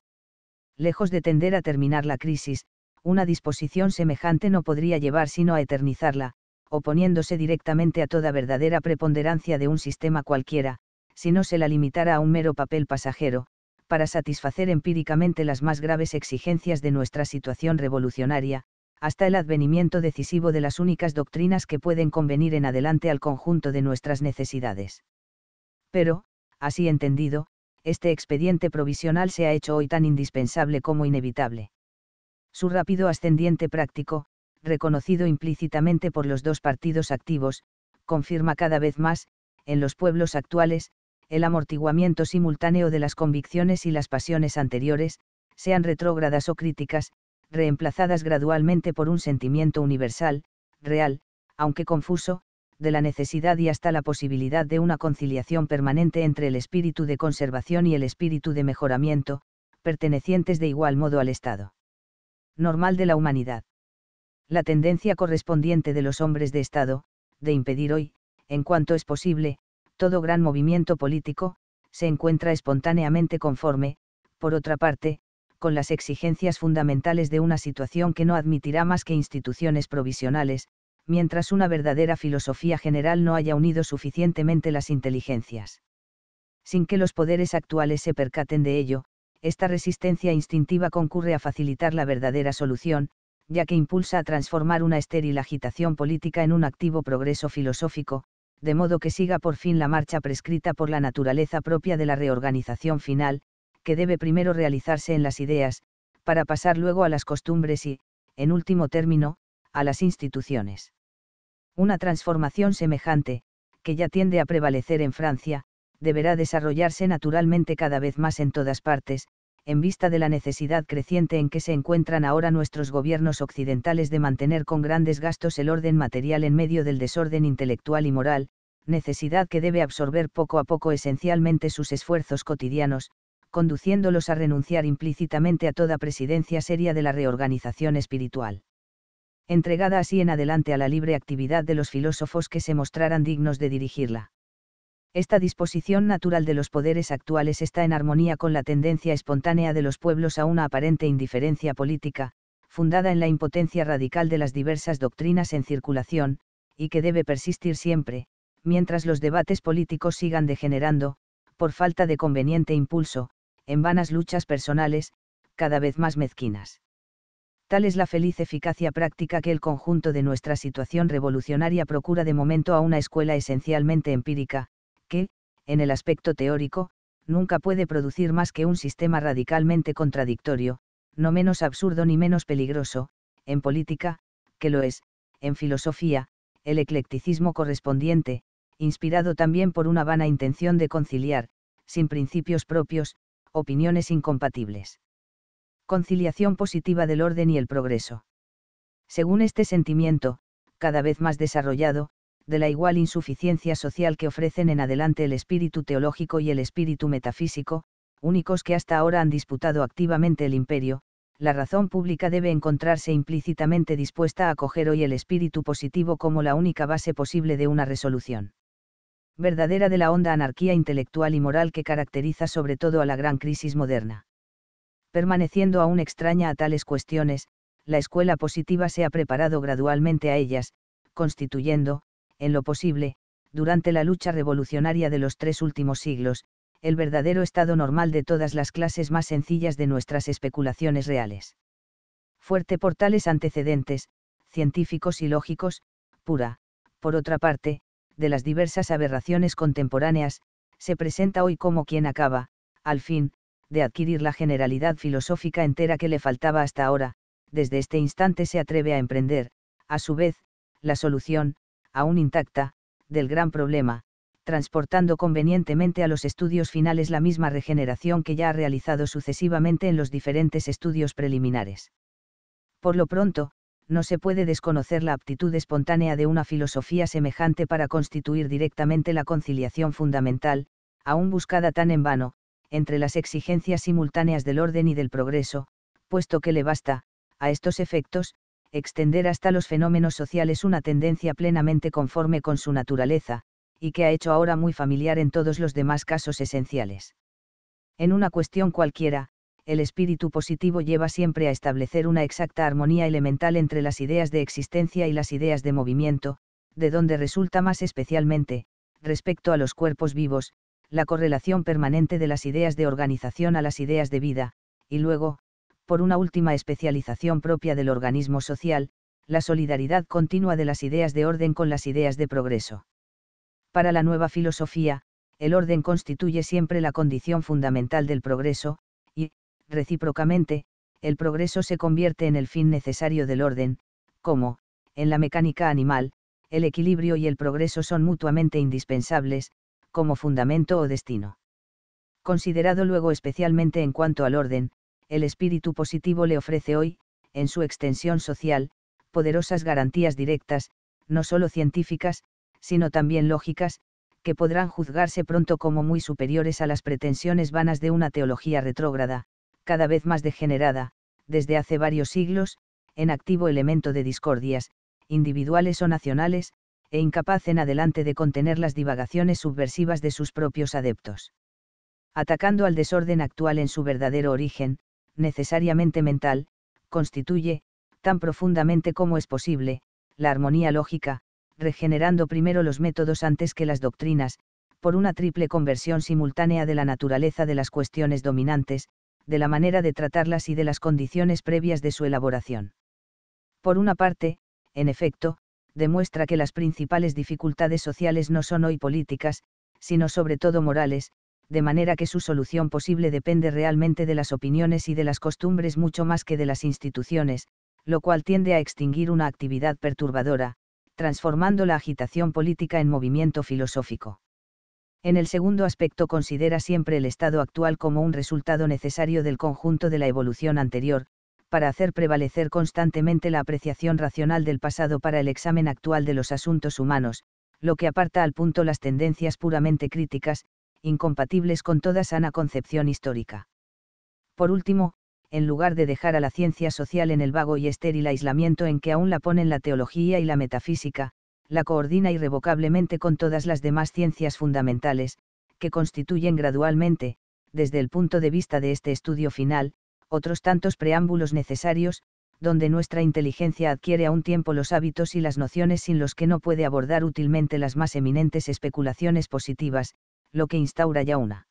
Lejos de tender a terminar la crisis, una disposición semejante no podría llevar sino a eternizarla, oponiéndose directamente a toda verdadera preponderancia de un sistema cualquiera, si no se la limitara a un mero papel pasajero, para satisfacer empíricamente las más graves exigencias de nuestra situación revolucionaria, hasta el advenimiento decisivo de las únicas doctrinas que pueden convenir en adelante al conjunto de nuestras necesidades. Pero, así entendido, este expediente provisional se ha hecho hoy tan indispensable como inevitable. Su rápido ascendiente práctico, reconocido implícitamente por los dos partidos activos, confirma cada vez más, en los pueblos actuales, el amortiguamiento simultáneo de las convicciones y las pasiones anteriores, sean retrógradas o críticas, reemplazadas gradualmente por un sentimiento universal, real, aunque confuso, de la necesidad y hasta la posibilidad de una conciliación permanente entre el espíritu de conservación y el espíritu de mejoramiento, pertenecientes de igual modo al Estado. Normal de la humanidad. La tendencia correspondiente de los hombres de Estado, de impedir hoy, en cuanto es posible, todo gran movimiento político, se encuentra espontáneamente conforme, por otra parte, con las exigencias fundamentales de una situación que no admitirá más que instituciones provisionales, mientras una verdadera filosofía general no haya unido suficientemente las inteligencias. Sin que los poderes actuales se percaten de ello, esta resistencia instintiva concurre a facilitar la verdadera solución, ya que impulsa a transformar una estéril agitación política en un activo progreso filosófico, de modo que siga por fin la marcha prescrita por la naturaleza propia de la reorganización final, que debe primero realizarse en las ideas, para pasar luego a las costumbres y, en último término, a las instituciones. Una transformación semejante, que ya tiende a prevalecer en Francia, deberá desarrollarse naturalmente cada vez más en todas partes, en vista de la necesidad creciente en que se encuentran ahora nuestros gobiernos occidentales de mantener con grandes gastos el orden material en medio del desorden intelectual y moral, necesidad que debe absorber poco a poco esencialmente sus esfuerzos cotidianos, conduciéndolos a renunciar implícitamente a toda presidencia seria de la reorganización espiritual. Entregada así en adelante a la libre actividad de los filósofos que se mostraran dignos de dirigirla. Esta disposición natural de los poderes actuales está en armonía con la tendencia espontánea de los pueblos a una aparente indiferencia política, fundada en la impotencia radical de las diversas doctrinas en circulación, y que debe persistir siempre, mientras los debates políticos sigan degenerando, por falta de conveniente impulso, en vanas luchas personales, cada vez más mezquinas. Tal es la feliz eficacia práctica que el conjunto de nuestra situación revolucionaria procura de momento a una escuela esencialmente empírica, que, en el aspecto teórico, nunca puede producir más que un sistema radicalmente contradictorio, no menos absurdo ni menos peligroso, en política, que lo es, en filosofía, el eclecticismo correspondiente, inspirado también por una vana intención de conciliar, sin principios propios, opiniones incompatibles. Conciliación positiva del orden y el progreso. Según este sentimiento, cada vez más desarrollado, de la igual insuficiencia social que ofrecen en adelante el espíritu teológico y el espíritu metafísico, únicos que hasta ahora han disputado activamente el imperio, la razón pública debe encontrarse implícitamente dispuesta a acoger hoy el espíritu positivo como la única base posible de una resolución verdadera de la honda anarquía intelectual y moral que caracteriza sobre todo a la gran crisis moderna. Permaneciendo aún extraña a tales cuestiones, la escuela positiva se ha preparado gradualmente a ellas, constituyendo, en lo posible, durante la lucha revolucionaria de los tres últimos siglos, el verdadero estado normal de todas las clases más sencillas de nuestras especulaciones reales. Fuerte por tales antecedentes, científicos y lógicos, pura, por otra parte, de las diversas aberraciones contemporáneas, se presenta hoy como quien acaba, al fin, de adquirir la generalidad filosófica entera que le faltaba hasta ahora, desde este instante se atreve a emprender, a su vez, la solución, aún intacta, del gran problema, transportando convenientemente a los estudios finales la misma regeneración que ya ha realizado sucesivamente en los diferentes estudios preliminares. Por lo pronto, no se puede desconocer la aptitud espontánea de una filosofía semejante para constituir directamente la conciliación fundamental, aún buscada tan en vano, entre las exigencias simultáneas del orden y del progreso, puesto que le basta, a estos efectos, extender hasta los fenómenos sociales una tendencia plenamente conforme con su naturaleza, y que ha hecho ahora muy familiar en todos los demás casos esenciales. En una cuestión cualquiera, el espíritu positivo lleva siempre a establecer una exacta armonía elemental entre las ideas de existencia y las ideas de movimiento, de donde resulta más especialmente, respecto a los cuerpos vivos, la correlación permanente de las ideas de organización a las ideas de vida, y luego, por una última especialización propia del organismo social, la solidaridad continua de las ideas de orden con las ideas de progreso. Para la nueva filosofía, el orden constituye siempre la condición fundamental del progreso, Recíprocamente, el progreso se convierte en el fin necesario del orden, como, en la mecánica animal, el equilibrio y el progreso son mutuamente indispensables, como fundamento o destino. Considerado luego especialmente en cuanto al orden, el espíritu positivo le ofrece hoy, en su extensión social, poderosas garantías directas, no solo científicas, sino también lógicas, que podrán juzgarse pronto como muy superiores a las pretensiones vanas de una teología retrógrada, cada vez más degenerada, desde hace varios siglos, en activo elemento de discordias, individuales o nacionales, e incapaz en adelante de contener las divagaciones subversivas de sus propios adeptos. Atacando al desorden actual en su verdadero origen, necesariamente mental, constituye, tan profundamente como es posible, la armonía lógica, regenerando primero los métodos antes que las doctrinas, por una triple conversión simultánea de la naturaleza de las cuestiones dominantes, de la manera de tratarlas y de las condiciones previas de su elaboración. Por una parte, en efecto, demuestra que las principales dificultades sociales no son hoy políticas, sino sobre todo morales, de manera que su solución posible depende realmente de las opiniones y de las costumbres mucho más que de las instituciones, lo cual tiende a extinguir una actividad perturbadora, transformando la agitación política en movimiento filosófico. En el segundo aspecto considera siempre el estado actual como un resultado necesario del conjunto de la evolución anterior, para hacer prevalecer constantemente la apreciación racional del pasado para el examen actual de los asuntos humanos, lo que aparta al punto las tendencias puramente críticas, incompatibles con toda sana concepción histórica. Por último, en lugar de dejar a la ciencia social en el vago y estéril aislamiento en que aún la ponen la teología y la metafísica, la coordina irrevocablemente con todas las demás ciencias fundamentales, que constituyen gradualmente, desde el punto de vista de este estudio final, otros tantos preámbulos necesarios, donde nuestra inteligencia adquiere a un tiempo los hábitos y las nociones sin los que no puede abordar útilmente las más eminentes especulaciones positivas, lo que instaura ya una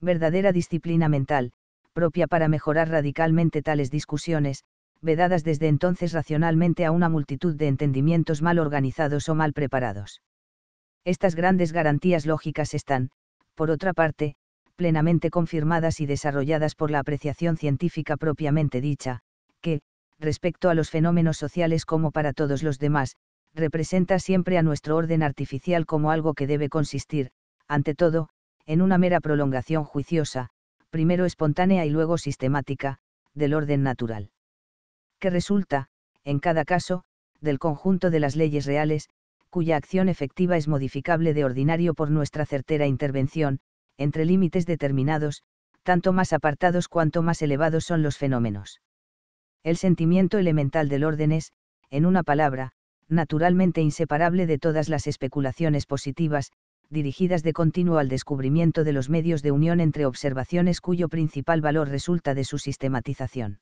verdadera disciplina mental, propia para mejorar radicalmente tales discusiones, vedadas desde entonces racionalmente a una multitud de entendimientos mal organizados o mal preparados. Estas grandes garantías lógicas están, por otra parte, plenamente confirmadas y desarrolladas por la apreciación científica propiamente dicha, que, respecto a los fenómenos sociales como para todos los demás, representa siempre a nuestro orden artificial como algo que debe consistir, ante todo, en una mera prolongación juiciosa, primero espontánea y luego sistemática, del orden natural que resulta, en cada caso, del conjunto de las leyes reales, cuya acción efectiva es modificable de ordinario por nuestra certera intervención, entre límites determinados, tanto más apartados cuanto más elevados son los fenómenos. El sentimiento elemental del orden es, en una palabra, naturalmente inseparable de todas las especulaciones positivas, dirigidas de continuo al descubrimiento de los medios de unión entre observaciones cuyo principal valor resulta de su sistematización.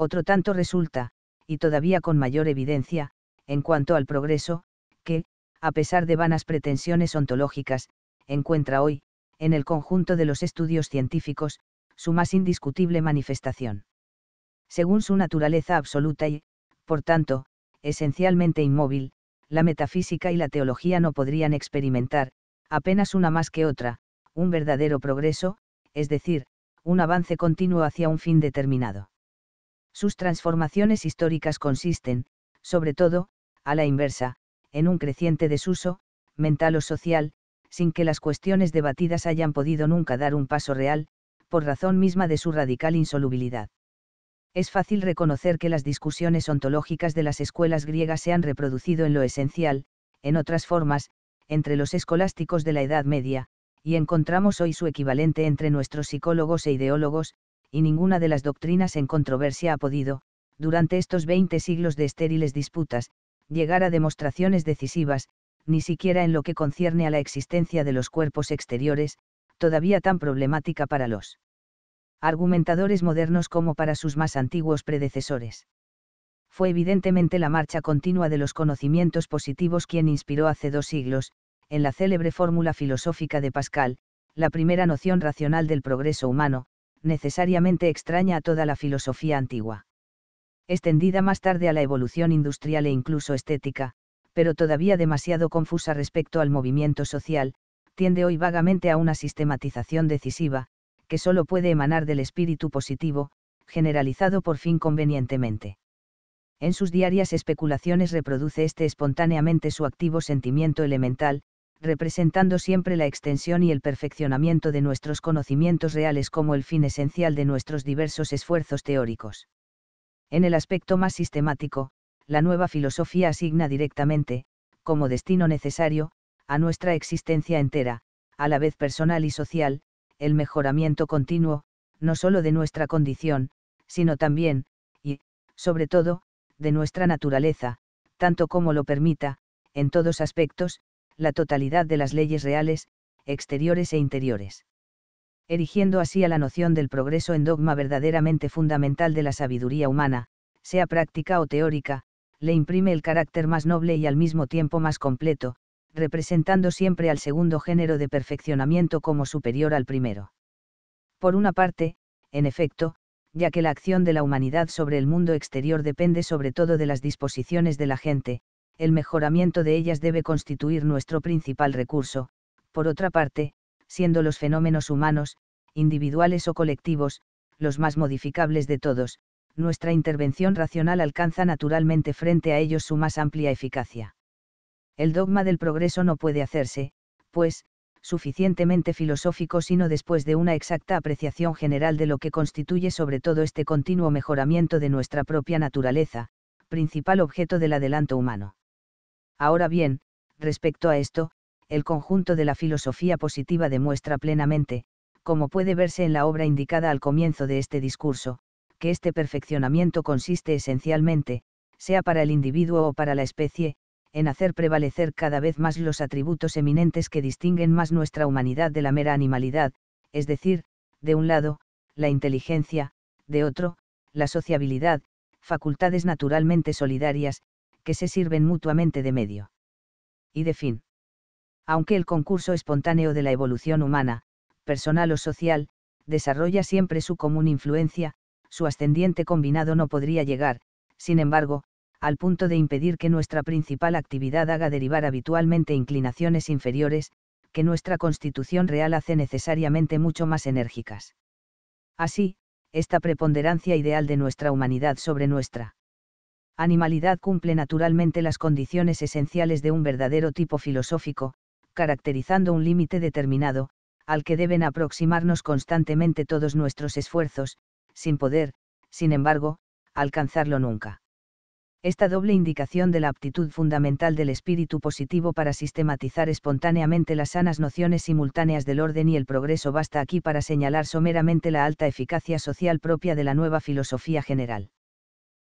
Otro tanto resulta, y todavía con mayor evidencia, en cuanto al progreso, que, a pesar de vanas pretensiones ontológicas, encuentra hoy, en el conjunto de los estudios científicos, su más indiscutible manifestación. Según su naturaleza absoluta y, por tanto, esencialmente inmóvil, la metafísica y la teología no podrían experimentar, apenas una más que otra, un verdadero progreso, es decir, un avance continuo hacia un fin determinado. Sus transformaciones históricas consisten, sobre todo, a la inversa, en un creciente desuso, mental o social, sin que las cuestiones debatidas hayan podido nunca dar un paso real, por razón misma de su radical insolubilidad. Es fácil reconocer que las discusiones ontológicas de las escuelas griegas se han reproducido en lo esencial, en otras formas, entre los escolásticos de la Edad Media, y encontramos hoy su equivalente entre nuestros psicólogos e ideólogos, y ninguna de las doctrinas en controversia ha podido, durante estos 20 siglos de estériles disputas, llegar a demostraciones decisivas, ni siquiera en lo que concierne a la existencia de los cuerpos exteriores, todavía tan problemática para los argumentadores modernos como para sus más antiguos predecesores. Fue evidentemente la marcha continua de los conocimientos positivos quien inspiró hace dos siglos, en la célebre fórmula filosófica de Pascal, la primera noción racional del progreso humano, necesariamente extraña a toda la filosofía antigua. Extendida más tarde a la evolución industrial e incluso estética, pero todavía demasiado confusa respecto al movimiento social, tiende hoy vagamente a una sistematización decisiva, que solo puede emanar del espíritu positivo, generalizado por fin convenientemente. En sus diarias especulaciones reproduce este espontáneamente su activo sentimiento elemental, representando siempre la extensión y el perfeccionamiento de nuestros conocimientos reales como el fin esencial de nuestros diversos esfuerzos teóricos. En el aspecto más sistemático, la nueva filosofía asigna directamente, como destino necesario, a nuestra existencia entera, a la vez personal y social, el mejoramiento continuo, no sólo de nuestra condición, sino también, y, sobre todo, de nuestra naturaleza, tanto como lo permita, en todos aspectos, la totalidad de las leyes reales, exteriores e interiores. Erigiendo así a la noción del progreso en dogma verdaderamente fundamental de la sabiduría humana, sea práctica o teórica, le imprime el carácter más noble y al mismo tiempo más completo, representando siempre al segundo género de perfeccionamiento como superior al primero. Por una parte, en efecto, ya que la acción de la humanidad sobre el mundo exterior depende sobre todo de las disposiciones de la gente, el mejoramiento de ellas debe constituir nuestro principal recurso, por otra parte, siendo los fenómenos humanos, individuales o colectivos, los más modificables de todos, nuestra intervención racional alcanza naturalmente frente a ellos su más amplia eficacia. El dogma del progreso no puede hacerse, pues, suficientemente filosófico sino después de una exacta apreciación general de lo que constituye sobre todo este continuo mejoramiento de nuestra propia naturaleza, principal objeto del adelanto humano. Ahora bien, respecto a esto, el conjunto de la filosofía positiva demuestra plenamente, como puede verse en la obra indicada al comienzo de este discurso, que este perfeccionamiento consiste esencialmente, sea para el individuo o para la especie, en hacer prevalecer cada vez más los atributos eminentes que distinguen más nuestra humanidad de la mera animalidad, es decir, de un lado, la inteligencia, de otro, la sociabilidad, facultades naturalmente solidarias, que se sirven mutuamente de medio. Y de fin. Aunque el concurso espontáneo de la evolución humana, personal o social, desarrolla siempre su común influencia, su ascendiente combinado no podría llegar, sin embargo, al punto de impedir que nuestra principal actividad haga derivar habitualmente inclinaciones inferiores, que nuestra constitución real hace necesariamente mucho más enérgicas. Así, esta preponderancia ideal de nuestra humanidad sobre nuestra animalidad cumple naturalmente las condiciones esenciales de un verdadero tipo filosófico, caracterizando un límite determinado, al que deben aproximarnos constantemente todos nuestros esfuerzos, sin poder, sin embargo, alcanzarlo nunca. Esta doble indicación de la aptitud fundamental del espíritu positivo para sistematizar espontáneamente las sanas nociones simultáneas del orden y el progreso basta aquí para señalar someramente la alta eficacia social propia de la nueva filosofía general.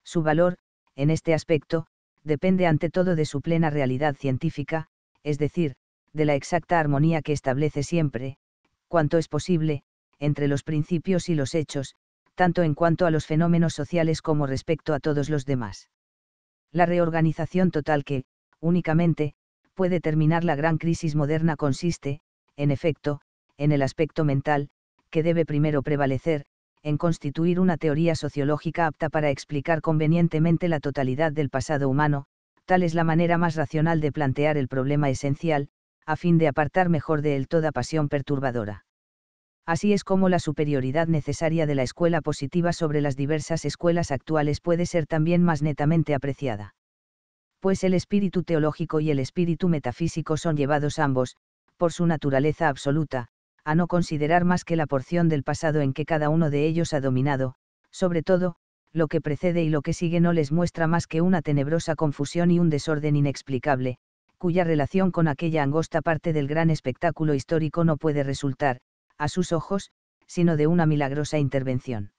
Su valor, en este aspecto, depende ante todo de su plena realidad científica, es decir, de la exacta armonía que establece siempre, cuanto es posible, entre los principios y los hechos, tanto en cuanto a los fenómenos sociales como respecto a todos los demás. La reorganización total que, únicamente, puede terminar la gran crisis moderna consiste, en efecto, en el aspecto mental, que debe primero prevalecer, en constituir una teoría sociológica apta para explicar convenientemente la totalidad del pasado humano, tal es la manera más racional de plantear el problema esencial, a fin de apartar mejor de él toda pasión perturbadora. Así es como la superioridad necesaria de la escuela positiva sobre las diversas escuelas actuales puede ser también más netamente apreciada. Pues el espíritu teológico y el espíritu metafísico son llevados ambos, por su naturaleza absoluta, a no considerar más que la porción del pasado en que cada uno de ellos ha dominado, sobre todo, lo que precede y lo que sigue no les muestra más que una tenebrosa confusión y un desorden inexplicable, cuya relación con aquella angosta parte del gran espectáculo histórico no puede resultar, a sus ojos, sino de una milagrosa intervención.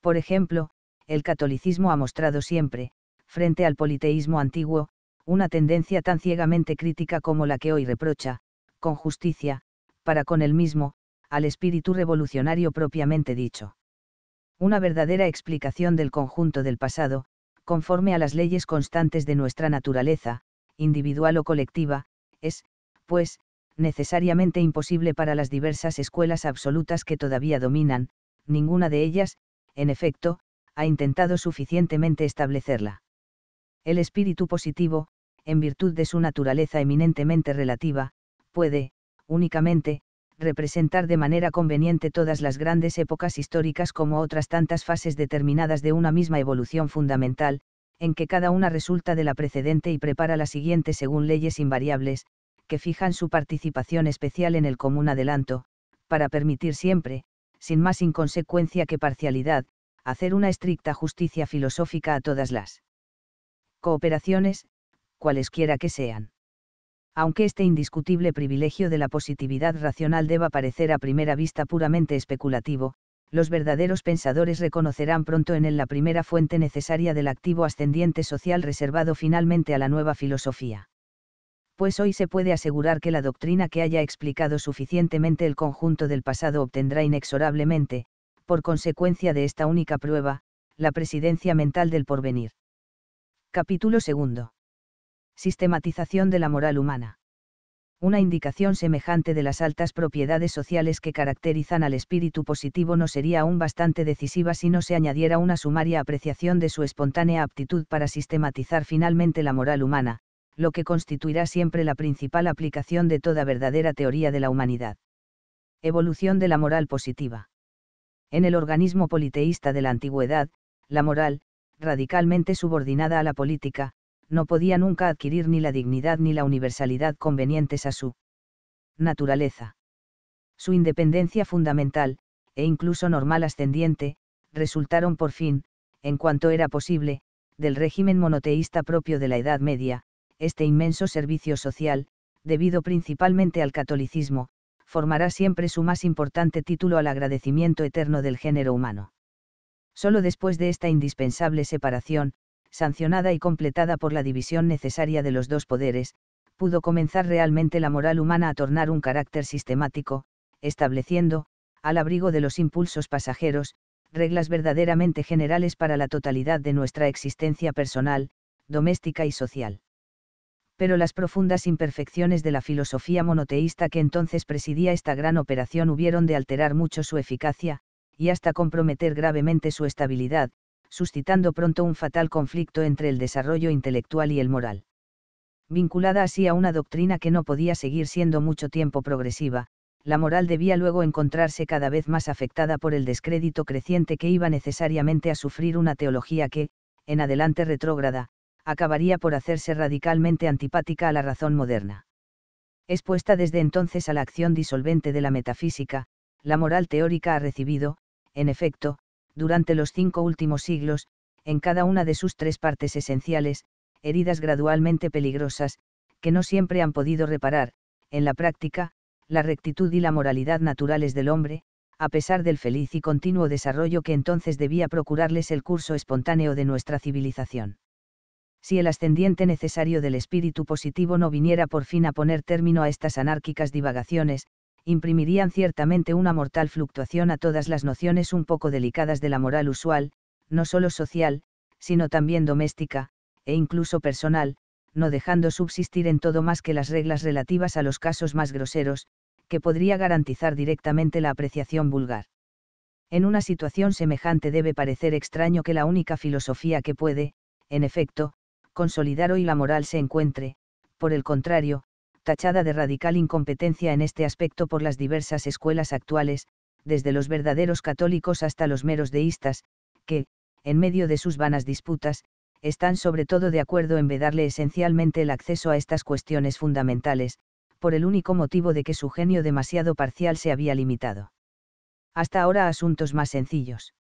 Por ejemplo, el catolicismo ha mostrado siempre, frente al politeísmo antiguo, una tendencia tan ciegamente crítica como la que hoy reprocha, con justicia, para con el mismo, al espíritu revolucionario propiamente dicho. Una verdadera explicación del conjunto del pasado, conforme a las leyes constantes de nuestra naturaleza, individual o colectiva, es, pues, necesariamente imposible para las diversas escuelas absolutas que todavía dominan, ninguna de ellas, en efecto, ha intentado suficientemente establecerla. El espíritu positivo, en virtud de su naturaleza eminentemente relativa, puede, únicamente, representar de manera conveniente todas las grandes épocas históricas como otras tantas fases determinadas de una misma evolución fundamental, en que cada una resulta de la precedente y prepara la siguiente según leyes invariables, que fijan su participación especial en el común adelanto, para permitir siempre, sin más inconsecuencia que parcialidad, hacer una estricta justicia filosófica a todas las cooperaciones, cualesquiera que sean aunque este indiscutible privilegio de la positividad racional deba parecer a primera vista puramente especulativo, los verdaderos pensadores reconocerán pronto en él la primera fuente necesaria del activo ascendiente social reservado finalmente a la nueva filosofía. Pues hoy se puede asegurar que la doctrina que haya explicado suficientemente el conjunto del pasado obtendrá inexorablemente, por consecuencia de esta única prueba, la presidencia mental del porvenir. Capítulo 2 sistematización de la moral humana. Una indicación semejante de las altas propiedades sociales que caracterizan al espíritu positivo no sería aún bastante decisiva si no se añadiera una sumaria apreciación de su espontánea aptitud para sistematizar finalmente la moral humana, lo que constituirá siempre la principal aplicación de toda verdadera teoría de la humanidad. Evolución de la moral positiva. En el organismo politeísta de la antigüedad, la moral, radicalmente subordinada a la política, no podía nunca adquirir ni la dignidad ni la universalidad convenientes a su naturaleza. Su independencia fundamental, e incluso normal ascendiente, resultaron por fin, en cuanto era posible, del régimen monoteísta propio de la Edad Media, este inmenso servicio social, debido principalmente al catolicismo, formará siempre su más importante título al agradecimiento eterno del género humano. Solo después de esta indispensable separación, sancionada y completada por la división necesaria de los dos poderes, pudo comenzar realmente la moral humana a tornar un carácter sistemático, estableciendo, al abrigo de los impulsos pasajeros, reglas verdaderamente generales para la totalidad de nuestra existencia personal, doméstica y social. Pero las profundas imperfecciones de la filosofía monoteísta que entonces presidía esta gran operación hubieron de alterar mucho su eficacia, y hasta comprometer gravemente su estabilidad, suscitando pronto un fatal conflicto entre el desarrollo intelectual y el moral. Vinculada así a una doctrina que no podía seguir siendo mucho tiempo progresiva, la moral debía luego encontrarse cada vez más afectada por el descrédito creciente que iba necesariamente a sufrir una teología que, en adelante retrógrada, acabaría por hacerse radicalmente antipática a la razón moderna. Expuesta desde entonces a la acción disolvente de la metafísica, la moral teórica ha recibido, en efecto, durante los cinco últimos siglos, en cada una de sus tres partes esenciales, heridas gradualmente peligrosas, que no siempre han podido reparar, en la práctica, la rectitud y la moralidad naturales del hombre, a pesar del feliz y continuo desarrollo que entonces debía procurarles el curso espontáneo de nuestra civilización. Si el ascendiente necesario del espíritu positivo no viniera por fin a poner término a estas anárquicas divagaciones, imprimirían ciertamente una mortal fluctuación a todas las nociones un poco delicadas de la moral usual, no solo social, sino también doméstica, e incluso personal, no dejando subsistir en todo más que las reglas relativas a los casos más groseros, que podría garantizar directamente la apreciación vulgar. En una situación semejante debe parecer extraño que la única filosofía que puede, en efecto, consolidar hoy la moral se encuentre, por el contrario, tachada de radical incompetencia en este aspecto por las diversas escuelas actuales, desde los verdaderos católicos hasta los meros deístas, que, en medio de sus vanas disputas, están sobre todo de acuerdo en vedarle esencialmente el acceso a estas cuestiones fundamentales, por el único motivo de que su genio demasiado parcial se había limitado. Hasta ahora asuntos más sencillos.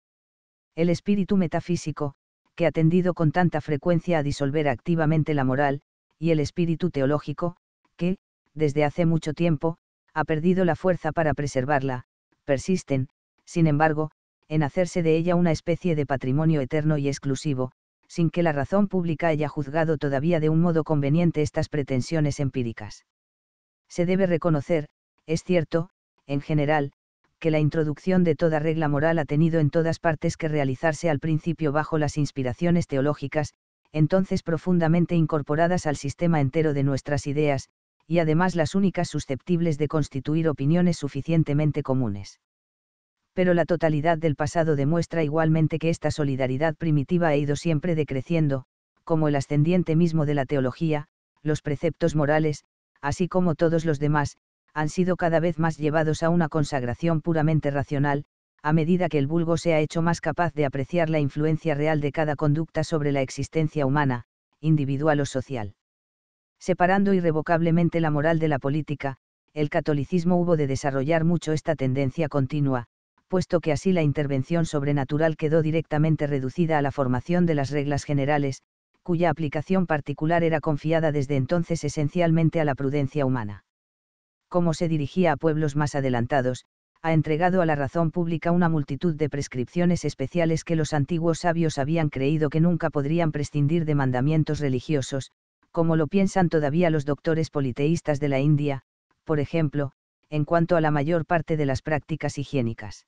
El espíritu metafísico, que ha tendido con tanta frecuencia a disolver activamente la moral, y el espíritu teológico, que, desde hace mucho tiempo, ha perdido la fuerza para preservarla, persisten, sin embargo, en hacerse de ella una especie de patrimonio eterno y exclusivo, sin que la razón pública haya juzgado todavía de un modo conveniente estas pretensiones empíricas. Se debe reconocer, es cierto, en general, que la introducción de toda regla moral ha tenido en todas partes que realizarse al principio bajo las inspiraciones teológicas, entonces profundamente incorporadas al sistema entero de nuestras ideas, y además las únicas susceptibles de constituir opiniones suficientemente comunes. Pero la totalidad del pasado demuestra igualmente que esta solidaridad primitiva ha ido siempre decreciendo, como el ascendiente mismo de la teología, los preceptos morales, así como todos los demás, han sido cada vez más llevados a una consagración puramente racional, a medida que el vulgo se ha hecho más capaz de apreciar la influencia real de cada conducta sobre la existencia humana, individual o social. Separando irrevocablemente la moral de la política, el catolicismo hubo de desarrollar mucho esta tendencia continua, puesto que así la intervención sobrenatural quedó directamente reducida a la formación de las reglas generales, cuya aplicación particular era confiada desde entonces esencialmente a la prudencia humana. Como se dirigía a pueblos más adelantados, ha entregado a la razón pública una multitud de prescripciones especiales que los antiguos sabios habían creído que nunca podrían prescindir de mandamientos religiosos, como lo piensan todavía los doctores politeístas de la India, por ejemplo, en cuanto a la mayor parte de las prácticas higiénicas.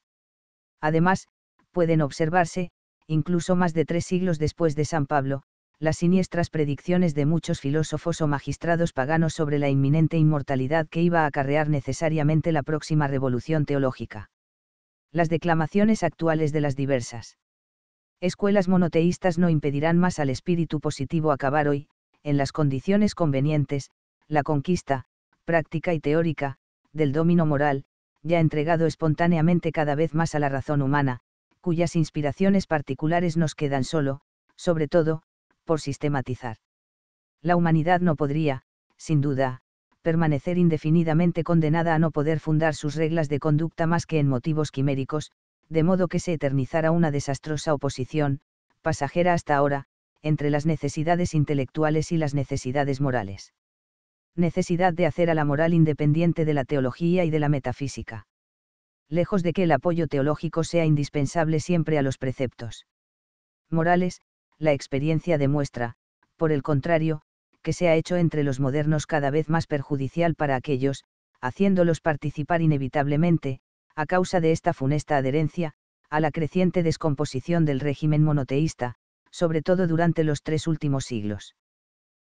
Además, pueden observarse, incluso más de tres siglos después de San Pablo, las siniestras predicciones de muchos filósofos o magistrados paganos sobre la inminente inmortalidad que iba a acarrear necesariamente la próxima revolución teológica. Las declamaciones actuales de las diversas escuelas monoteístas no impedirán más al espíritu positivo acabar hoy, en las condiciones convenientes, la conquista, práctica y teórica, del domino moral, ya entregado espontáneamente cada vez más a la razón humana, cuyas inspiraciones particulares nos quedan solo, sobre todo, por sistematizar. La humanidad no podría, sin duda, permanecer indefinidamente condenada a no poder fundar sus reglas de conducta más que en motivos quiméricos, de modo que se eternizara una desastrosa oposición, pasajera hasta ahora, entre las necesidades intelectuales y las necesidades morales. Necesidad de hacer a la moral independiente de la teología y de la metafísica. Lejos de que el apoyo teológico sea indispensable siempre a los preceptos morales, la experiencia demuestra, por el contrario, que se ha hecho entre los modernos cada vez más perjudicial para aquellos, haciéndolos participar inevitablemente, a causa de esta funesta adherencia, a la creciente descomposición del régimen monoteísta, sobre todo durante los tres últimos siglos.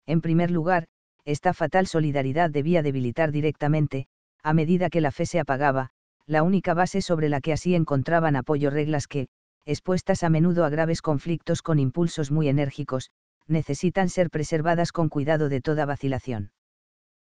En primer lugar, esta fatal solidaridad debía debilitar directamente, a medida que la fe se apagaba, la única base sobre la que así encontraban apoyo reglas que, expuestas a menudo a graves conflictos con impulsos muy enérgicos, necesitan ser preservadas con cuidado de toda vacilación.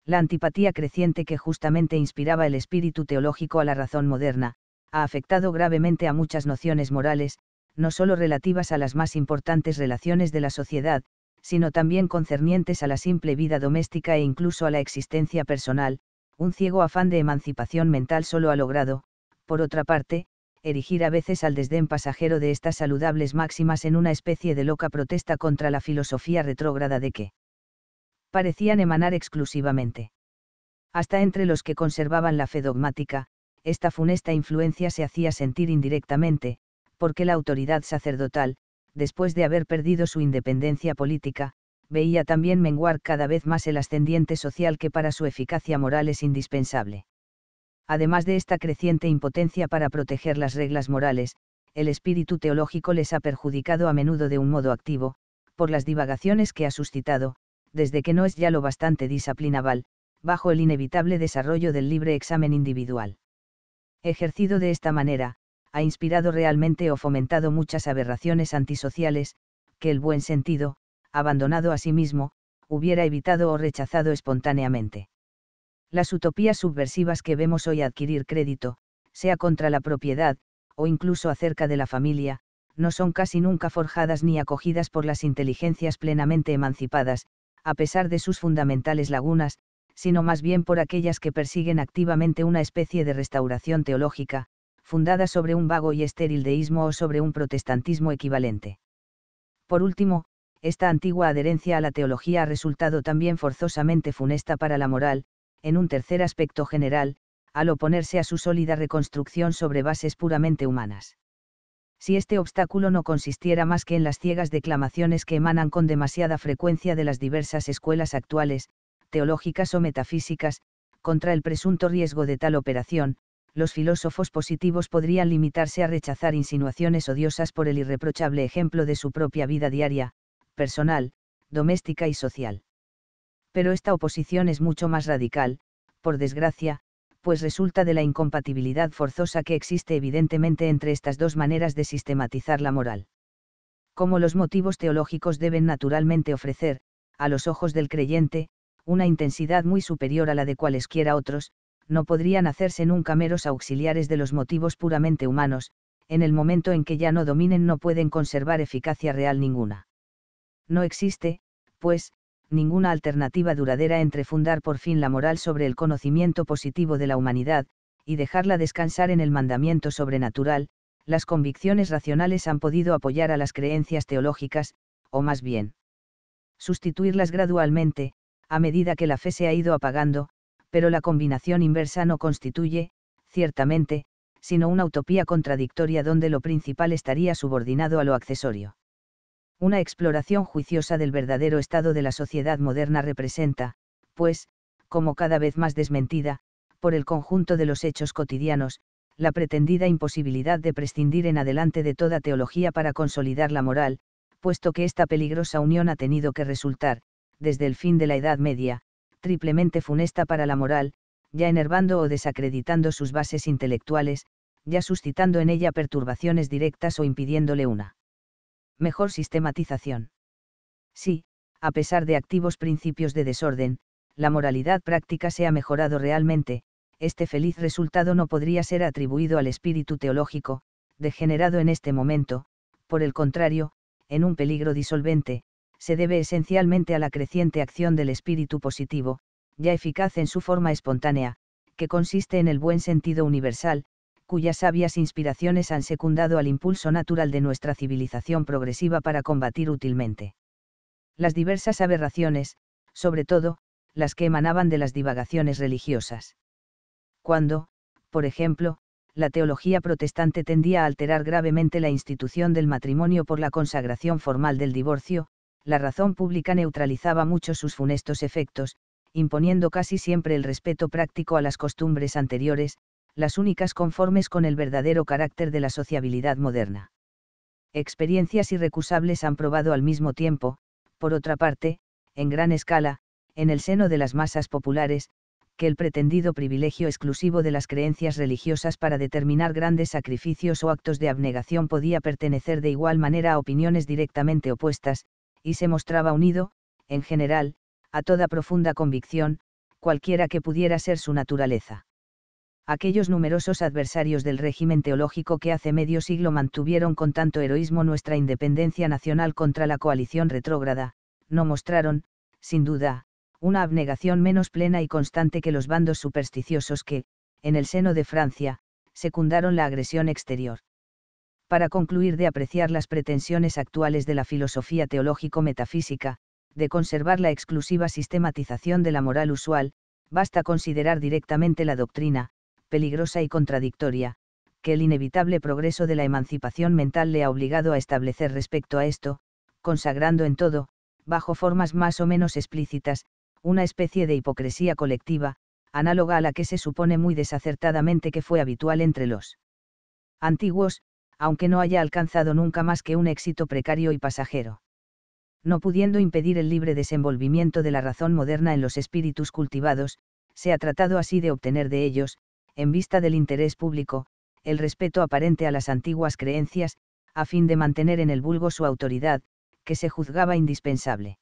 La antipatía creciente que justamente inspiraba el espíritu teológico a la razón moderna, ha afectado gravemente a muchas nociones morales, no solo relativas a las más importantes relaciones de la sociedad, sino también concernientes a la simple vida doméstica e incluso a la existencia personal, un ciego afán de emancipación mental solo ha logrado, por otra parte, erigir a veces al desdén pasajero de estas saludables máximas en una especie de loca protesta contra la filosofía retrógrada de que parecían emanar exclusivamente. Hasta entre los que conservaban la fe dogmática, esta funesta influencia se hacía sentir indirectamente, porque la autoridad sacerdotal, después de haber perdido su independencia política, veía también menguar cada vez más el ascendiente social que para su eficacia moral es indispensable. Además de esta creciente impotencia para proteger las reglas morales, el espíritu teológico les ha perjudicado a menudo de un modo activo, por las divagaciones que ha suscitado, desde que no es ya lo bastante disciplinaval, bajo el inevitable desarrollo del libre examen individual. Ejercido de esta manera, ha inspirado realmente o fomentado muchas aberraciones antisociales, que el buen sentido, abandonado a sí mismo, hubiera evitado o rechazado espontáneamente. Las utopías subversivas que vemos hoy adquirir crédito, sea contra la propiedad, o incluso acerca de la familia, no son casi nunca forjadas ni acogidas por las inteligencias plenamente emancipadas, a pesar de sus fundamentales lagunas, sino más bien por aquellas que persiguen activamente una especie de restauración teológica, fundada sobre un vago y estéril deísmo o sobre un protestantismo equivalente. Por último, esta antigua adherencia a la teología ha resultado también forzosamente funesta para la moral, en un tercer aspecto general, al oponerse a su sólida reconstrucción sobre bases puramente humanas. Si este obstáculo no consistiera más que en las ciegas declamaciones que emanan con demasiada frecuencia de las diversas escuelas actuales, teológicas o metafísicas, contra el presunto riesgo de tal operación, los filósofos positivos podrían limitarse a rechazar insinuaciones odiosas por el irreprochable ejemplo de su propia vida diaria, personal, doméstica y social. Pero esta oposición es mucho más radical, por desgracia, pues resulta de la incompatibilidad forzosa que existe evidentemente entre estas dos maneras de sistematizar la moral. Como los motivos teológicos deben naturalmente ofrecer, a los ojos del creyente, una intensidad muy superior a la de cualesquiera otros, no podrían hacerse nunca meros auxiliares de los motivos puramente humanos, en el momento en que ya no dominen no pueden conservar eficacia real ninguna. No existe, pues, ninguna alternativa duradera entre fundar por fin la moral sobre el conocimiento positivo de la humanidad, y dejarla descansar en el mandamiento sobrenatural, las convicciones racionales han podido apoyar a las creencias teológicas, o más bien, sustituirlas gradualmente, a medida que la fe se ha ido apagando, pero la combinación inversa no constituye, ciertamente, sino una utopía contradictoria donde lo principal estaría subordinado a lo accesorio. Una exploración juiciosa del verdadero estado de la sociedad moderna representa, pues, como cada vez más desmentida, por el conjunto de los hechos cotidianos, la pretendida imposibilidad de prescindir en adelante de toda teología para consolidar la moral, puesto que esta peligrosa unión ha tenido que resultar, desde el fin de la Edad Media, triplemente funesta para la moral, ya enervando o desacreditando sus bases intelectuales, ya suscitando en ella perturbaciones directas o impidiéndole una mejor sistematización. Sí, a pesar de activos principios de desorden, la moralidad práctica se ha mejorado realmente, este feliz resultado no podría ser atribuido al espíritu teológico, degenerado en este momento, por el contrario, en un peligro disolvente, se debe esencialmente a la creciente acción del espíritu positivo, ya eficaz en su forma espontánea, que consiste en el buen sentido universal, cuyas sabias inspiraciones han secundado al impulso natural de nuestra civilización progresiva para combatir útilmente. Las diversas aberraciones, sobre todo, las que emanaban de las divagaciones religiosas. Cuando, por ejemplo, la teología protestante tendía a alterar gravemente la institución del matrimonio por la consagración formal del divorcio, la razón pública neutralizaba mucho sus funestos efectos, imponiendo casi siempre el respeto práctico a las costumbres anteriores, las únicas conformes con el verdadero carácter de la sociabilidad moderna. Experiencias irrecusables han probado al mismo tiempo, por otra parte, en gran escala, en el seno de las masas populares, que el pretendido privilegio exclusivo de las creencias religiosas para determinar grandes sacrificios o actos de abnegación podía pertenecer de igual manera a opiniones directamente opuestas, y se mostraba unido, en general, a toda profunda convicción, cualquiera que pudiera ser su naturaleza. Aquellos numerosos adversarios del régimen teológico que hace medio siglo mantuvieron con tanto heroísmo nuestra independencia nacional contra la coalición retrógrada, no mostraron, sin duda, una abnegación menos plena y constante que los bandos supersticiosos que, en el seno de Francia, secundaron la agresión exterior para concluir de apreciar las pretensiones actuales de la filosofía teológico-metafísica, de conservar la exclusiva sistematización de la moral usual, basta considerar directamente la doctrina, peligrosa y contradictoria, que el inevitable progreso de la emancipación mental le ha obligado a establecer respecto a esto, consagrando en todo, bajo formas más o menos explícitas, una especie de hipocresía colectiva, análoga a la que se supone muy desacertadamente que fue habitual entre los antiguos, aunque no haya alcanzado nunca más que un éxito precario y pasajero. No pudiendo impedir el libre desenvolvimiento de la razón moderna en los espíritus cultivados, se ha tratado así de obtener de ellos, en vista del interés público, el respeto aparente a las antiguas creencias, a fin de mantener en el vulgo su autoridad, que se juzgaba indispensable.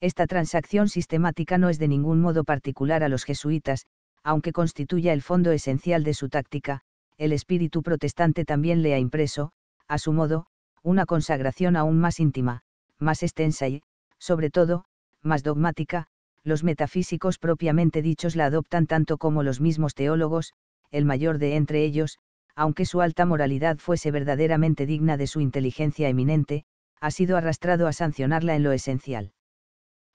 Esta transacción sistemática no es de ningún modo particular a los jesuitas, aunque constituya el fondo esencial de su táctica, el espíritu protestante también le ha impreso, a su modo, una consagración aún más íntima, más extensa y, sobre todo, más dogmática, los metafísicos propiamente dichos la adoptan tanto como los mismos teólogos, el mayor de entre ellos, aunque su alta moralidad fuese verdaderamente digna de su inteligencia eminente, ha sido arrastrado a sancionarla en lo esencial.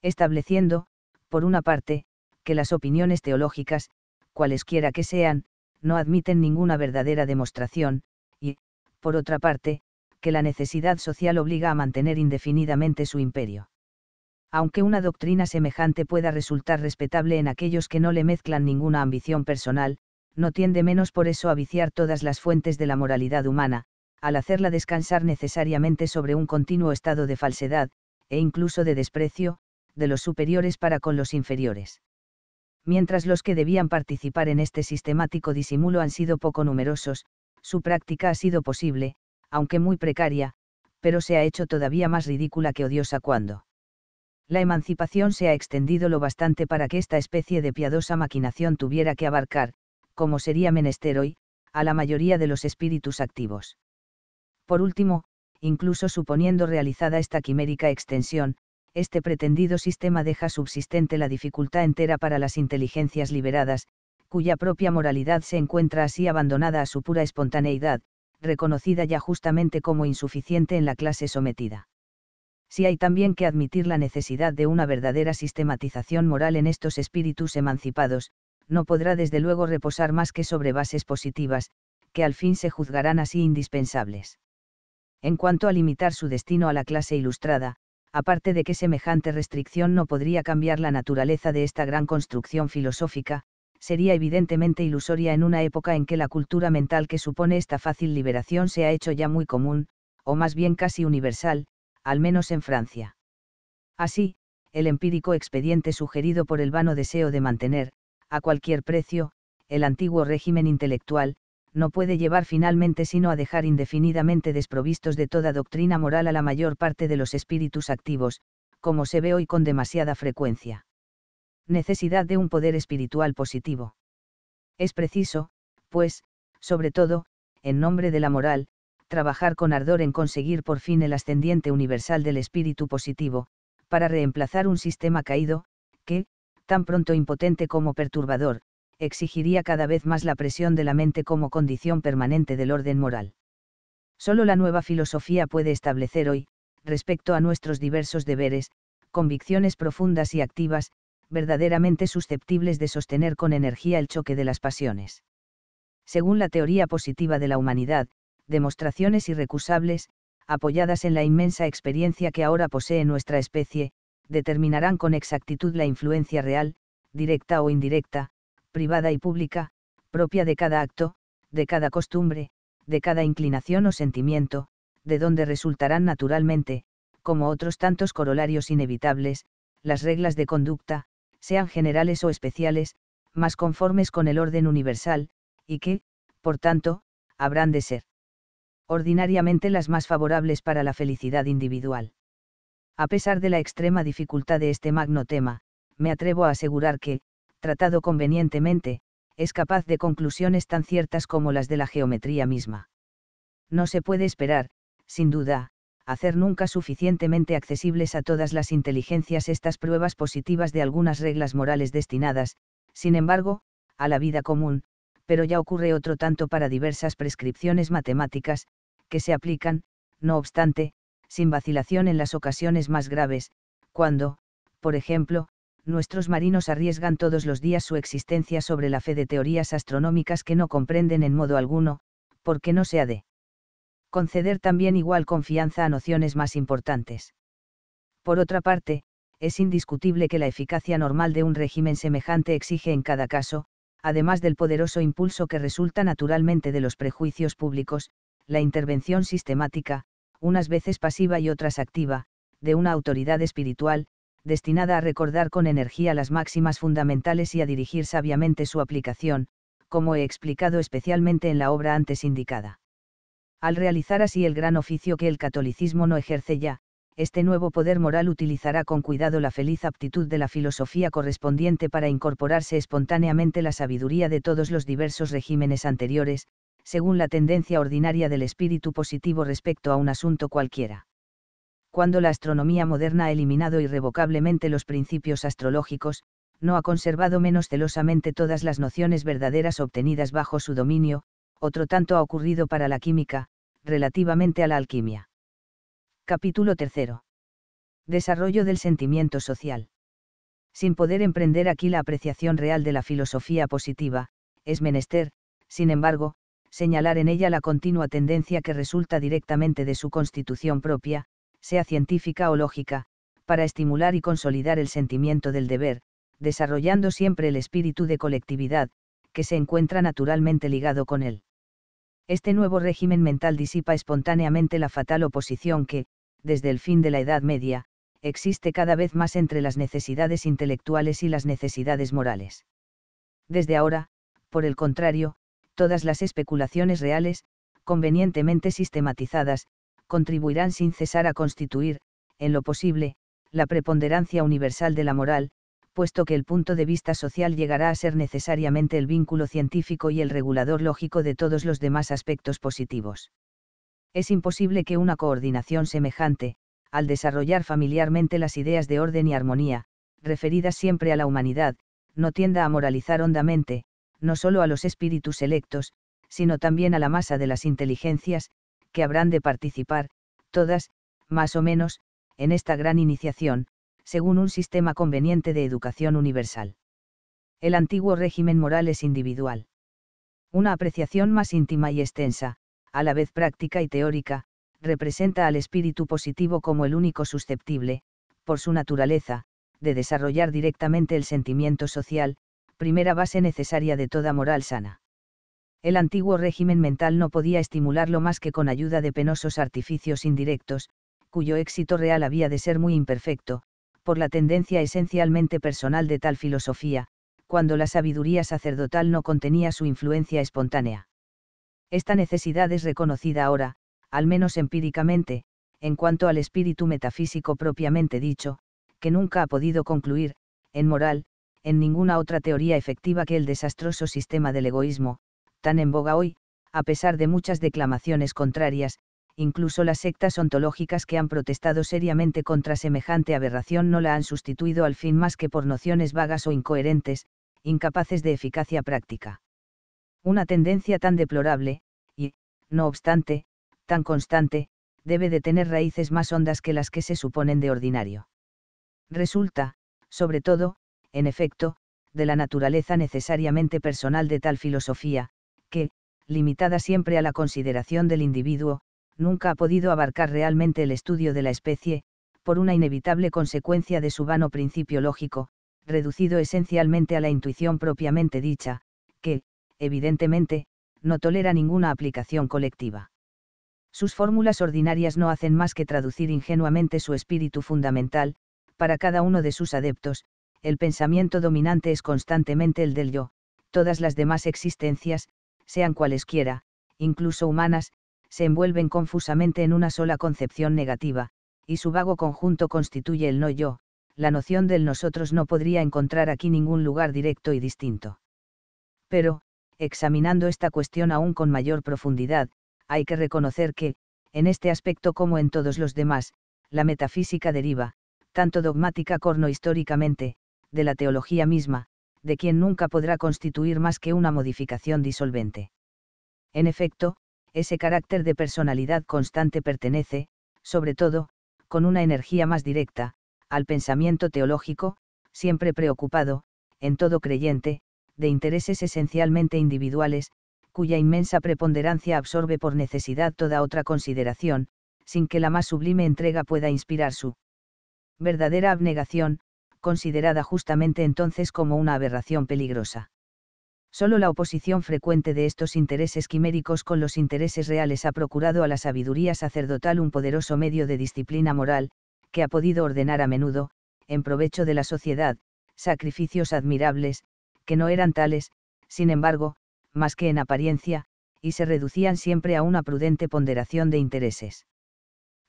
Estableciendo, por una parte, que las opiniones teológicas, cualesquiera que sean, no admiten ninguna verdadera demostración, y, por otra parte, que la necesidad social obliga a mantener indefinidamente su imperio. Aunque una doctrina semejante pueda resultar respetable en aquellos que no le mezclan ninguna ambición personal, no tiende menos por eso a viciar todas las fuentes de la moralidad humana, al hacerla descansar necesariamente sobre un continuo estado de falsedad, e incluso de desprecio, de los superiores para con los inferiores mientras los que debían participar en este sistemático disimulo han sido poco numerosos, su práctica ha sido posible, aunque muy precaria, pero se ha hecho todavía más ridícula que odiosa cuando la emancipación se ha extendido lo bastante para que esta especie de piadosa maquinación tuviera que abarcar, como sería menester hoy, a la mayoría de los espíritus activos. Por último, incluso suponiendo realizada esta quimérica extensión, este pretendido sistema deja subsistente la dificultad entera para las inteligencias liberadas, cuya propia moralidad se encuentra así abandonada a su pura espontaneidad, reconocida ya justamente como insuficiente en la clase sometida. Si hay también que admitir la necesidad de una verdadera sistematización moral en estos espíritus emancipados, no podrá desde luego reposar más que sobre bases positivas, que al fin se juzgarán así indispensables. En cuanto a limitar su destino a la clase ilustrada, aparte de que semejante restricción no podría cambiar la naturaleza de esta gran construcción filosófica, sería evidentemente ilusoria en una época en que la cultura mental que supone esta fácil liberación se ha hecho ya muy común, o más bien casi universal, al menos en Francia. Así, el empírico expediente sugerido por el vano deseo de mantener, a cualquier precio, el antiguo régimen intelectual, no puede llevar finalmente sino a dejar indefinidamente desprovistos de toda doctrina moral a la mayor parte de los espíritus activos, como se ve hoy con demasiada frecuencia. Necesidad de un poder espiritual positivo. Es preciso, pues, sobre todo, en nombre de la moral, trabajar con ardor en conseguir por fin el ascendiente universal del espíritu positivo, para reemplazar un sistema caído, que, tan pronto impotente como perturbador, exigiría cada vez más la presión de la mente como condición permanente del orden moral. Solo la nueva filosofía puede establecer hoy, respecto a nuestros diversos deberes, convicciones profundas y activas, verdaderamente susceptibles de sostener con energía el choque de las pasiones. Según la teoría positiva de la humanidad, demostraciones irrecusables, apoyadas en la inmensa experiencia que ahora posee nuestra especie, determinarán con exactitud la influencia real, directa o indirecta, privada y pública, propia de cada acto, de cada costumbre, de cada inclinación o sentimiento, de donde resultarán naturalmente, como otros tantos corolarios inevitables, las reglas de conducta, sean generales o especiales, más conformes con el orden universal, y que, por tanto, habrán de ser ordinariamente las más favorables para la felicidad individual. A pesar de la extrema dificultad de este magno tema, me atrevo a asegurar que, tratado convenientemente, es capaz de conclusiones tan ciertas como las de la geometría misma. No se puede esperar, sin duda, hacer nunca suficientemente accesibles a todas las inteligencias estas pruebas positivas de algunas reglas morales destinadas, sin embargo, a la vida común, pero ya ocurre otro tanto para diversas prescripciones matemáticas, que se aplican, no obstante, sin vacilación en las ocasiones más graves, cuando, por ejemplo, nuestros marinos arriesgan todos los días su existencia sobre la fe de teorías astronómicas que no comprenden en modo alguno, porque no se ha de conceder también igual confianza a nociones más importantes. Por otra parte, es indiscutible que la eficacia normal de un régimen semejante exige en cada caso, además del poderoso impulso que resulta naturalmente de los prejuicios públicos, la intervención sistemática, unas veces pasiva y otras activa, de una autoridad espiritual, destinada a recordar con energía las máximas fundamentales y a dirigir sabiamente su aplicación, como he explicado especialmente en la obra antes indicada. Al realizar así el gran oficio que el catolicismo no ejerce ya, este nuevo poder moral utilizará con cuidado la feliz aptitud de la filosofía correspondiente para incorporarse espontáneamente la sabiduría de todos los diversos regímenes anteriores, según la tendencia ordinaria del espíritu positivo respecto a un asunto cualquiera cuando la astronomía moderna ha eliminado irrevocablemente los principios astrológicos, no ha conservado menos celosamente todas las nociones verdaderas obtenidas bajo su dominio, otro tanto ha ocurrido para la química, relativamente a la alquimia. Capítulo 3. Desarrollo del sentimiento social. Sin poder emprender aquí la apreciación real de la filosofía positiva, es menester, sin embargo, señalar en ella la continua tendencia que resulta directamente de su constitución propia, sea científica o lógica, para estimular y consolidar el sentimiento del deber, desarrollando siempre el espíritu de colectividad, que se encuentra naturalmente ligado con él. Este nuevo régimen mental disipa espontáneamente la fatal oposición que, desde el fin de la Edad Media, existe cada vez más entre las necesidades intelectuales y las necesidades morales. Desde ahora, por el contrario, todas las especulaciones reales, convenientemente sistematizadas, contribuirán sin cesar a constituir, en lo posible, la preponderancia universal de la moral, puesto que el punto de vista social llegará a ser necesariamente el vínculo científico y el regulador lógico de todos los demás aspectos positivos. Es imposible que una coordinación semejante, al desarrollar familiarmente las ideas de orden y armonía, referidas siempre a la humanidad, no tienda a moralizar hondamente, no solo a los espíritus electos, sino también a la masa de las inteligencias, que habrán de participar, todas, más o menos, en esta gran iniciación, según un sistema conveniente de educación universal. El antiguo régimen moral es individual. Una apreciación más íntima y extensa, a la vez práctica y teórica, representa al espíritu positivo como el único susceptible, por su naturaleza, de desarrollar directamente el sentimiento social, primera base necesaria de toda moral sana el antiguo régimen mental no podía estimularlo más que con ayuda de penosos artificios indirectos, cuyo éxito real había de ser muy imperfecto, por la tendencia esencialmente personal de tal filosofía, cuando la sabiduría sacerdotal no contenía su influencia espontánea. Esta necesidad es reconocida ahora, al menos empíricamente, en cuanto al espíritu metafísico propiamente dicho, que nunca ha podido concluir, en moral, en ninguna otra teoría efectiva que el desastroso sistema del egoísmo, tan en boga hoy, a pesar de muchas declamaciones contrarias, incluso las sectas ontológicas que han protestado seriamente contra semejante aberración no la han sustituido al fin más que por nociones vagas o incoherentes, incapaces de eficacia práctica. Una tendencia tan deplorable, y, no obstante, tan constante, debe de tener raíces más hondas que las que se suponen de ordinario. Resulta, sobre todo, en efecto, de la naturaleza necesariamente personal de tal filosofía, que, limitada siempre a la consideración del individuo, nunca ha podido abarcar realmente el estudio de la especie, por una inevitable consecuencia de su vano principio lógico, reducido esencialmente a la intuición propiamente dicha, que, evidentemente, no tolera ninguna aplicación colectiva. Sus fórmulas ordinarias no hacen más que traducir ingenuamente su espíritu fundamental, para cada uno de sus adeptos, el pensamiento dominante es constantemente el del yo, todas las demás existencias, sean cualesquiera, incluso humanas, se envuelven confusamente en una sola concepción negativa, y su vago conjunto constituye el no yo, la noción del nosotros no podría encontrar aquí ningún lugar directo y distinto. Pero, examinando esta cuestión aún con mayor profundidad, hay que reconocer que, en este aspecto como en todos los demás, la metafísica deriva, tanto dogmática corno históricamente, de la teología misma, de quien nunca podrá constituir más que una modificación disolvente. En efecto, ese carácter de personalidad constante pertenece, sobre todo, con una energía más directa, al pensamiento teológico, siempre preocupado, en todo creyente, de intereses esencialmente individuales, cuya inmensa preponderancia absorbe por necesidad toda otra consideración, sin que la más sublime entrega pueda inspirar su verdadera abnegación, considerada justamente entonces como una aberración peligrosa. Solo la oposición frecuente de estos intereses quiméricos con los intereses reales ha procurado a la sabiduría sacerdotal un poderoso medio de disciplina moral, que ha podido ordenar a menudo, en provecho de la sociedad, sacrificios admirables, que no eran tales, sin embargo, más que en apariencia, y se reducían siempre a una prudente ponderación de intereses.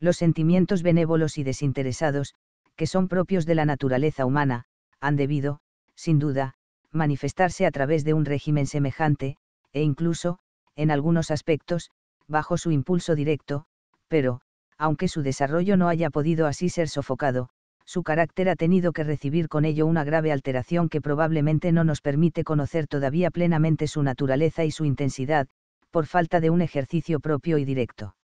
Los sentimientos benévolos y desinteresados, que son propios de la naturaleza humana, han debido, sin duda, manifestarse a través de un régimen semejante, e incluso, en algunos aspectos, bajo su impulso directo, pero, aunque su desarrollo no haya podido así ser sofocado, su carácter ha tenido que recibir con ello una grave alteración que probablemente no nos permite conocer todavía plenamente su naturaleza y su intensidad, por falta de un ejercicio propio y directo.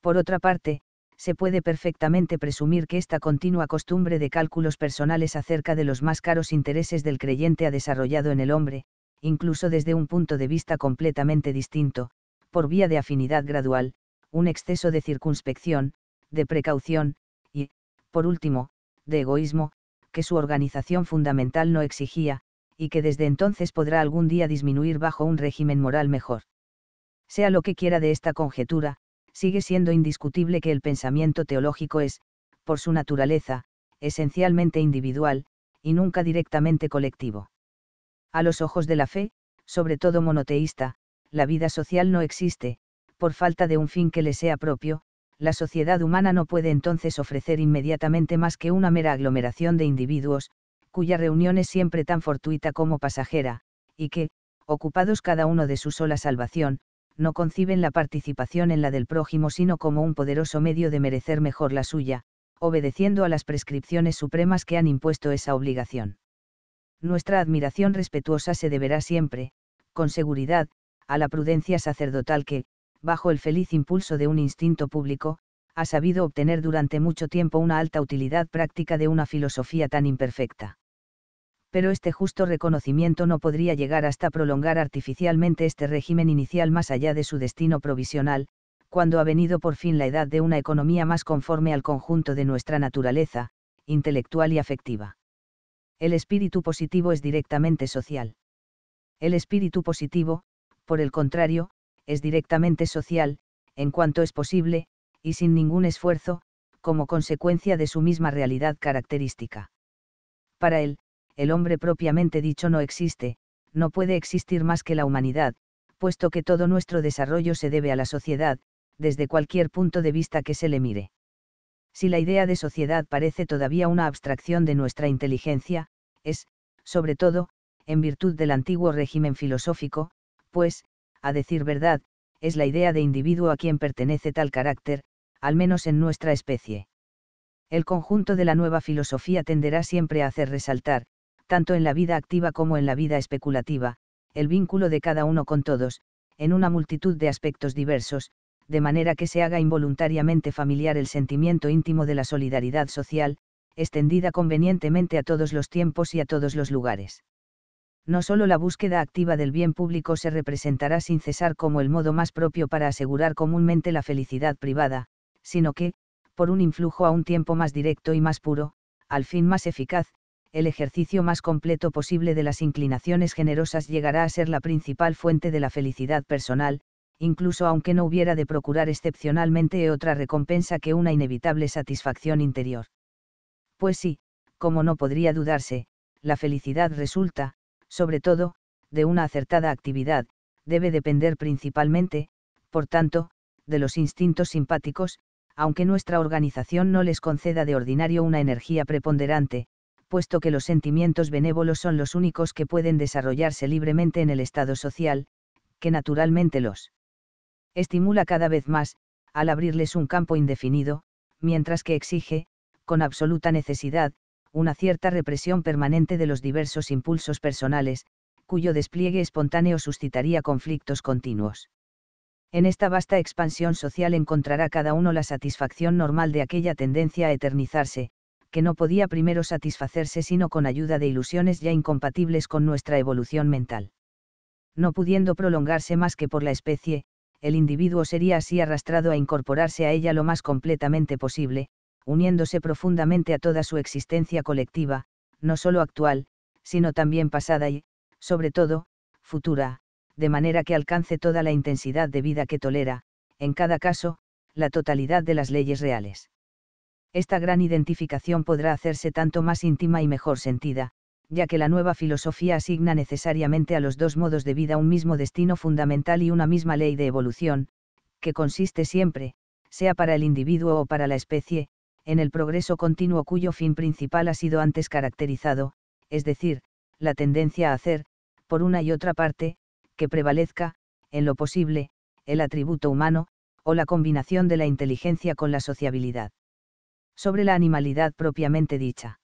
Por otra parte, se puede perfectamente presumir que esta continua costumbre de cálculos personales acerca de los más caros intereses del creyente ha desarrollado en el hombre, incluso desde un punto de vista completamente distinto, por vía de afinidad gradual, un exceso de circunspección, de precaución, y, por último, de egoísmo, que su organización fundamental no exigía, y que desde entonces podrá algún día disminuir bajo un régimen moral mejor. Sea lo que quiera de esta conjetura, sigue siendo indiscutible que el pensamiento teológico es, por su naturaleza, esencialmente individual, y nunca directamente colectivo. A los ojos de la fe, sobre todo monoteísta, la vida social no existe, por falta de un fin que le sea propio, la sociedad humana no puede entonces ofrecer inmediatamente más que una mera aglomeración de individuos, cuya reunión es siempre tan fortuita como pasajera, y que, ocupados cada uno de su sola salvación, no conciben la participación en la del prójimo sino como un poderoso medio de merecer mejor la suya, obedeciendo a las prescripciones supremas que han impuesto esa obligación. Nuestra admiración respetuosa se deberá siempre, con seguridad, a la prudencia sacerdotal que, bajo el feliz impulso de un instinto público, ha sabido obtener durante mucho tiempo una alta utilidad práctica de una filosofía tan imperfecta pero este justo reconocimiento no podría llegar hasta prolongar artificialmente este régimen inicial más allá de su destino provisional, cuando ha venido por fin la edad de una economía más conforme al conjunto de nuestra naturaleza, intelectual y afectiva. El espíritu positivo es directamente social. El espíritu positivo, por el contrario, es directamente social, en cuanto es posible, y sin ningún esfuerzo, como consecuencia de su misma realidad característica. Para él, el hombre propiamente dicho no existe, no puede existir más que la humanidad, puesto que todo nuestro desarrollo se debe a la sociedad, desde cualquier punto de vista que se le mire. Si la idea de sociedad parece todavía una abstracción de nuestra inteligencia, es, sobre todo, en virtud del antiguo régimen filosófico, pues, a decir verdad, es la idea de individuo a quien pertenece tal carácter, al menos en nuestra especie. El conjunto de la nueva filosofía tenderá siempre a hacer resaltar, tanto en la vida activa como en la vida especulativa, el vínculo de cada uno con todos, en una multitud de aspectos diversos, de manera que se haga involuntariamente familiar el sentimiento íntimo de la solidaridad social, extendida convenientemente a todos los tiempos y a todos los lugares. No solo la búsqueda activa del bien público se representará sin cesar como el modo más propio para asegurar comúnmente la felicidad privada, sino que, por un influjo a un tiempo más directo y más puro, al fin más eficaz, el ejercicio más completo posible de las inclinaciones generosas llegará a ser la principal fuente de la felicidad personal, incluso aunque no hubiera de procurar excepcionalmente otra recompensa que una inevitable satisfacción interior. Pues sí, como no podría dudarse, la felicidad resulta, sobre todo, de una acertada actividad, debe depender principalmente, por tanto, de los instintos simpáticos, aunque nuestra organización no les conceda de ordinario una energía preponderante, puesto que los sentimientos benévolos son los únicos que pueden desarrollarse libremente en el estado social, que naturalmente los estimula cada vez más, al abrirles un campo indefinido, mientras que exige, con absoluta necesidad, una cierta represión permanente de los diversos impulsos personales, cuyo despliegue espontáneo suscitaría conflictos continuos. En esta vasta expansión social encontrará cada uno la satisfacción normal de aquella tendencia a eternizarse, que no podía primero satisfacerse sino con ayuda de ilusiones ya incompatibles con nuestra evolución mental. No pudiendo prolongarse más que por la especie, el individuo sería así arrastrado a incorporarse a ella lo más completamente posible, uniéndose profundamente a toda su existencia colectiva, no solo actual, sino también pasada y, sobre todo, futura, de manera que alcance toda la intensidad de vida que tolera, en cada caso, la totalidad de las leyes reales. Esta gran identificación podrá hacerse tanto más íntima y mejor sentida, ya que la nueva filosofía asigna necesariamente a los dos modos de vida un mismo destino fundamental y una misma ley de evolución, que consiste siempre, sea para el individuo o para la especie, en el progreso continuo cuyo fin principal ha sido antes caracterizado, es decir, la tendencia a hacer, por una y otra parte, que prevalezca, en lo posible, el atributo humano, o la combinación de la inteligencia con la sociabilidad sobre la animalidad propiamente dicha.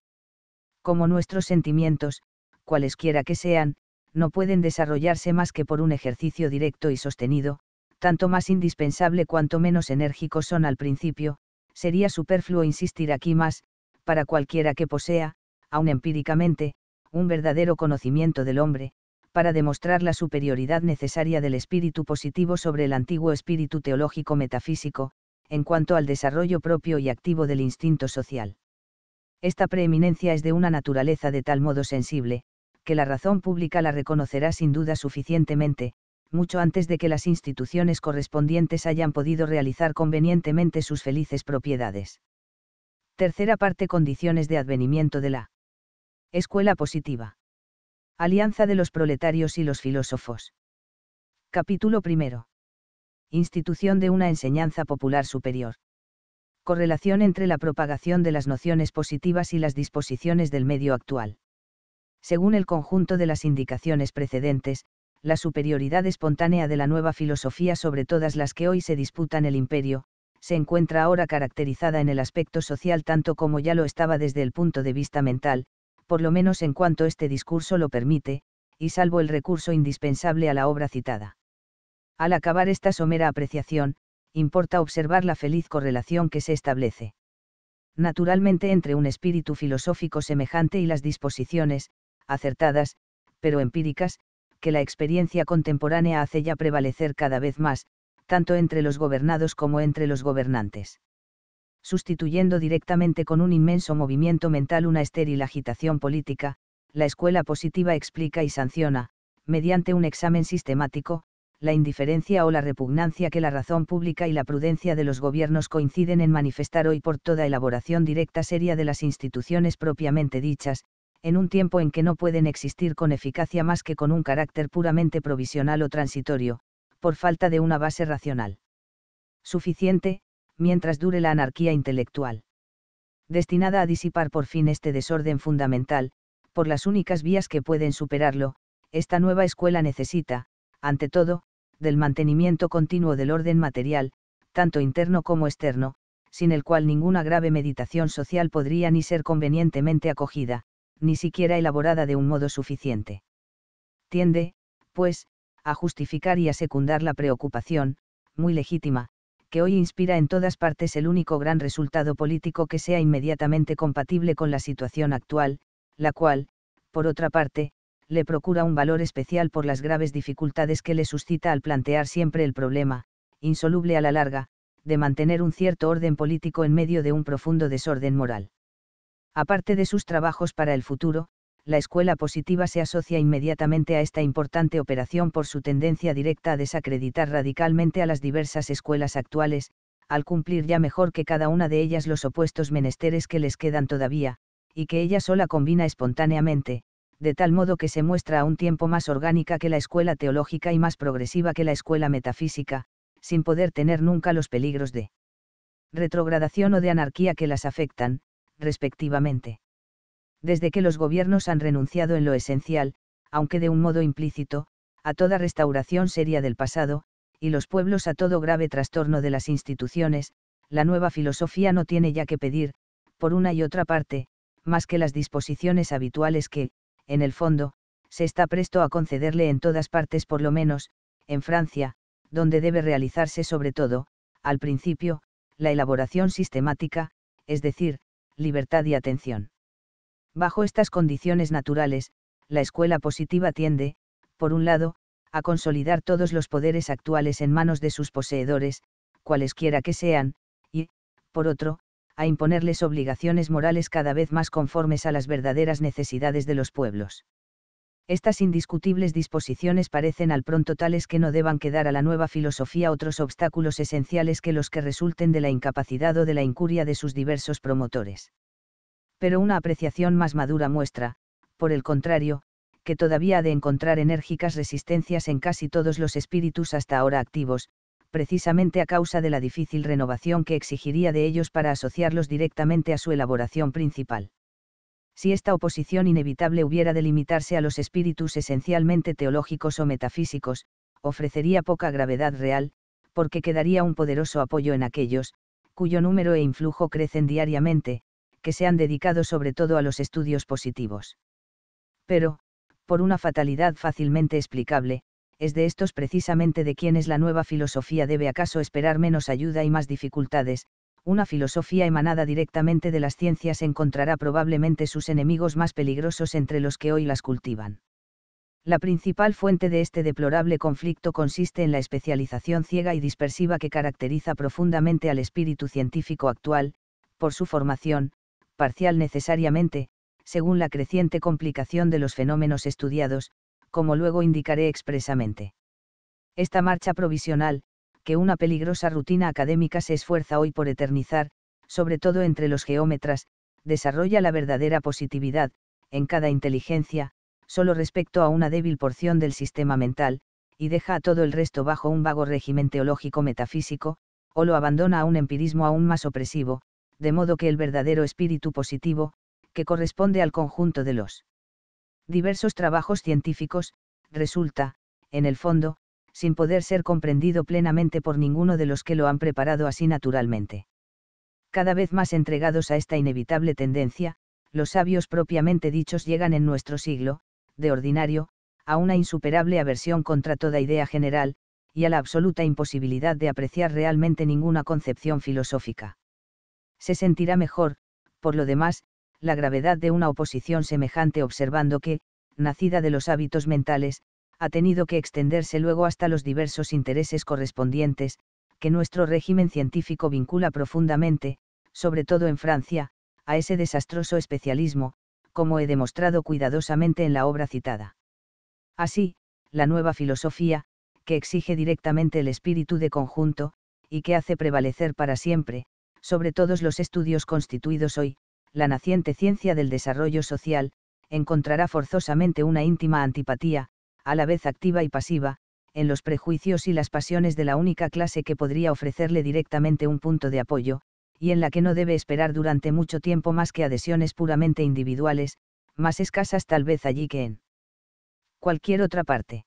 Como nuestros sentimientos, cualesquiera que sean, no pueden desarrollarse más que por un ejercicio directo y sostenido, tanto más indispensable cuanto menos enérgicos son al principio, sería superfluo insistir aquí más, para cualquiera que posea, aun empíricamente, un verdadero conocimiento del hombre, para demostrar la superioridad necesaria del espíritu positivo sobre el antiguo espíritu teológico metafísico, en cuanto al desarrollo propio y activo del instinto social. Esta preeminencia es de una naturaleza de tal modo sensible, que la razón pública la reconocerá sin duda suficientemente, mucho antes de que las instituciones correspondientes hayan podido realizar convenientemente sus felices propiedades. Tercera parte Condiciones de advenimiento de la Escuela Positiva. Alianza de los proletarios y los filósofos. Capítulo primero institución de una enseñanza popular superior. Correlación entre la propagación de las nociones positivas y las disposiciones del medio actual. Según el conjunto de las indicaciones precedentes, la superioridad espontánea de la nueva filosofía sobre todas las que hoy se disputan el imperio, se encuentra ahora caracterizada en el aspecto social tanto como ya lo estaba desde el punto de vista mental, por lo menos en cuanto este discurso lo permite, y salvo el recurso indispensable a la obra citada. Al acabar esta somera apreciación, importa observar la feliz correlación que se establece. Naturalmente entre un espíritu filosófico semejante y las disposiciones, acertadas, pero empíricas, que la experiencia contemporánea hace ya prevalecer cada vez más, tanto entre los gobernados como entre los gobernantes. Sustituyendo directamente con un inmenso movimiento mental una estéril agitación política, la escuela positiva explica y sanciona, mediante un examen sistemático, la indiferencia o la repugnancia que la razón pública y la prudencia de los gobiernos coinciden en manifestar hoy por toda elaboración directa seria de las instituciones propiamente dichas, en un tiempo en que no pueden existir con eficacia más que con un carácter puramente provisional o transitorio, por falta de una base racional. Suficiente, mientras dure la anarquía intelectual. Destinada a disipar por fin este desorden fundamental, por las únicas vías que pueden superarlo, esta nueva escuela necesita, ante todo, del mantenimiento continuo del orden material, tanto interno como externo, sin el cual ninguna grave meditación social podría ni ser convenientemente acogida, ni siquiera elaborada de un modo suficiente. Tiende, pues, a justificar y a secundar la preocupación, muy legítima, que hoy inspira en todas partes el único gran resultado político que sea inmediatamente compatible con la situación actual, la cual, por otra parte, le procura un valor especial por las graves dificultades que le suscita al plantear siempre el problema, insoluble a la larga, de mantener un cierto orden político en medio de un profundo desorden moral. Aparte de sus trabajos para el futuro, la escuela positiva se asocia inmediatamente a esta importante operación por su tendencia directa a desacreditar radicalmente a las diversas escuelas actuales, al cumplir ya mejor que cada una de ellas los opuestos menesteres que les quedan todavía, y que ella sola combina espontáneamente, de tal modo que se muestra a un tiempo más orgánica que la escuela teológica y más progresiva que la escuela metafísica, sin poder tener nunca los peligros de retrogradación o de anarquía que las afectan, respectivamente. Desde que los gobiernos han renunciado en lo esencial, aunque de un modo implícito, a toda restauración seria del pasado, y los pueblos a todo grave trastorno de las instituciones, la nueva filosofía no tiene ya que pedir, por una y otra parte, más que las disposiciones habituales que, en el fondo, se está presto a concederle en todas partes por lo menos, en Francia, donde debe realizarse sobre todo, al principio, la elaboración sistemática, es decir, libertad y atención. Bajo estas condiciones naturales, la escuela positiva tiende, por un lado, a consolidar todos los poderes actuales en manos de sus poseedores, cualesquiera que sean, y, por otro, a imponerles obligaciones morales cada vez más conformes a las verdaderas necesidades de los pueblos. Estas indiscutibles disposiciones parecen al pronto tales que no deban quedar a la nueva filosofía otros obstáculos esenciales que los que resulten de la incapacidad o de la incuria de sus diversos promotores. Pero una apreciación más madura muestra, por el contrario, que todavía ha de encontrar enérgicas resistencias en casi todos los espíritus hasta ahora activos, precisamente a causa de la difícil renovación que exigiría de ellos para asociarlos directamente a su elaboración principal. Si esta oposición inevitable hubiera de limitarse a los espíritus esencialmente teológicos o metafísicos, ofrecería poca gravedad real, porque quedaría un poderoso apoyo en aquellos, cuyo número e influjo crecen diariamente, que se han dedicado sobre todo a los estudios positivos. Pero, por una fatalidad fácilmente explicable, es de estos precisamente de quienes la nueva filosofía debe acaso esperar menos ayuda y más dificultades, una filosofía emanada directamente de las ciencias encontrará probablemente sus enemigos más peligrosos entre los que hoy las cultivan. La principal fuente de este deplorable conflicto consiste en la especialización ciega y dispersiva que caracteriza profundamente al espíritu científico actual, por su formación, parcial necesariamente, según la creciente complicación de los fenómenos estudiados, como luego indicaré expresamente. Esta marcha provisional, que una peligrosa rutina académica se esfuerza hoy por eternizar, sobre todo entre los geómetras, desarrolla la verdadera positividad, en cada inteligencia, solo respecto a una débil porción del sistema mental, y deja a todo el resto bajo un vago régimen teológico metafísico, o lo abandona a un empirismo aún más opresivo, de modo que el verdadero espíritu positivo, que corresponde al conjunto de los diversos trabajos científicos, resulta, en el fondo, sin poder ser comprendido plenamente por ninguno de los que lo han preparado así naturalmente. Cada vez más entregados a esta inevitable tendencia, los sabios propiamente dichos llegan en nuestro siglo, de ordinario, a una insuperable aversión contra toda idea general, y a la absoluta imposibilidad de apreciar realmente ninguna concepción filosófica. Se sentirá mejor, por lo demás, la gravedad de una oposición semejante observando que, nacida de los hábitos mentales, ha tenido que extenderse luego hasta los diversos intereses correspondientes, que nuestro régimen científico vincula profundamente, sobre todo en Francia, a ese desastroso especialismo, como he demostrado cuidadosamente en la obra citada. Así, la nueva filosofía, que exige directamente el espíritu de conjunto, y que hace prevalecer para siempre, sobre todos los estudios constituidos hoy, la naciente ciencia del desarrollo social, encontrará forzosamente una íntima antipatía, a la vez activa y pasiva, en los prejuicios y las pasiones de la única clase que podría ofrecerle directamente un punto de apoyo, y en la que no debe esperar durante mucho tiempo más que adhesiones puramente individuales, más escasas tal vez allí que en cualquier otra parte.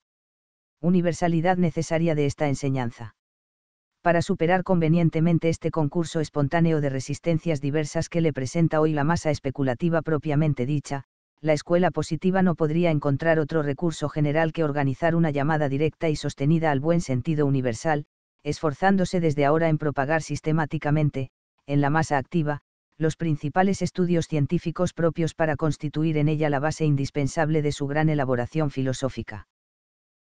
Universalidad necesaria de esta enseñanza para superar convenientemente este concurso espontáneo de resistencias diversas que le presenta hoy la masa especulativa propiamente dicha, la escuela positiva no podría encontrar otro recurso general que organizar una llamada directa y sostenida al buen sentido universal, esforzándose desde ahora en propagar sistemáticamente, en la masa activa, los principales estudios científicos propios para constituir en ella la base indispensable de su gran elaboración filosófica.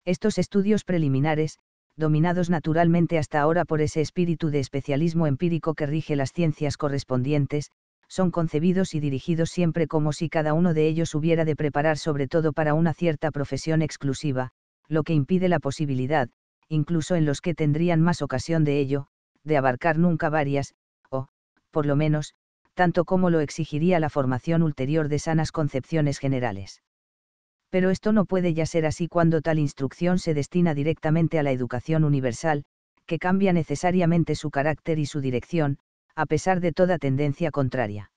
Estos estudios preliminares, dominados naturalmente hasta ahora por ese espíritu de especialismo empírico que rige las ciencias correspondientes, son concebidos y dirigidos siempre como si cada uno de ellos hubiera de preparar sobre todo para una cierta profesión exclusiva, lo que impide la posibilidad, incluso en los que tendrían más ocasión de ello, de abarcar nunca varias, o, por lo menos, tanto como lo exigiría la formación ulterior de sanas concepciones generales pero esto no puede ya ser así cuando tal instrucción se destina directamente a la educación universal, que cambia necesariamente su carácter y su dirección, a pesar de toda tendencia contraria.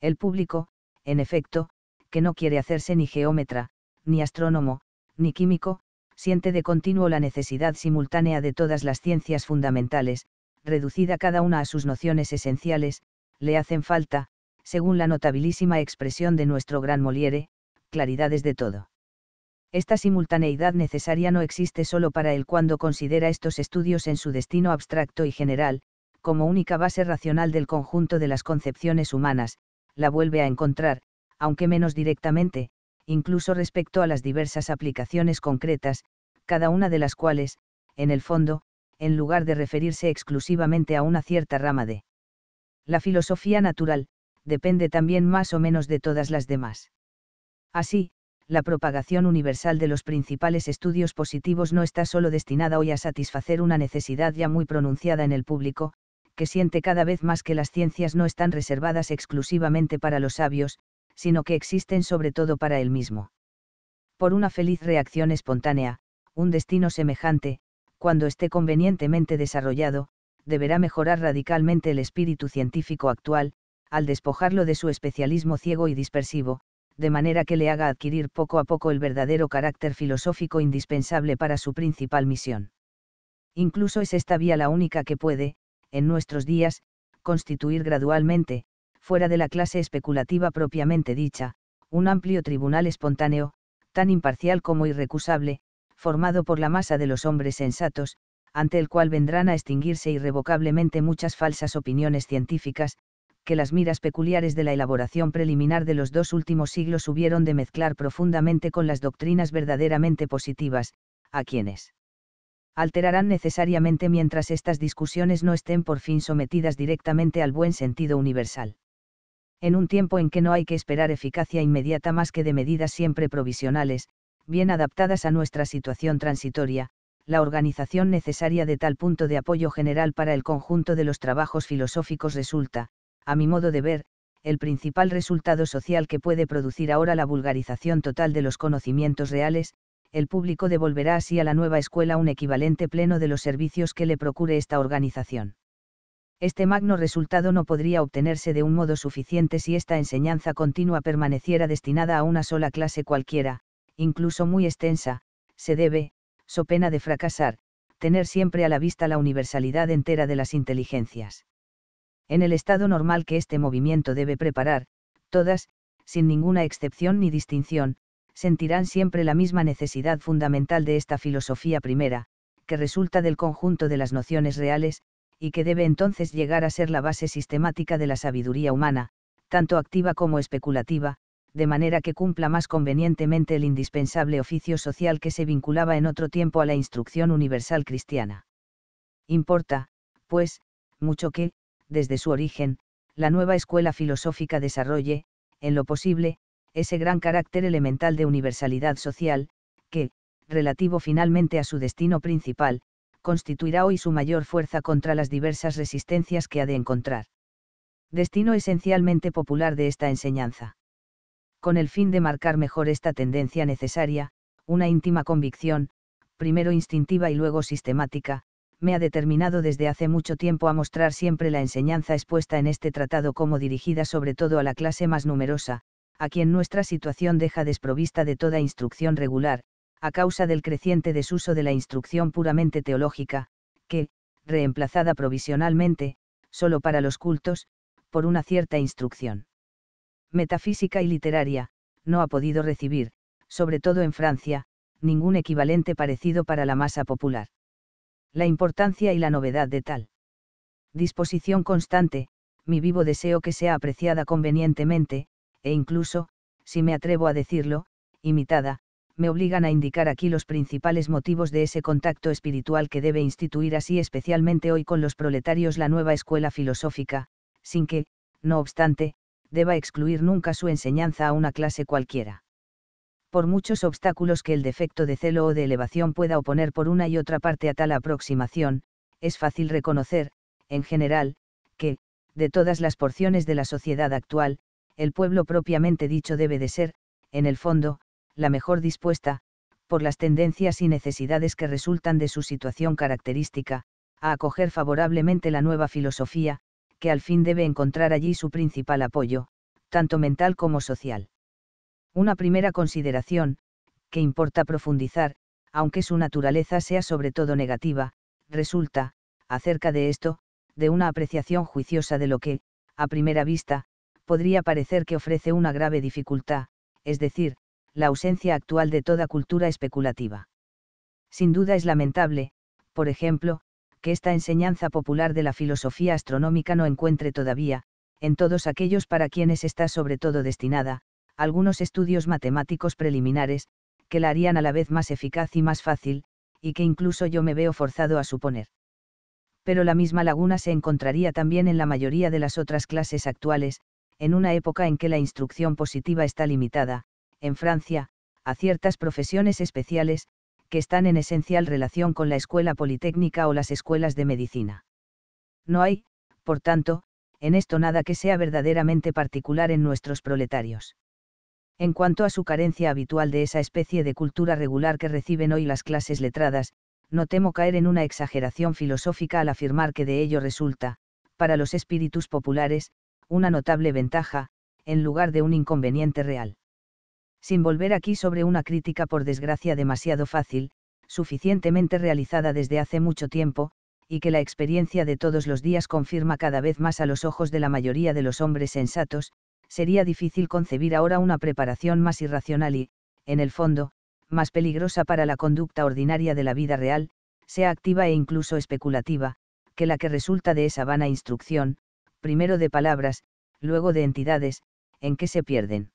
El público, en efecto, que no quiere hacerse ni geómetra, ni astrónomo, ni químico, siente de continuo la necesidad simultánea de todas las ciencias fundamentales, reducida cada una a sus nociones esenciales, le hacen falta, según la notabilísima expresión de nuestro gran Moliere, claridades de todo. Esta simultaneidad necesaria no existe solo para él cuando considera estos estudios en su destino abstracto y general, como única base racional del conjunto de las concepciones humanas, la vuelve a encontrar, aunque menos directamente, incluso respecto a las diversas aplicaciones concretas, cada una de las cuales, en el fondo, en lugar de referirse exclusivamente a una cierta rama de la filosofía natural, depende también más o menos de todas las demás. Así, la propagación universal de los principales estudios positivos no está solo destinada hoy a satisfacer una necesidad ya muy pronunciada en el público, que siente cada vez más que las ciencias no están reservadas exclusivamente para los sabios, sino que existen sobre todo para él mismo. Por una feliz reacción espontánea, un destino semejante, cuando esté convenientemente desarrollado, deberá mejorar radicalmente el espíritu científico actual, al despojarlo de su especialismo ciego y dispersivo, de manera que le haga adquirir poco a poco el verdadero carácter filosófico indispensable para su principal misión. Incluso es esta vía la única que puede, en nuestros días, constituir gradualmente, fuera de la clase especulativa propiamente dicha, un amplio tribunal espontáneo, tan imparcial como irrecusable, formado por la masa de los hombres sensatos, ante el cual vendrán a extinguirse irrevocablemente muchas falsas opiniones científicas, que las miras peculiares de la elaboración preliminar de los dos últimos siglos hubieron de mezclar profundamente con las doctrinas verdaderamente positivas, a quienes alterarán necesariamente mientras estas discusiones no estén por fin sometidas directamente al buen sentido universal. En un tiempo en que no hay que esperar eficacia inmediata más que de medidas siempre provisionales, bien adaptadas a nuestra situación transitoria, la organización necesaria de tal punto de apoyo general para el conjunto de los trabajos filosóficos resulta, a mi modo de ver, el principal resultado social que puede producir ahora la vulgarización total de los conocimientos reales, el público devolverá así a la nueva escuela un equivalente pleno de los servicios que le procure esta organización. Este magno resultado no podría obtenerse de un modo suficiente si esta enseñanza continua permaneciera destinada a una sola clase cualquiera, incluso muy extensa, se debe, so pena de fracasar, tener siempre a la vista la universalidad entera de las inteligencias en el estado normal que este movimiento debe preparar, todas, sin ninguna excepción ni distinción, sentirán siempre la misma necesidad fundamental de esta filosofía primera, que resulta del conjunto de las nociones reales, y que debe entonces llegar a ser la base sistemática de la sabiduría humana, tanto activa como especulativa, de manera que cumpla más convenientemente el indispensable oficio social que se vinculaba en otro tiempo a la instrucción universal cristiana. Importa, pues, mucho que, desde su origen, la nueva escuela filosófica desarrolle, en lo posible, ese gran carácter elemental de universalidad social, que, relativo finalmente a su destino principal, constituirá hoy su mayor fuerza contra las diversas resistencias que ha de encontrar. Destino esencialmente popular de esta enseñanza. Con el fin de marcar mejor esta tendencia necesaria, una íntima convicción, primero instintiva y luego sistemática, me ha determinado desde hace mucho tiempo a mostrar siempre la enseñanza expuesta en este tratado como dirigida sobre todo a la clase más numerosa, a quien nuestra situación deja desprovista de toda instrucción regular, a causa del creciente desuso de la instrucción puramente teológica, que, reemplazada provisionalmente, solo para los cultos, por una cierta instrucción metafísica y literaria, no ha podido recibir, sobre todo en Francia, ningún equivalente parecido para la masa popular la importancia y la novedad de tal disposición constante, mi vivo deseo que sea apreciada convenientemente, e incluso, si me atrevo a decirlo, imitada, me obligan a indicar aquí los principales motivos de ese contacto espiritual que debe instituir así especialmente hoy con los proletarios la nueva escuela filosófica, sin que, no obstante, deba excluir nunca su enseñanza a una clase cualquiera por muchos obstáculos que el defecto de celo o de elevación pueda oponer por una y otra parte a tal aproximación, es fácil reconocer, en general, que, de todas las porciones de la sociedad actual, el pueblo propiamente dicho debe de ser, en el fondo, la mejor dispuesta, por las tendencias y necesidades que resultan de su situación característica, a acoger favorablemente la nueva filosofía, que al fin debe encontrar allí su principal apoyo, tanto mental como social. Una primera consideración, que importa profundizar, aunque su naturaleza sea sobre todo negativa, resulta, acerca de esto, de una apreciación juiciosa de lo que, a primera vista, podría parecer que ofrece una grave dificultad, es decir, la ausencia actual de toda cultura especulativa. Sin duda es lamentable, por ejemplo, que esta enseñanza popular de la filosofía astronómica no encuentre todavía, en todos aquellos para quienes está sobre todo destinada, algunos estudios matemáticos preliminares, que la harían a la vez más eficaz y más fácil, y que incluso yo me veo forzado a suponer. Pero la misma laguna se encontraría también en la mayoría de las otras clases actuales, en una época en que la instrucción positiva está limitada, en Francia, a ciertas profesiones especiales, que están en esencial relación con la escuela politécnica o las escuelas de medicina. No hay, por tanto, en esto nada que sea verdaderamente particular en nuestros proletarios en cuanto a su carencia habitual de esa especie de cultura regular que reciben hoy las clases letradas, no temo caer en una exageración filosófica al afirmar que de ello resulta, para los espíritus populares, una notable ventaja, en lugar de un inconveniente real. Sin volver aquí sobre una crítica por desgracia demasiado fácil, suficientemente realizada desde hace mucho tiempo, y que la experiencia de todos los días confirma cada vez más a los ojos de la mayoría de los hombres sensatos, sería difícil concebir ahora una preparación más irracional y, en el fondo, más peligrosa para la conducta ordinaria de la vida real, sea activa e incluso especulativa, que la que resulta de esa vana instrucción, primero de palabras, luego de entidades, en que se pierden.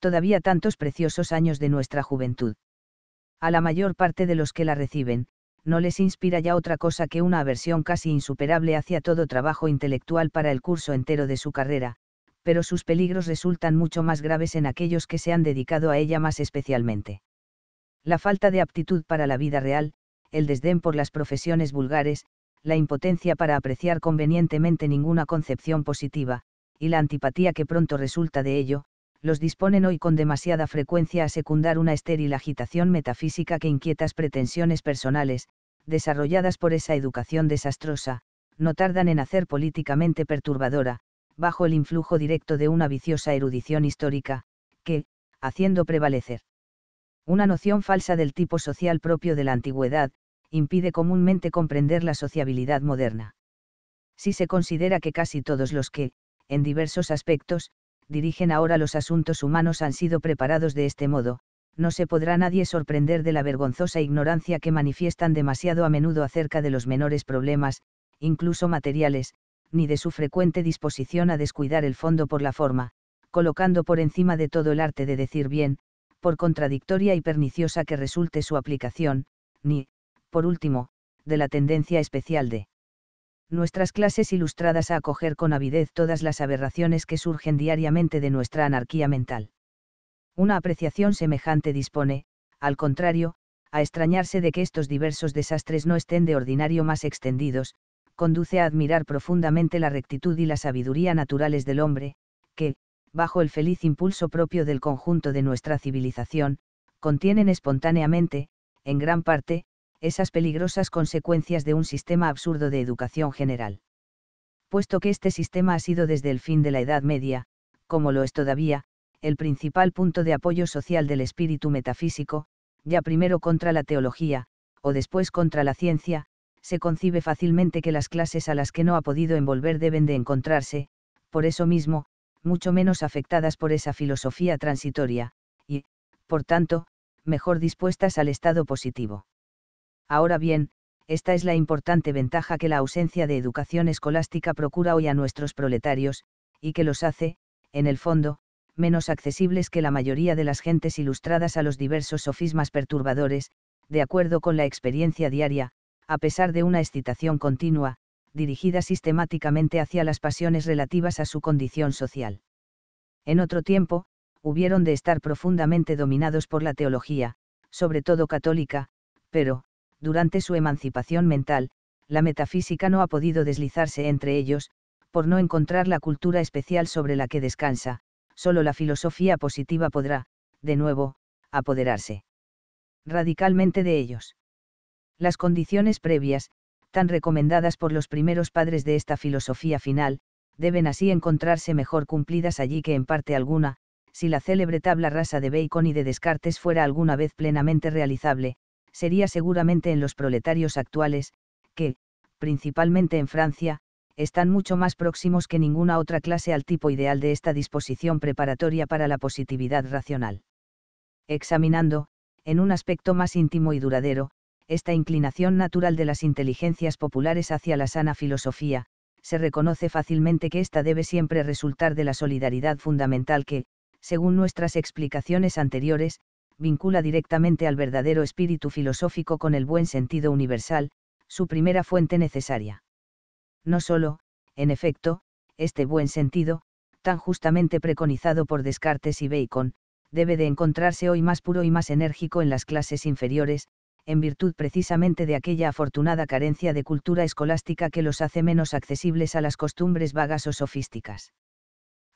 Todavía tantos preciosos años de nuestra juventud. A la mayor parte de los que la reciben, no les inspira ya otra cosa que una aversión casi insuperable hacia todo trabajo intelectual para el curso entero de su carrera, pero sus peligros resultan mucho más graves en aquellos que se han dedicado a ella más especialmente. La falta de aptitud para la vida real, el desdén por las profesiones vulgares, la impotencia para apreciar convenientemente ninguna concepción positiva, y la antipatía que pronto resulta de ello, los disponen hoy con demasiada frecuencia a secundar una estéril agitación metafísica que inquietas pretensiones personales, desarrolladas por esa educación desastrosa, no tardan en hacer políticamente perturbadora, bajo el influjo directo de una viciosa erudición histórica, que, haciendo prevalecer una noción falsa del tipo social propio de la antigüedad, impide comúnmente comprender la sociabilidad moderna. Si se considera que casi todos los que, en diversos aspectos, dirigen ahora los asuntos humanos han sido preparados de este modo, no se podrá nadie sorprender de la vergonzosa ignorancia que manifiestan demasiado a menudo acerca de los menores problemas, incluso materiales, ni de su frecuente disposición a descuidar el fondo por la forma, colocando por encima de todo el arte de decir bien, por contradictoria y perniciosa que resulte su aplicación, ni, por último, de la tendencia especial de nuestras clases ilustradas a acoger con avidez todas las aberraciones que surgen diariamente de nuestra anarquía mental. Una apreciación semejante dispone, al contrario, a extrañarse de que estos diversos desastres no estén de ordinario más extendidos, conduce a admirar profundamente la rectitud y la sabiduría naturales del hombre, que, bajo el feliz impulso propio del conjunto de nuestra civilización, contienen espontáneamente, en gran parte, esas peligrosas consecuencias de un sistema absurdo de educación general. Puesto que este sistema ha sido desde el fin de la Edad Media, como lo es todavía, el principal punto de apoyo social del espíritu metafísico, ya primero contra la teología, o después contra la ciencia, se concibe fácilmente que las clases a las que no ha podido envolver deben de encontrarse, por eso mismo, mucho menos afectadas por esa filosofía transitoria, y, por tanto, mejor dispuestas al estado positivo. Ahora bien, esta es la importante ventaja que la ausencia de educación escolástica procura hoy a nuestros proletarios, y que los hace, en el fondo, menos accesibles que la mayoría de las gentes ilustradas a los diversos sofismas perturbadores, de acuerdo con la experiencia diaria, a pesar de una excitación continua, dirigida sistemáticamente hacia las pasiones relativas a su condición social. En otro tiempo, hubieron de estar profundamente dominados por la teología, sobre todo católica, pero, durante su emancipación mental, la metafísica no ha podido deslizarse entre ellos, por no encontrar la cultura especial sobre la que descansa, solo la filosofía positiva podrá, de nuevo, apoderarse radicalmente de ellos. Las condiciones previas, tan recomendadas por los primeros padres de esta filosofía final, deben así encontrarse mejor cumplidas allí que en parte alguna, si la célebre tabla rasa de Bacon y de Descartes fuera alguna vez plenamente realizable, sería seguramente en los proletarios actuales, que, principalmente en Francia, están mucho más próximos que ninguna otra clase al tipo ideal de esta disposición preparatoria para la positividad racional. Examinando, en un aspecto más íntimo y duradero, esta inclinación natural de las inteligencias populares hacia la sana filosofía, se reconoce fácilmente que ésta debe siempre resultar de la solidaridad fundamental que, según nuestras explicaciones anteriores, vincula directamente al verdadero espíritu filosófico con el buen sentido universal, su primera fuente necesaria. No solo, en efecto, este buen sentido, tan justamente preconizado por Descartes y Bacon, debe de encontrarse hoy más puro y más enérgico en las clases inferiores, en virtud precisamente de aquella afortunada carencia de cultura escolástica que los hace menos accesibles a las costumbres vagas o sofísticas.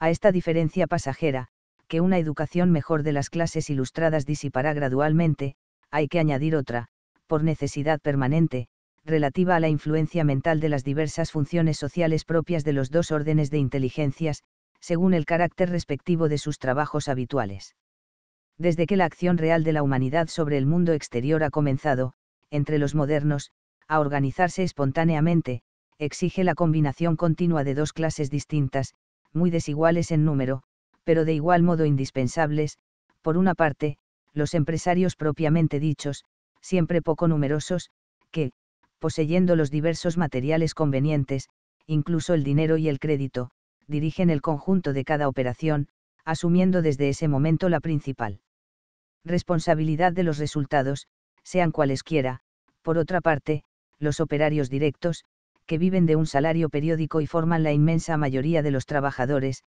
A esta diferencia pasajera, que una educación mejor de las clases ilustradas disipará gradualmente, hay que añadir otra, por necesidad permanente, relativa a la influencia mental de las diversas funciones sociales propias de los dos órdenes de inteligencias, según el carácter respectivo de sus trabajos habituales. Desde que la acción real de la humanidad sobre el mundo exterior ha comenzado, entre los modernos, a organizarse espontáneamente, exige la combinación continua de dos clases distintas, muy desiguales en número, pero de igual modo indispensables, por una parte, los empresarios propiamente dichos, siempre poco numerosos, que, poseyendo los diversos materiales convenientes, incluso el dinero y el crédito, dirigen el conjunto de cada operación, asumiendo desde ese momento la principal responsabilidad de los resultados, sean cualesquiera, por otra parte, los operarios directos, que viven de un salario periódico y forman la inmensa mayoría de los trabajadores,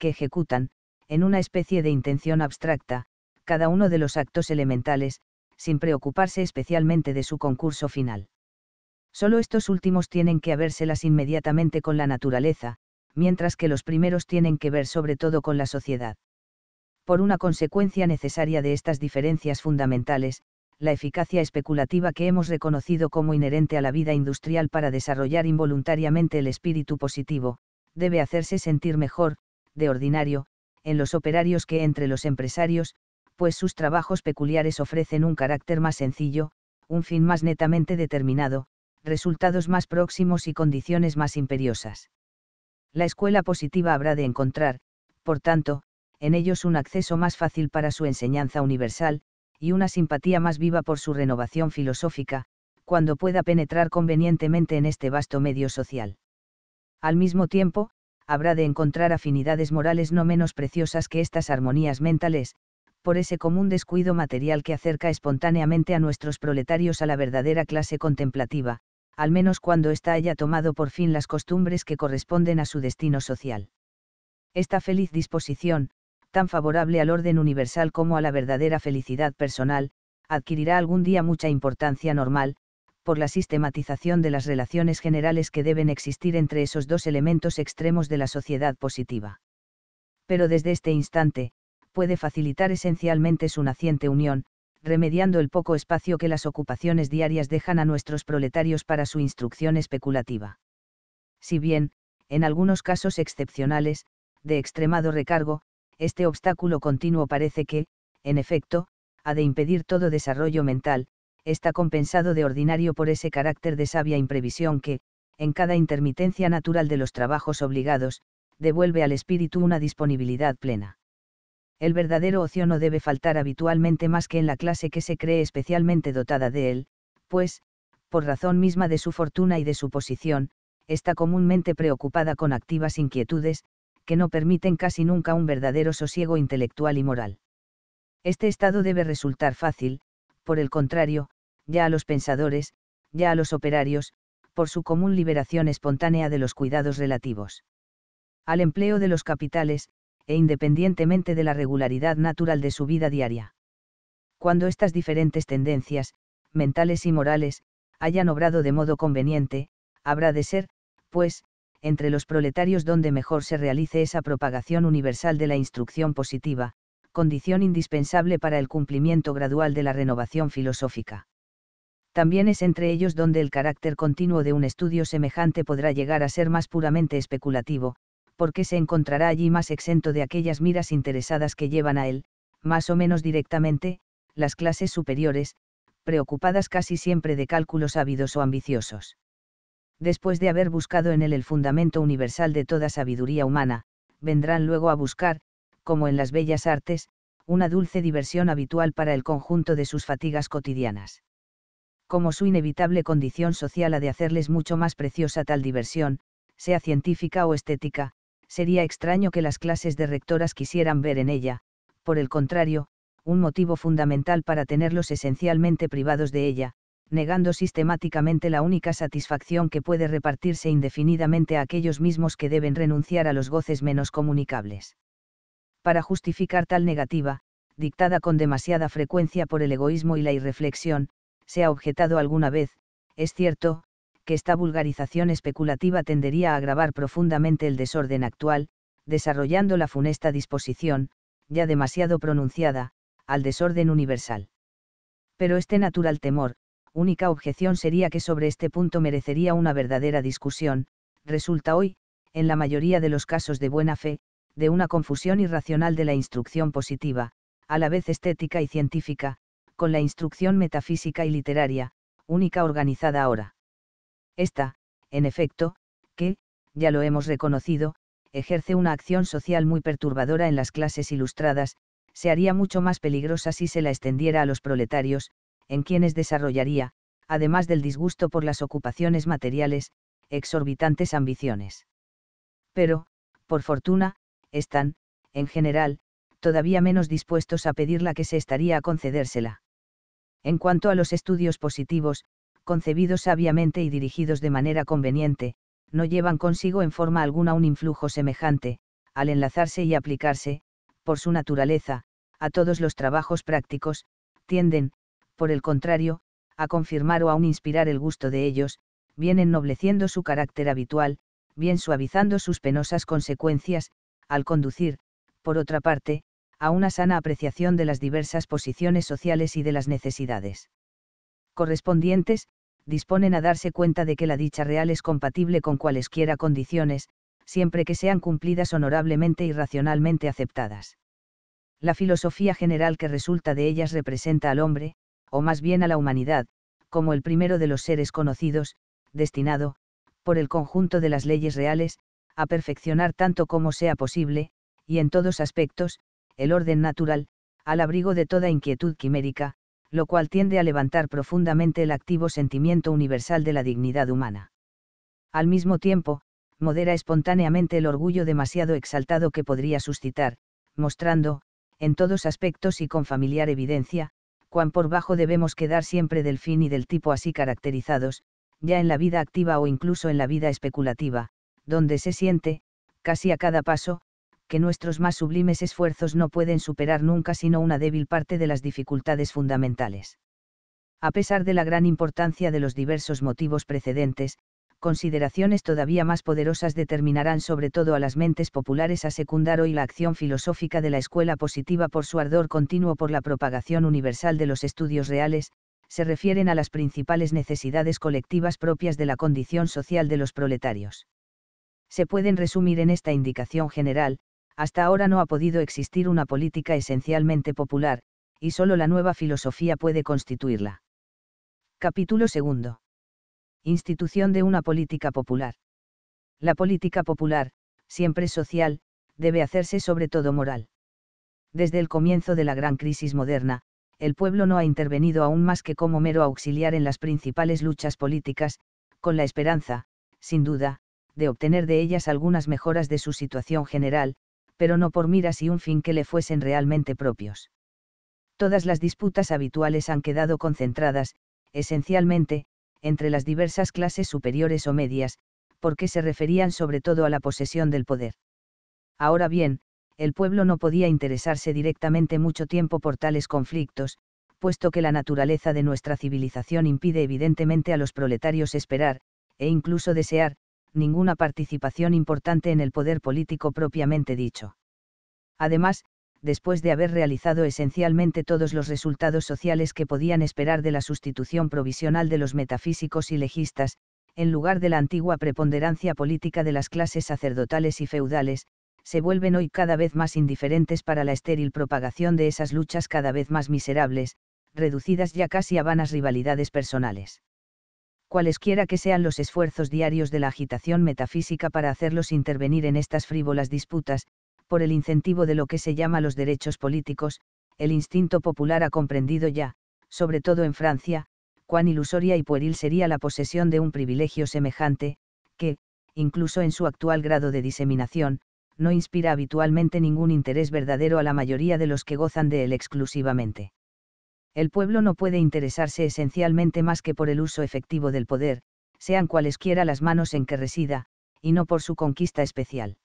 que ejecutan, en una especie de intención abstracta, cada uno de los actos elementales, sin preocuparse especialmente de su concurso final. Solo estos últimos tienen que habérselas inmediatamente con la naturaleza, mientras que los primeros tienen que ver sobre todo con la sociedad. Por una consecuencia necesaria de estas diferencias fundamentales, la eficacia especulativa que hemos reconocido como inherente a la vida industrial para desarrollar involuntariamente el espíritu positivo, debe hacerse sentir mejor, de ordinario, en los operarios que entre los empresarios, pues sus trabajos peculiares ofrecen un carácter más sencillo, un fin más netamente determinado, resultados más próximos y condiciones más imperiosas la escuela positiva habrá de encontrar, por tanto, en ellos un acceso más fácil para su enseñanza universal, y una simpatía más viva por su renovación filosófica, cuando pueda penetrar convenientemente en este vasto medio social. Al mismo tiempo, habrá de encontrar afinidades morales no menos preciosas que estas armonías mentales, por ese común descuido material que acerca espontáneamente a nuestros proletarios a la verdadera clase contemplativa, al menos cuando ésta haya tomado por fin las costumbres que corresponden a su destino social. Esta feliz disposición, tan favorable al orden universal como a la verdadera felicidad personal, adquirirá algún día mucha importancia normal, por la sistematización de las relaciones generales que deben existir entre esos dos elementos extremos de la sociedad positiva. Pero desde este instante, puede facilitar esencialmente su naciente unión, remediando el poco espacio que las ocupaciones diarias dejan a nuestros proletarios para su instrucción especulativa. Si bien, en algunos casos excepcionales, de extremado recargo, este obstáculo continuo parece que, en efecto, ha de impedir todo desarrollo mental, está compensado de ordinario por ese carácter de sabia imprevisión que, en cada intermitencia natural de los trabajos obligados, devuelve al espíritu una disponibilidad plena el verdadero ocio no debe faltar habitualmente más que en la clase que se cree especialmente dotada de él, pues, por razón misma de su fortuna y de su posición, está comúnmente preocupada con activas inquietudes, que no permiten casi nunca un verdadero sosiego intelectual y moral. Este estado debe resultar fácil, por el contrario, ya a los pensadores, ya a los operarios, por su común liberación espontánea de los cuidados relativos. Al empleo de los capitales, e independientemente de la regularidad natural de su vida diaria. Cuando estas diferentes tendencias, mentales y morales, hayan obrado de modo conveniente, habrá de ser, pues, entre los proletarios donde mejor se realice esa propagación universal de la instrucción positiva, condición indispensable para el cumplimiento gradual de la renovación filosófica. También es entre ellos donde el carácter continuo de un estudio semejante podrá llegar a ser más puramente especulativo, porque se encontrará allí más exento de aquellas miras interesadas que llevan a él, más o menos directamente, las clases superiores, preocupadas casi siempre de cálculos ávidos o ambiciosos. Después de haber buscado en él el fundamento universal de toda sabiduría humana, vendrán luego a buscar, como en las bellas artes, una dulce diversión habitual para el conjunto de sus fatigas cotidianas. Como su inevitable condición social ha de hacerles mucho más preciosa tal diversión, sea científica o estética, sería extraño que las clases de rectoras quisieran ver en ella, por el contrario, un motivo fundamental para tenerlos esencialmente privados de ella, negando sistemáticamente la única satisfacción que puede repartirse indefinidamente a aquellos mismos que deben renunciar a los goces menos comunicables. Para justificar tal negativa, dictada con demasiada frecuencia por el egoísmo y la irreflexión, se ha objetado alguna vez, es cierto, que esta vulgarización especulativa tendería a agravar profundamente el desorden actual, desarrollando la funesta disposición, ya demasiado pronunciada, al desorden universal. Pero este natural temor, única objeción sería que sobre este punto merecería una verdadera discusión, resulta hoy, en la mayoría de los casos de buena fe, de una confusión irracional de la instrucción positiva, a la vez estética y científica, con la instrucción metafísica y literaria, única organizada ahora. Esta, en efecto, que, ya lo hemos reconocido, ejerce una acción social muy perturbadora en las clases ilustradas, se haría mucho más peligrosa si se la extendiera a los proletarios, en quienes desarrollaría, además del disgusto por las ocupaciones materiales, exorbitantes ambiciones. Pero, por fortuna, están, en general, todavía menos dispuestos a pedirla que se estaría a concedérsela. En cuanto a los estudios positivos, concebidos sabiamente y dirigidos de manera conveniente, no llevan consigo en forma alguna un influjo semejante, al enlazarse y aplicarse, por su naturaleza, a todos los trabajos prácticos, tienden, por el contrario, a confirmar o aún inspirar el gusto de ellos, bien ennobleciendo su carácter habitual, bien suavizando sus penosas consecuencias, al conducir, por otra parte, a una sana apreciación de las diversas posiciones sociales y de las necesidades correspondientes, disponen a darse cuenta de que la dicha real es compatible con cualesquiera condiciones, siempre que sean cumplidas honorablemente y racionalmente aceptadas. La filosofía general que resulta de ellas representa al hombre, o más bien a la humanidad, como el primero de los seres conocidos, destinado, por el conjunto de las leyes reales, a perfeccionar tanto como sea posible, y en todos aspectos, el orden natural, al abrigo de toda inquietud quimérica, lo cual tiende a levantar profundamente el activo sentimiento universal de la dignidad humana. Al mismo tiempo, modera espontáneamente el orgullo demasiado exaltado que podría suscitar, mostrando, en todos aspectos y con familiar evidencia, cuán por bajo debemos quedar siempre del fin y del tipo así caracterizados, ya en la vida activa o incluso en la vida especulativa, donde se siente, casi a cada paso, que nuestros más sublimes esfuerzos no pueden superar nunca sino una débil parte de las dificultades fundamentales. A pesar de la gran importancia de los diversos motivos precedentes, consideraciones todavía más poderosas determinarán sobre todo a las mentes populares a secundar hoy la acción filosófica de la escuela positiva por su ardor continuo por la propagación universal de los estudios reales, se refieren a las principales necesidades colectivas propias de la condición social de los proletarios. Se pueden resumir en esta indicación general, hasta ahora no ha podido existir una política esencialmente popular, y solo la nueva filosofía puede constituirla. Capítulo 2. Institución de una política popular. La política popular, siempre social, debe hacerse sobre todo moral. Desde el comienzo de la gran crisis moderna, el pueblo no ha intervenido aún más que como mero auxiliar en las principales luchas políticas, con la esperanza, sin duda, de obtener de ellas algunas mejoras de su situación general, pero no por miras y un fin que le fuesen realmente propios. Todas las disputas habituales han quedado concentradas, esencialmente, entre las diversas clases superiores o medias, porque se referían sobre todo a la posesión del poder. Ahora bien, el pueblo no podía interesarse directamente mucho tiempo por tales conflictos, puesto que la naturaleza de nuestra civilización impide evidentemente a los proletarios esperar, e incluso desear, ninguna participación importante en el poder político propiamente dicho. Además, después de haber realizado esencialmente todos los resultados sociales que podían esperar de la sustitución provisional de los metafísicos y legistas, en lugar de la antigua preponderancia política de las clases sacerdotales y feudales, se vuelven hoy cada vez más indiferentes para la estéril propagación de esas luchas cada vez más miserables, reducidas ya casi a vanas rivalidades personales cualesquiera que sean los esfuerzos diarios de la agitación metafísica para hacerlos intervenir en estas frívolas disputas, por el incentivo de lo que se llama los derechos políticos, el instinto popular ha comprendido ya, sobre todo en Francia, cuán ilusoria y pueril sería la posesión de un privilegio semejante, que, incluso en su actual grado de diseminación, no inspira habitualmente ningún interés verdadero a la mayoría de los que gozan de él exclusivamente el pueblo no puede interesarse esencialmente más que por el uso efectivo del poder, sean cualesquiera las manos en que resida, y no por su conquista especial.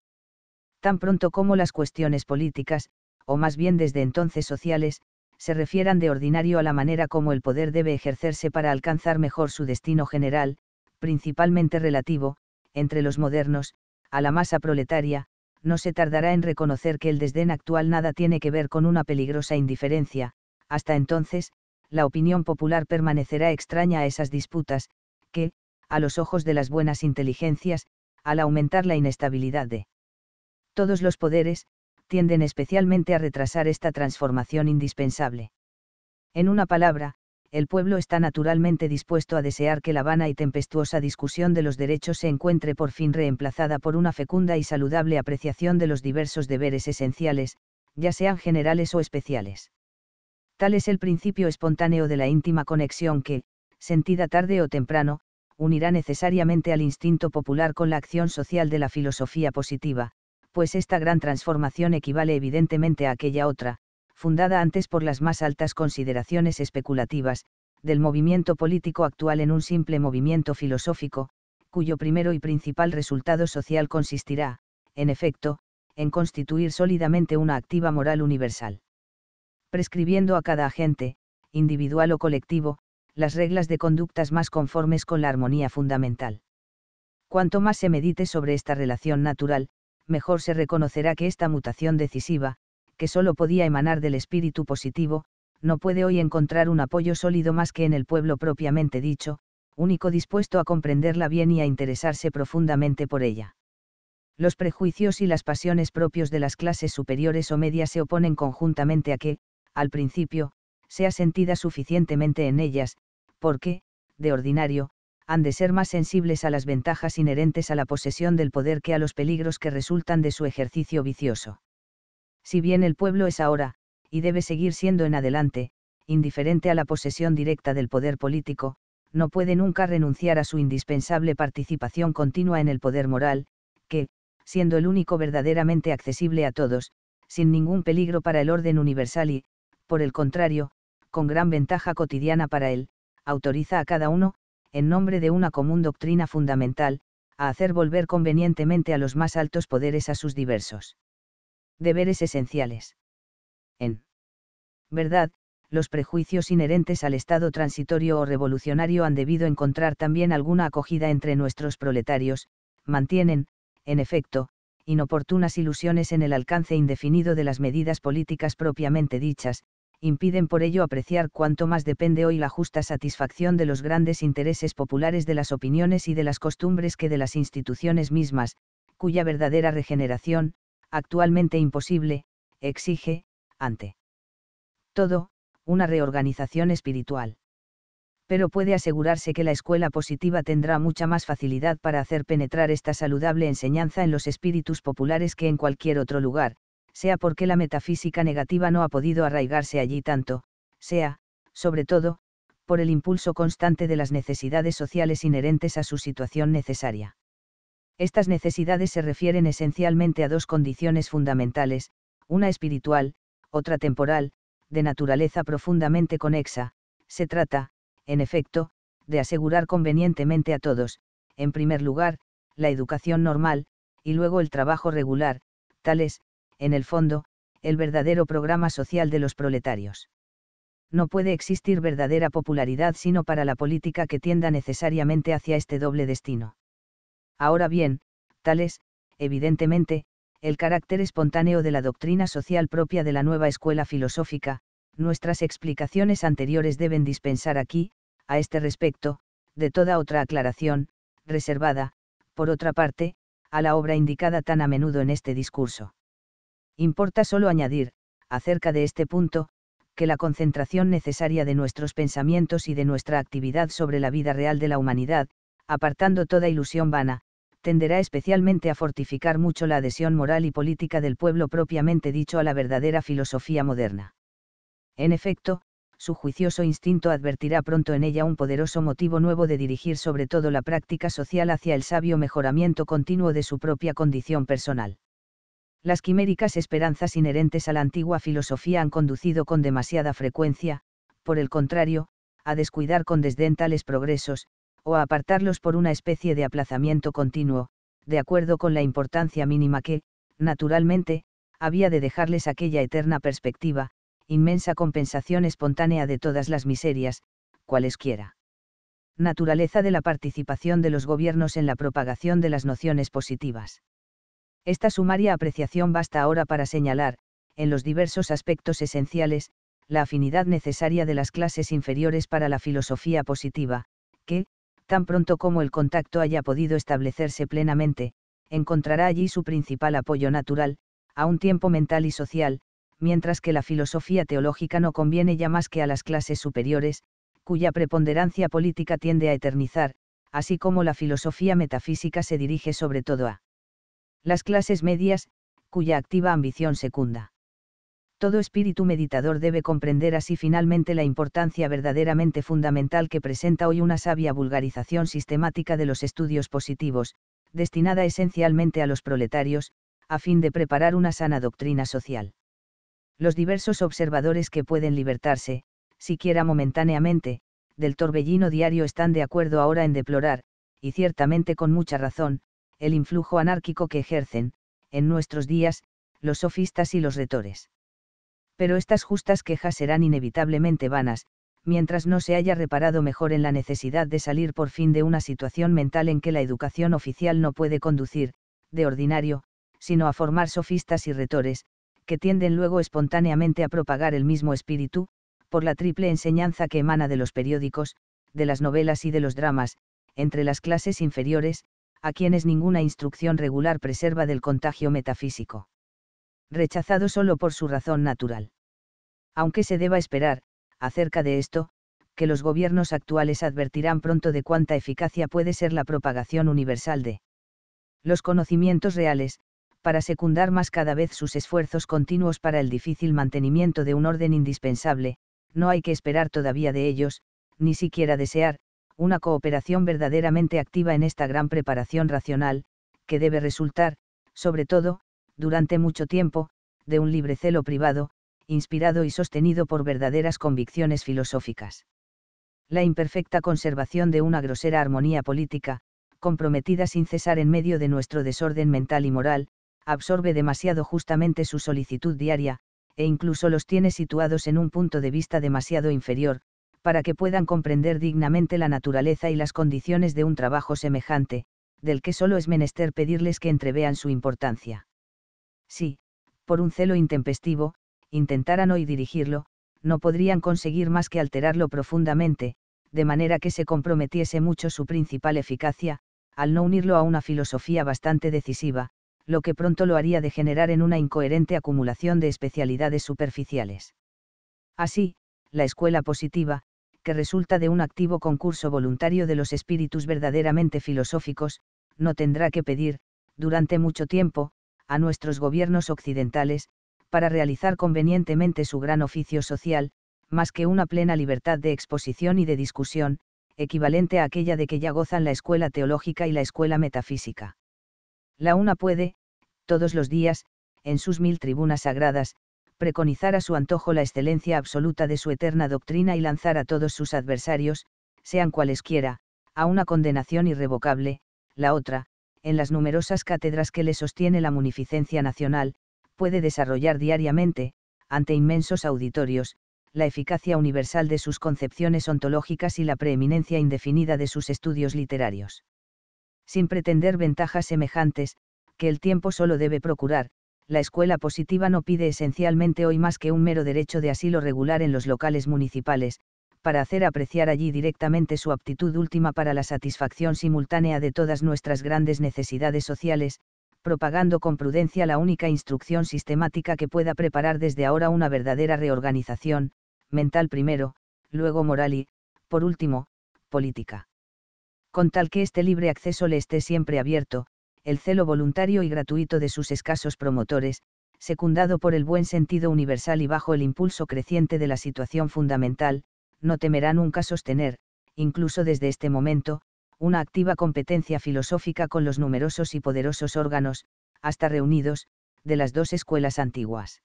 Tan pronto como las cuestiones políticas, o más bien desde entonces sociales, se refieran de ordinario a la manera como el poder debe ejercerse para alcanzar mejor su destino general, principalmente relativo, entre los modernos, a la masa proletaria, no se tardará en reconocer que el desdén actual nada tiene que ver con una peligrosa indiferencia, hasta entonces, la opinión popular permanecerá extraña a esas disputas, que, a los ojos de las buenas inteligencias, al aumentar la inestabilidad de todos los poderes, tienden especialmente a retrasar esta transformación indispensable. En una palabra, el pueblo está naturalmente dispuesto a desear que la vana y tempestuosa discusión de los derechos se encuentre por fin reemplazada por una fecunda y saludable apreciación de los diversos deberes esenciales, ya sean generales o especiales. Tal es el principio espontáneo de la íntima conexión que, sentida tarde o temprano, unirá necesariamente al instinto popular con la acción social de la filosofía positiva, pues esta gran transformación equivale evidentemente a aquella otra, fundada antes por las más altas consideraciones especulativas, del movimiento político actual en un simple movimiento filosófico, cuyo primero y principal resultado social consistirá, en efecto, en constituir sólidamente una activa moral universal prescribiendo a cada agente, individual o colectivo, las reglas de conductas más conformes con la armonía fundamental. Cuanto más se medite sobre esta relación natural, mejor se reconocerá que esta mutación decisiva, que sólo podía emanar del espíritu positivo, no puede hoy encontrar un apoyo sólido más que en el pueblo propiamente dicho, único dispuesto a comprenderla bien y a interesarse profundamente por ella. Los prejuicios y las pasiones propios de las clases superiores o medias se oponen conjuntamente a que, al principio, sea sentida suficientemente en ellas, porque, de ordinario, han de ser más sensibles a las ventajas inherentes a la posesión del poder que a los peligros que resultan de su ejercicio vicioso. Si bien el pueblo es ahora, y debe seguir siendo en adelante, indiferente a la posesión directa del poder político, no puede nunca renunciar a su indispensable participación continua en el poder moral, que, siendo el único verdaderamente accesible a todos, sin ningún peligro para el orden universal y, por el contrario, con gran ventaja cotidiana para él, autoriza a cada uno, en nombre de una común doctrina fundamental, a hacer volver convenientemente a los más altos poderes a sus diversos deberes esenciales. En verdad, los prejuicios inherentes al Estado transitorio o revolucionario han debido encontrar también alguna acogida entre nuestros proletarios, mantienen, en efecto, inoportunas ilusiones en el alcance indefinido de las medidas políticas propiamente dichas, impiden por ello apreciar cuánto más depende hoy la justa satisfacción de los grandes intereses populares de las opiniones y de las costumbres que de las instituciones mismas, cuya verdadera regeneración, actualmente imposible, exige, ante todo, una reorganización espiritual. Pero puede asegurarse que la escuela positiva tendrá mucha más facilidad para hacer penetrar esta saludable enseñanza en los espíritus populares que en cualquier otro lugar, sea porque la metafísica negativa no ha podido arraigarse allí tanto, sea, sobre todo, por el impulso constante de las necesidades sociales inherentes a su situación necesaria. Estas necesidades se refieren esencialmente a dos condiciones fundamentales, una espiritual, otra temporal, de naturaleza profundamente conexa, se trata, en efecto, de asegurar convenientemente a todos, en primer lugar, la educación normal, y luego el trabajo regular, tales, en el fondo, el verdadero programa social de los proletarios. No puede existir verdadera popularidad sino para la política que tienda necesariamente hacia este doble destino. Ahora bien, tales, evidentemente, el carácter espontáneo de la doctrina social propia de la nueva escuela filosófica, nuestras explicaciones anteriores deben dispensar aquí, a este respecto, de toda otra aclaración, reservada, por otra parte, a la obra indicada tan a menudo en este discurso. Importa solo añadir, acerca de este punto, que la concentración necesaria de nuestros pensamientos y de nuestra actividad sobre la vida real de la humanidad, apartando toda ilusión vana, tenderá especialmente a fortificar mucho la adhesión moral y política del pueblo propiamente dicho a la verdadera filosofía moderna. En efecto, su juicioso instinto advertirá pronto en ella un poderoso motivo nuevo de dirigir sobre todo la práctica social hacia el sabio mejoramiento continuo de su propia condición personal las quiméricas esperanzas inherentes a la antigua filosofía han conducido con demasiada frecuencia, por el contrario, a descuidar con desdén tales progresos, o a apartarlos por una especie de aplazamiento continuo, de acuerdo con la importancia mínima que, naturalmente, había de dejarles aquella eterna perspectiva, inmensa compensación espontánea de todas las miserias, cualesquiera. Naturaleza de la participación de los gobiernos en la propagación de las nociones positivas. Esta sumaria apreciación basta ahora para señalar, en los diversos aspectos esenciales, la afinidad necesaria de las clases inferiores para la filosofía positiva, que, tan pronto como el contacto haya podido establecerse plenamente, encontrará allí su principal apoyo natural, a un tiempo mental y social, mientras que la filosofía teológica no conviene ya más que a las clases superiores, cuya preponderancia política tiende a eternizar, así como la filosofía metafísica se dirige sobre todo a las clases medias, cuya activa ambición secunda. Todo espíritu meditador debe comprender así finalmente la importancia verdaderamente fundamental que presenta hoy una sabia vulgarización sistemática de los estudios positivos, destinada esencialmente a los proletarios, a fin de preparar una sana doctrina social. Los diversos observadores que pueden libertarse, siquiera momentáneamente, del torbellino diario están de acuerdo ahora en deplorar, y ciertamente con mucha razón, el influjo anárquico que ejercen, en nuestros días, los sofistas y los retores. Pero estas justas quejas serán inevitablemente vanas, mientras no se haya reparado mejor en la necesidad de salir por fin de una situación mental en que la educación oficial no puede conducir, de ordinario, sino a formar sofistas y retores, que tienden luego espontáneamente a propagar el mismo espíritu, por la triple enseñanza que emana de los periódicos, de las novelas y de los dramas, entre las clases inferiores, a quienes ninguna instrucción regular preserva del contagio metafísico. Rechazado solo por su razón natural. Aunque se deba esperar, acerca de esto, que los gobiernos actuales advertirán pronto de cuánta eficacia puede ser la propagación universal de los conocimientos reales, para secundar más cada vez sus esfuerzos continuos para el difícil mantenimiento de un orden indispensable, no hay que esperar todavía de ellos, ni siquiera desear, una cooperación verdaderamente activa en esta gran preparación racional, que debe resultar, sobre todo, durante mucho tiempo, de un libre celo privado, inspirado y sostenido por verdaderas convicciones filosóficas. La imperfecta conservación de una grosera armonía política, comprometida sin cesar en medio de nuestro desorden mental y moral, absorbe demasiado justamente su solicitud diaria, e incluso los tiene situados en un punto de vista demasiado inferior, para que puedan comprender dignamente la naturaleza y las condiciones de un trabajo semejante, del que solo es menester pedirles que entrevean su importancia. Si, por un celo intempestivo, intentaran hoy dirigirlo, no podrían conseguir más que alterarlo profundamente, de manera que se comprometiese mucho su principal eficacia, al no unirlo a una filosofía bastante decisiva, lo que pronto lo haría degenerar en una incoherente acumulación de especialidades superficiales. Así, la escuela positiva, que resulta de un activo concurso voluntario de los espíritus verdaderamente filosóficos, no tendrá que pedir, durante mucho tiempo, a nuestros gobiernos occidentales, para realizar convenientemente su gran oficio social, más que una plena libertad de exposición y de discusión, equivalente a aquella de que ya gozan la escuela teológica y la escuela metafísica. La una puede, todos los días, en sus mil tribunas sagradas, preconizar a su antojo la excelencia absoluta de su eterna doctrina y lanzar a todos sus adversarios, sean cualesquiera, a una condenación irrevocable, la otra, en las numerosas cátedras que le sostiene la munificencia nacional, puede desarrollar diariamente, ante inmensos auditorios, la eficacia universal de sus concepciones ontológicas y la preeminencia indefinida de sus estudios literarios. Sin pretender ventajas semejantes, que el tiempo solo debe procurar, la escuela positiva no pide esencialmente hoy más que un mero derecho de asilo regular en los locales municipales, para hacer apreciar allí directamente su aptitud última para la satisfacción simultánea de todas nuestras grandes necesidades sociales, propagando con prudencia la única instrucción sistemática que pueda preparar desde ahora una verdadera reorganización, mental primero, luego moral y, por último, política. Con tal que este libre acceso le esté siempre abierto, el celo voluntario y gratuito de sus escasos promotores, secundado por el buen sentido universal y bajo el impulso creciente de la situación fundamental, no temerá nunca sostener, incluso desde este momento, una activa competencia filosófica con los numerosos y poderosos órganos, hasta reunidos, de las dos escuelas antiguas.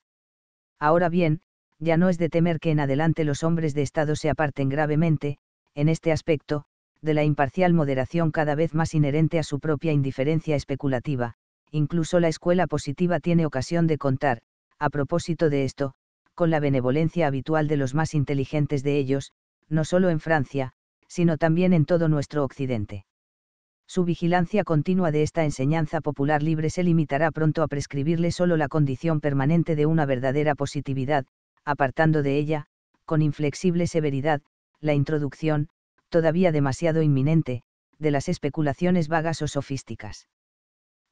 Ahora bien, ya no es de temer que en adelante los hombres de Estado se aparten gravemente, en este aspecto, de la imparcial moderación cada vez más inherente a su propia indiferencia especulativa, incluso la escuela positiva tiene ocasión de contar, a propósito de esto, con la benevolencia habitual de los más inteligentes de ellos, no solo en Francia, sino también en todo nuestro Occidente. Su vigilancia continua de esta enseñanza popular libre se limitará pronto a prescribirle solo la condición permanente de una verdadera positividad, apartando de ella, con inflexible severidad, la introducción, todavía demasiado inminente, de las especulaciones vagas o sofísticas.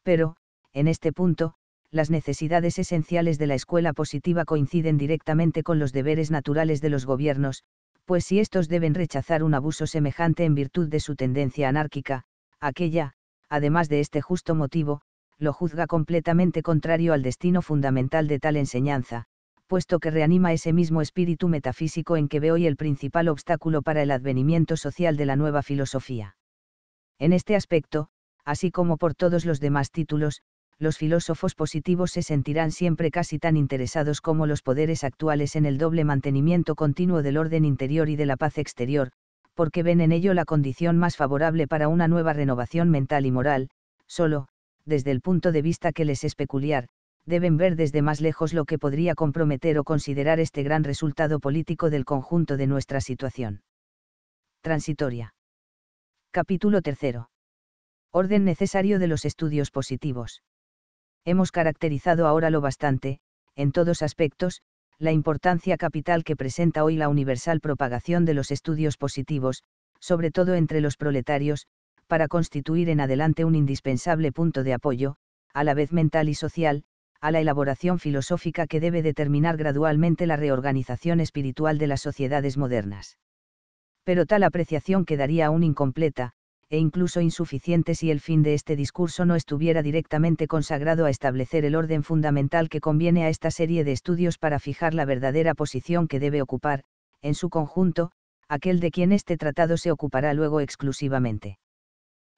Pero, en este punto, las necesidades esenciales de la escuela positiva coinciden directamente con los deberes naturales de los gobiernos, pues si estos deben rechazar un abuso semejante en virtud de su tendencia anárquica, aquella, además de este justo motivo, lo juzga completamente contrario al destino fundamental de tal enseñanza, puesto que reanima ese mismo espíritu metafísico en que ve hoy el principal obstáculo para el advenimiento social de la nueva filosofía. En este aspecto, así como por todos los demás títulos, los filósofos positivos se sentirán siempre casi tan interesados como los poderes actuales en el doble mantenimiento continuo del orden interior y de la paz exterior, porque ven en ello la condición más favorable para una nueva renovación mental y moral, solo, desde el punto de vista que les es peculiar, deben ver desde más lejos lo que podría comprometer o considerar este gran resultado político del conjunto de nuestra situación. Transitoria. Capítulo 3. Orden necesario de los estudios positivos. Hemos caracterizado ahora lo bastante, en todos aspectos, la importancia capital que presenta hoy la universal propagación de los estudios positivos, sobre todo entre los proletarios, para constituir en adelante un indispensable punto de apoyo, a la vez mental y social, a la elaboración filosófica que debe determinar gradualmente la reorganización espiritual de las sociedades modernas. Pero tal apreciación quedaría aún incompleta, e incluso insuficiente si el fin de este discurso no estuviera directamente consagrado a establecer el orden fundamental que conviene a esta serie de estudios para fijar la verdadera posición que debe ocupar, en su conjunto, aquel de quien este tratado se ocupará luego exclusivamente.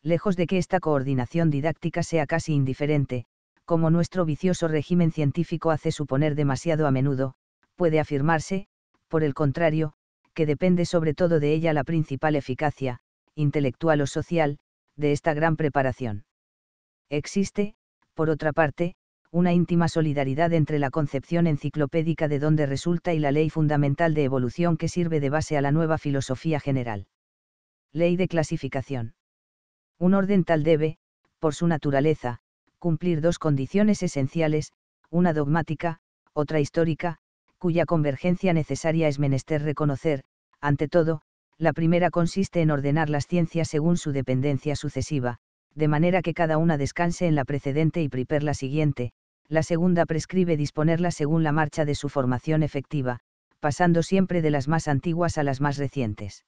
Lejos de que esta coordinación didáctica sea casi indiferente, como nuestro vicioso régimen científico hace suponer demasiado a menudo, puede afirmarse, por el contrario, que depende sobre todo de ella la principal eficacia, intelectual o social, de esta gran preparación. Existe, por otra parte, una íntima solidaridad entre la concepción enciclopédica de donde resulta y la ley fundamental de evolución que sirve de base a la nueva filosofía general. Ley de clasificación. Un orden tal debe, por su naturaleza, cumplir dos condiciones esenciales, una dogmática, otra histórica, cuya convergencia necesaria es menester reconocer, ante todo, la primera consiste en ordenar las ciencias según su dependencia sucesiva, de manera que cada una descanse en la precedente y priper la siguiente, la segunda prescribe disponerlas según la marcha de su formación efectiva, pasando siempre de las más antiguas a las más recientes.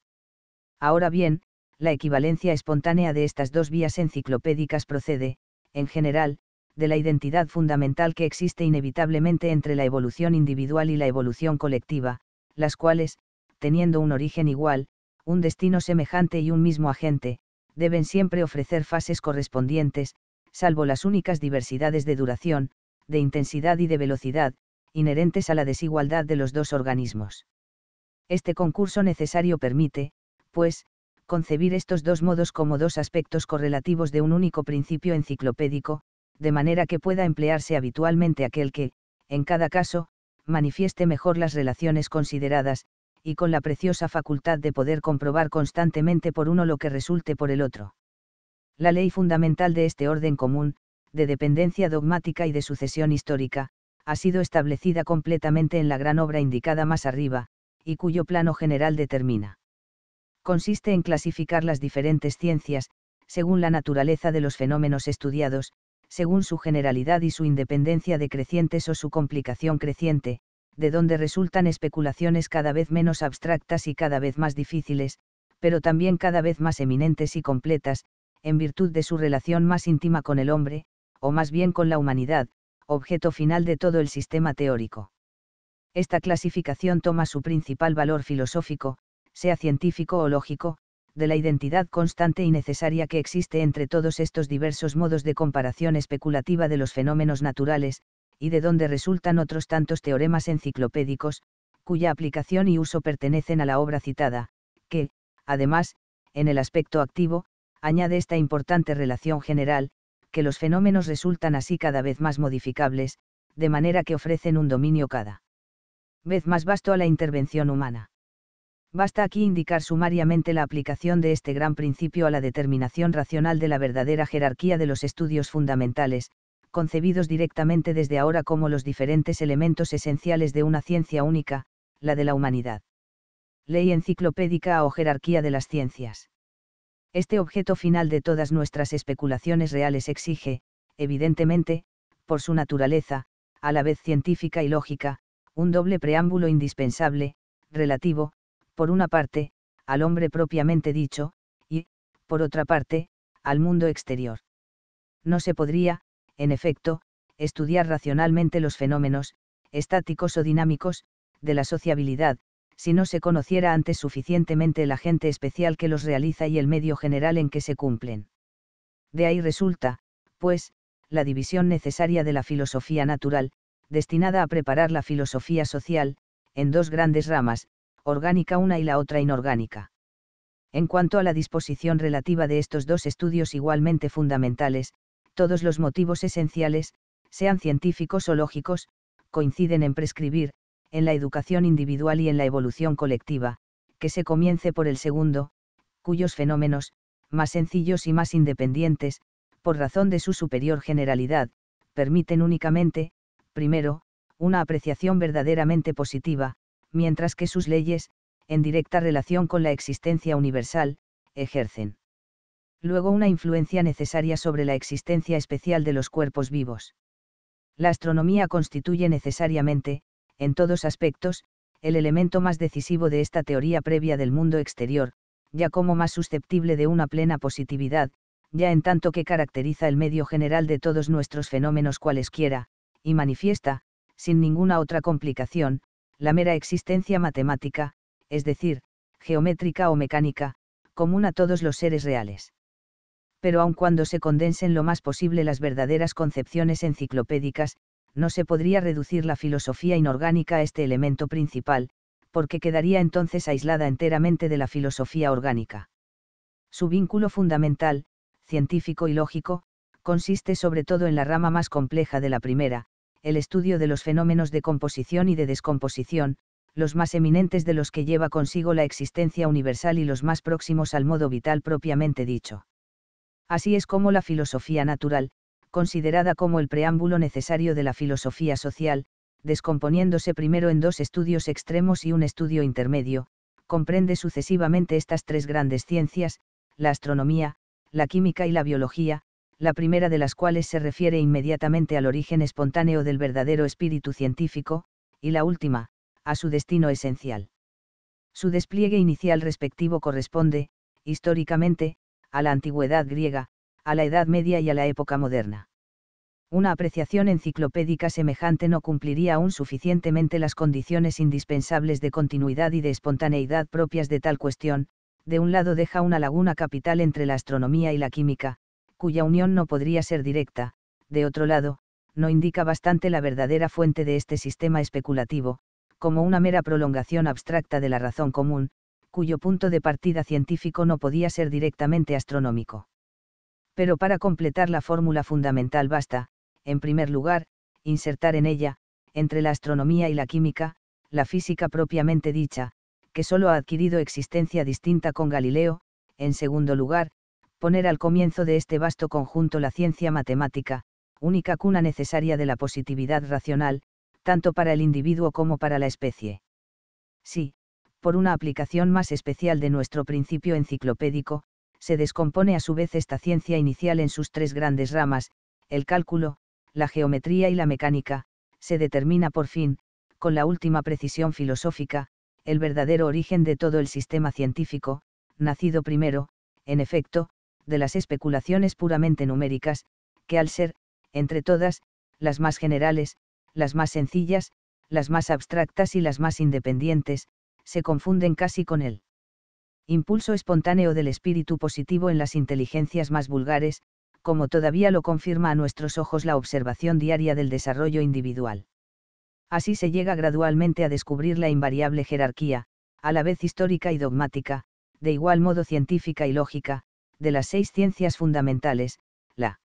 Ahora bien, la equivalencia espontánea de estas dos vías enciclopédicas procede, en general, de la identidad fundamental que existe inevitablemente entre la evolución individual y la evolución colectiva, las cuales, teniendo un origen igual, un destino semejante y un mismo agente, deben siempre ofrecer fases correspondientes, salvo las únicas diversidades de duración, de intensidad y de velocidad, inherentes a la desigualdad de los dos organismos. Este concurso necesario permite, pues, concebir estos dos modos como dos aspectos correlativos de un único principio enciclopédico, de manera que pueda emplearse habitualmente aquel que, en cada caso, manifieste mejor las relaciones consideradas, y con la preciosa facultad de poder comprobar constantemente por uno lo que resulte por el otro. La ley fundamental de este orden común, de dependencia dogmática y de sucesión histórica, ha sido establecida completamente en la gran obra indicada más arriba, y cuyo plano general determina consiste en clasificar las diferentes ciencias, según la naturaleza de los fenómenos estudiados, según su generalidad y su independencia crecientes o su complicación creciente, de donde resultan especulaciones cada vez menos abstractas y cada vez más difíciles, pero también cada vez más eminentes y completas, en virtud de su relación más íntima con el hombre, o más bien con la humanidad, objeto final de todo el sistema teórico. Esta clasificación toma su principal valor filosófico, sea científico o lógico, de la identidad constante y necesaria que existe entre todos estos diversos modos de comparación especulativa de los fenómenos naturales, y de donde resultan otros tantos teoremas enciclopédicos, cuya aplicación y uso pertenecen a la obra citada, que, además, en el aspecto activo, añade esta importante relación general, que los fenómenos resultan así cada vez más modificables, de manera que ofrecen un dominio cada vez más vasto a la intervención humana. Basta aquí indicar sumariamente la aplicación de este gran principio a la determinación racional de la verdadera jerarquía de los estudios fundamentales, concebidos directamente desde ahora como los diferentes elementos esenciales de una ciencia única, la de la humanidad. Ley enciclopédica o jerarquía de las ciencias. Este objeto final de todas nuestras especulaciones reales exige, evidentemente, por su naturaleza, a la vez científica y lógica, un doble preámbulo indispensable, relativo, por una parte, al hombre propiamente dicho, y, por otra parte, al mundo exterior. No se podría, en efecto, estudiar racionalmente los fenómenos, estáticos o dinámicos, de la sociabilidad, si no se conociera antes suficientemente el agente especial que los realiza y el medio general en que se cumplen. De ahí resulta, pues, la división necesaria de la filosofía natural, destinada a preparar la filosofía social, en dos grandes ramas, orgánica una y la otra inorgánica. En cuanto a la disposición relativa de estos dos estudios igualmente fundamentales, todos los motivos esenciales, sean científicos o lógicos, coinciden en prescribir, en la educación individual y en la evolución colectiva, que se comience por el segundo, cuyos fenómenos, más sencillos y más independientes, por razón de su superior generalidad, permiten únicamente, primero, una apreciación verdaderamente positiva, mientras que sus leyes, en directa relación con la existencia universal, ejercen. Luego una influencia necesaria sobre la existencia especial de los cuerpos vivos. La astronomía constituye necesariamente, en todos aspectos, el elemento más decisivo de esta teoría previa del mundo exterior, ya como más susceptible de una plena positividad, ya en tanto que caracteriza el medio general de todos nuestros fenómenos cualesquiera, y manifiesta, sin ninguna otra complicación, la mera existencia matemática, es decir, geométrica o mecánica, común a todos los seres reales. Pero aun cuando se condensen lo más posible las verdaderas concepciones enciclopédicas, no se podría reducir la filosofía inorgánica a este elemento principal, porque quedaría entonces aislada enteramente de la filosofía orgánica. Su vínculo fundamental, científico y lógico, consiste sobre todo en la rama más compleja de la primera, el estudio de los fenómenos de composición y de descomposición, los más eminentes de los que lleva consigo la existencia universal y los más próximos al modo vital propiamente dicho. Así es como la filosofía natural, considerada como el preámbulo necesario de la filosofía social, descomponiéndose primero en dos estudios extremos y un estudio intermedio, comprende sucesivamente estas tres grandes ciencias, la astronomía, la química y la biología, la primera de las cuales se refiere inmediatamente al origen espontáneo del verdadero espíritu científico, y la última, a su destino esencial. Su despliegue inicial respectivo corresponde, históricamente, a la antigüedad griega, a la Edad Media y a la época moderna. Una apreciación enciclopédica semejante no cumpliría aún suficientemente las condiciones indispensables de continuidad y de espontaneidad propias de tal cuestión, de un lado deja una laguna capital entre la astronomía y la química, cuya unión no podría ser directa, de otro lado, no indica bastante la verdadera fuente de este sistema especulativo, como una mera prolongación abstracta de la razón común, cuyo punto de partida científico no podía ser directamente astronómico. Pero para completar la fórmula fundamental basta, en primer lugar, insertar en ella, entre la astronomía y la química, la física propiamente dicha, que solo ha adquirido existencia distinta con Galileo, en segundo lugar, poner al comienzo de este vasto conjunto la ciencia matemática, única cuna necesaria de la positividad racional, tanto para el individuo como para la especie. Sí, por una aplicación más especial de nuestro principio enciclopédico, se descompone a su vez esta ciencia inicial en sus tres grandes ramas, el cálculo, la geometría y la mecánica, se determina por fin, con la última precisión filosófica, el verdadero origen de todo el sistema científico, nacido primero, en efecto, de las especulaciones puramente numéricas, que al ser, entre todas, las más generales, las más sencillas, las más abstractas y las más independientes, se confunden casi con el impulso espontáneo del espíritu positivo en las inteligencias más vulgares, como todavía lo confirma a nuestros ojos la observación diaria del desarrollo individual. Así se llega gradualmente a descubrir la invariable jerarquía, a la vez histórica y dogmática, de igual modo científica y lógica, de las seis ciencias fundamentales, la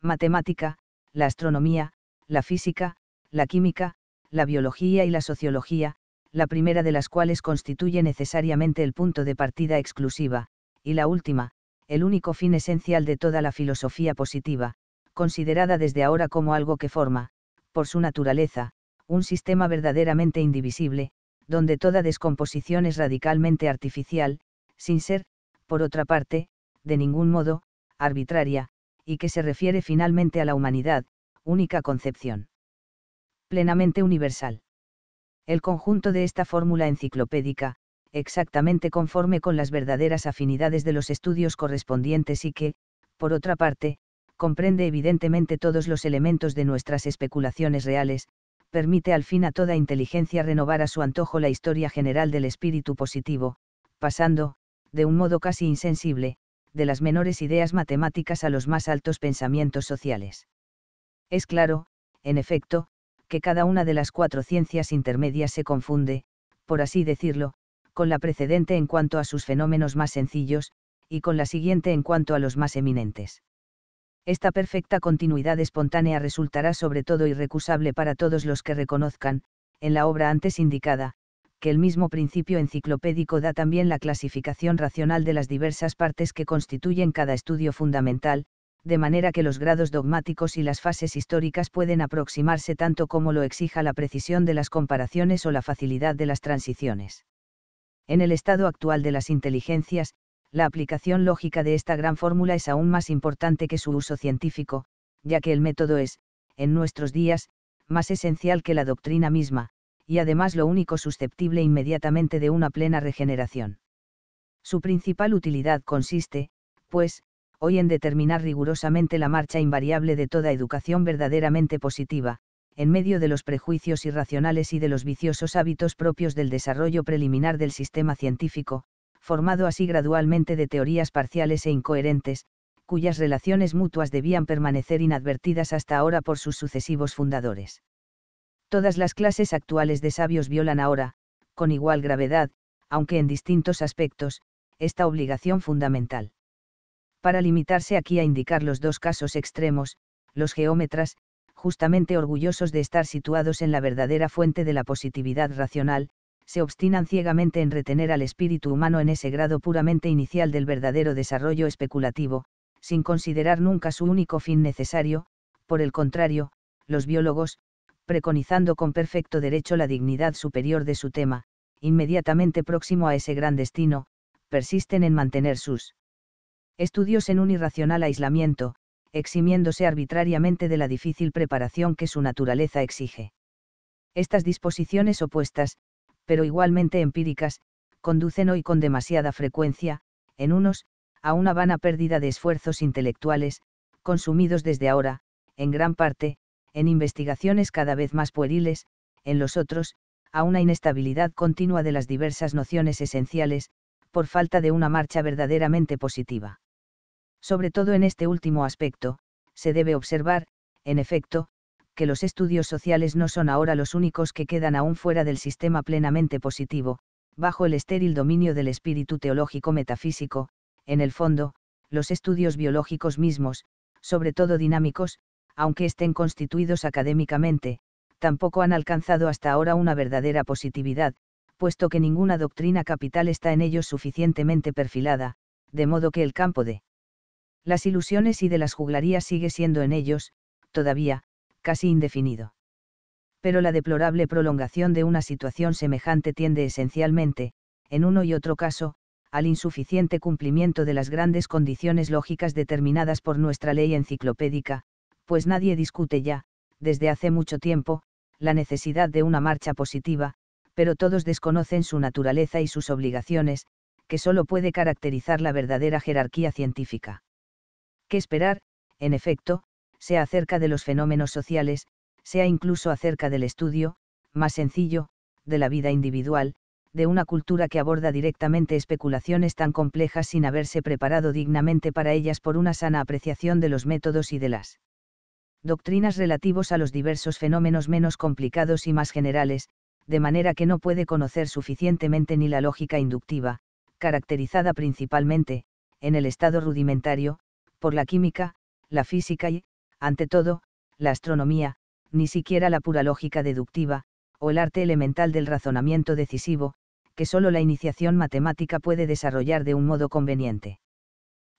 matemática, la astronomía, la física, la química, la biología y la sociología, la primera de las cuales constituye necesariamente el punto de partida exclusiva, y la última, el único fin esencial de toda la filosofía positiva, considerada desde ahora como algo que forma, por su naturaleza, un sistema verdaderamente indivisible, donde toda descomposición es radicalmente artificial, sin ser, por otra parte, de ningún modo, arbitraria, y que se refiere finalmente a la humanidad, única concepción. Plenamente universal. El conjunto de esta fórmula enciclopédica, exactamente conforme con las verdaderas afinidades de los estudios correspondientes y que, por otra parte, comprende evidentemente todos los elementos de nuestras especulaciones reales, permite al fin a toda inteligencia renovar a su antojo la historia general del espíritu positivo, pasando, de un modo casi insensible, de las menores ideas matemáticas a los más altos pensamientos sociales. Es claro, en efecto, que cada una de las cuatro ciencias intermedias se confunde, por así decirlo, con la precedente en cuanto a sus fenómenos más sencillos, y con la siguiente en cuanto a los más eminentes. Esta perfecta continuidad espontánea resultará sobre todo irrecusable para todos los que reconozcan, en la obra antes indicada, que el mismo principio enciclopédico da también la clasificación racional de las diversas partes que constituyen cada estudio fundamental, de manera que los grados dogmáticos y las fases históricas pueden aproximarse tanto como lo exija la precisión de las comparaciones o la facilidad de las transiciones. En el estado actual de las inteligencias, la aplicación lógica de esta gran fórmula es aún más importante que su uso científico, ya que el método es, en nuestros días, más esencial que la doctrina misma, y además lo único susceptible inmediatamente de una plena regeneración. Su principal utilidad consiste, pues, hoy en determinar rigurosamente la marcha invariable de toda educación verdaderamente positiva, en medio de los prejuicios irracionales y de los viciosos hábitos propios del desarrollo preliminar del sistema científico, formado así gradualmente de teorías parciales e incoherentes, cuyas relaciones mutuas debían permanecer inadvertidas hasta ahora por sus sucesivos fundadores. Todas las clases actuales de sabios violan ahora, con igual gravedad, aunque en distintos aspectos, esta obligación fundamental. Para limitarse aquí a indicar los dos casos extremos, los geómetras, justamente orgullosos de estar situados en la verdadera fuente de la positividad racional, se obstinan ciegamente en retener al espíritu humano en ese grado puramente inicial del verdadero desarrollo especulativo, sin considerar nunca su único fin necesario, por el contrario, los biólogos, preconizando con perfecto derecho la dignidad superior de su tema, inmediatamente próximo a ese gran destino, persisten en mantener sus estudios en un irracional aislamiento, eximiéndose arbitrariamente de la difícil preparación que su naturaleza exige. Estas disposiciones opuestas, pero igualmente empíricas, conducen hoy con demasiada frecuencia, en unos, a una vana pérdida de esfuerzos intelectuales, consumidos desde ahora, en gran parte, en investigaciones cada vez más pueriles, en los otros, a una inestabilidad continua de las diversas nociones esenciales, por falta de una marcha verdaderamente positiva. Sobre todo en este último aspecto, se debe observar, en efecto, que los estudios sociales no son ahora los únicos que quedan aún fuera del sistema plenamente positivo, bajo el estéril dominio del espíritu teológico metafísico, en el fondo, los estudios biológicos mismos, sobre todo dinámicos, aunque estén constituidos académicamente, tampoco han alcanzado hasta ahora una verdadera positividad, puesto que ninguna doctrina capital está en ellos suficientemente perfilada, de modo que el campo de las ilusiones y de las juglarías sigue siendo en ellos, todavía, casi indefinido. Pero la deplorable prolongación de una situación semejante tiende esencialmente, en uno y otro caso, al insuficiente cumplimiento de las grandes condiciones lógicas determinadas por nuestra ley enciclopédica, pues nadie discute ya, desde hace mucho tiempo, la necesidad de una marcha positiva, pero todos desconocen su naturaleza y sus obligaciones, que solo puede caracterizar la verdadera jerarquía científica. ¿Qué esperar, en efecto, sea acerca de los fenómenos sociales, sea incluso acerca del estudio, más sencillo, de la vida individual, de una cultura que aborda directamente especulaciones tan complejas sin haberse preparado dignamente para ellas por una sana apreciación de los métodos y de las doctrinas relativos a los diversos fenómenos menos complicados y más generales, de manera que no puede conocer suficientemente ni la lógica inductiva, caracterizada principalmente, en el estado rudimentario, por la química, la física y, ante todo, la astronomía, ni siquiera la pura lógica deductiva, o el arte elemental del razonamiento decisivo, que solo la iniciación matemática puede desarrollar de un modo conveniente.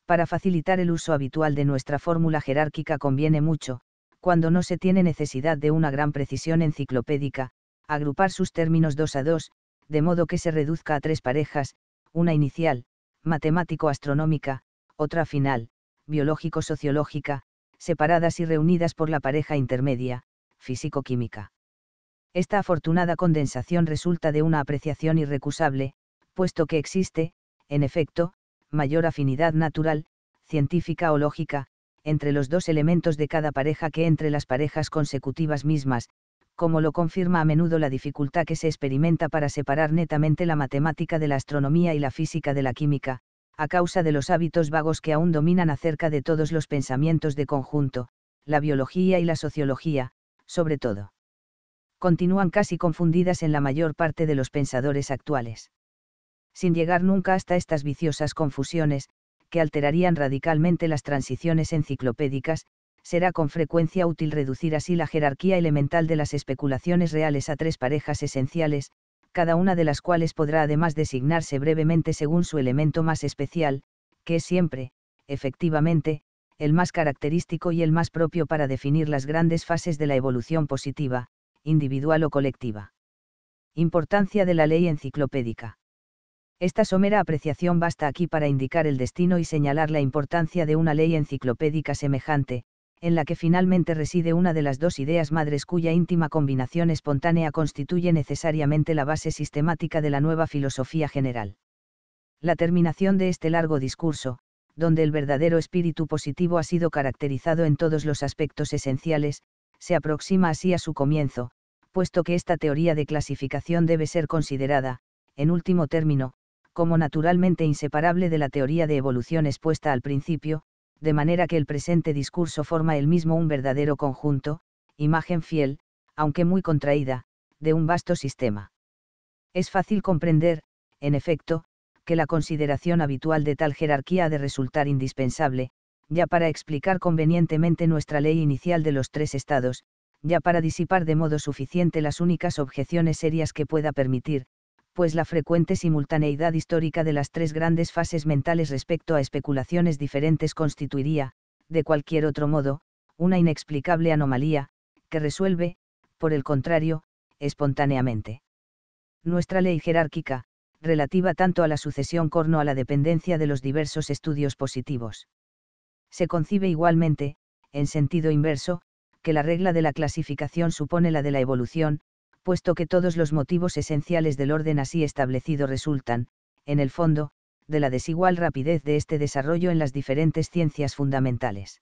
Para facilitar el uso habitual de nuestra fórmula jerárquica conviene mucho, cuando no se tiene necesidad de una gran precisión enciclopédica, agrupar sus términos dos a dos, de modo que se reduzca a tres parejas, una inicial, matemático-astronómica, otra final, biológico-sociológica, separadas y reunidas por la pareja intermedia, físico-química. Esta afortunada condensación resulta de una apreciación irrecusable, puesto que existe, en efecto, mayor afinidad natural, científica o lógica, entre los dos elementos de cada pareja que entre las parejas consecutivas mismas, como lo confirma a menudo la dificultad que se experimenta para separar netamente la matemática de la astronomía y la física de la química, a causa de los hábitos vagos que aún dominan acerca de todos los pensamientos de conjunto, la biología y la sociología, sobre todo. Continúan casi confundidas en la mayor parte de los pensadores actuales. Sin llegar nunca hasta estas viciosas confusiones, que alterarían radicalmente las transiciones enciclopédicas, será con frecuencia útil reducir así la jerarquía elemental de las especulaciones reales a tres parejas esenciales, cada una de las cuales podrá además designarse brevemente según su elemento más especial, que es siempre, efectivamente, el más característico y el más propio para definir las grandes fases de la evolución positiva, individual o colectiva. Importancia de la ley enciclopédica. Esta somera apreciación basta aquí para indicar el destino y señalar la importancia de una ley enciclopédica semejante, en la que finalmente reside una de las dos ideas madres cuya íntima combinación espontánea constituye necesariamente la base sistemática de la nueva filosofía general. La terminación de este largo discurso, donde el verdadero espíritu positivo ha sido caracterizado en todos los aspectos esenciales, se aproxima así a su comienzo, puesto que esta teoría de clasificación debe ser considerada, en último término, como naturalmente inseparable de la teoría de evolución expuesta al principio, de manera que el presente discurso forma el mismo un verdadero conjunto, imagen fiel, aunque muy contraída, de un vasto sistema. Es fácil comprender, en efecto, que la consideración habitual de tal jerarquía ha de resultar indispensable, ya para explicar convenientemente nuestra ley inicial de los tres estados, ya para disipar de modo suficiente las únicas objeciones serias que pueda permitir, pues la frecuente simultaneidad histórica de las tres grandes fases mentales respecto a especulaciones diferentes constituiría, de cualquier otro modo, una inexplicable anomalía, que resuelve, por el contrario, espontáneamente. Nuestra ley jerárquica, relativa tanto a la sucesión corno a la dependencia de los diversos estudios positivos. Se concibe igualmente, en sentido inverso, que la regla de la clasificación supone la de la evolución, puesto que todos los motivos esenciales del orden así establecido resultan, en el fondo, de la desigual rapidez de este desarrollo en las diferentes ciencias fundamentales.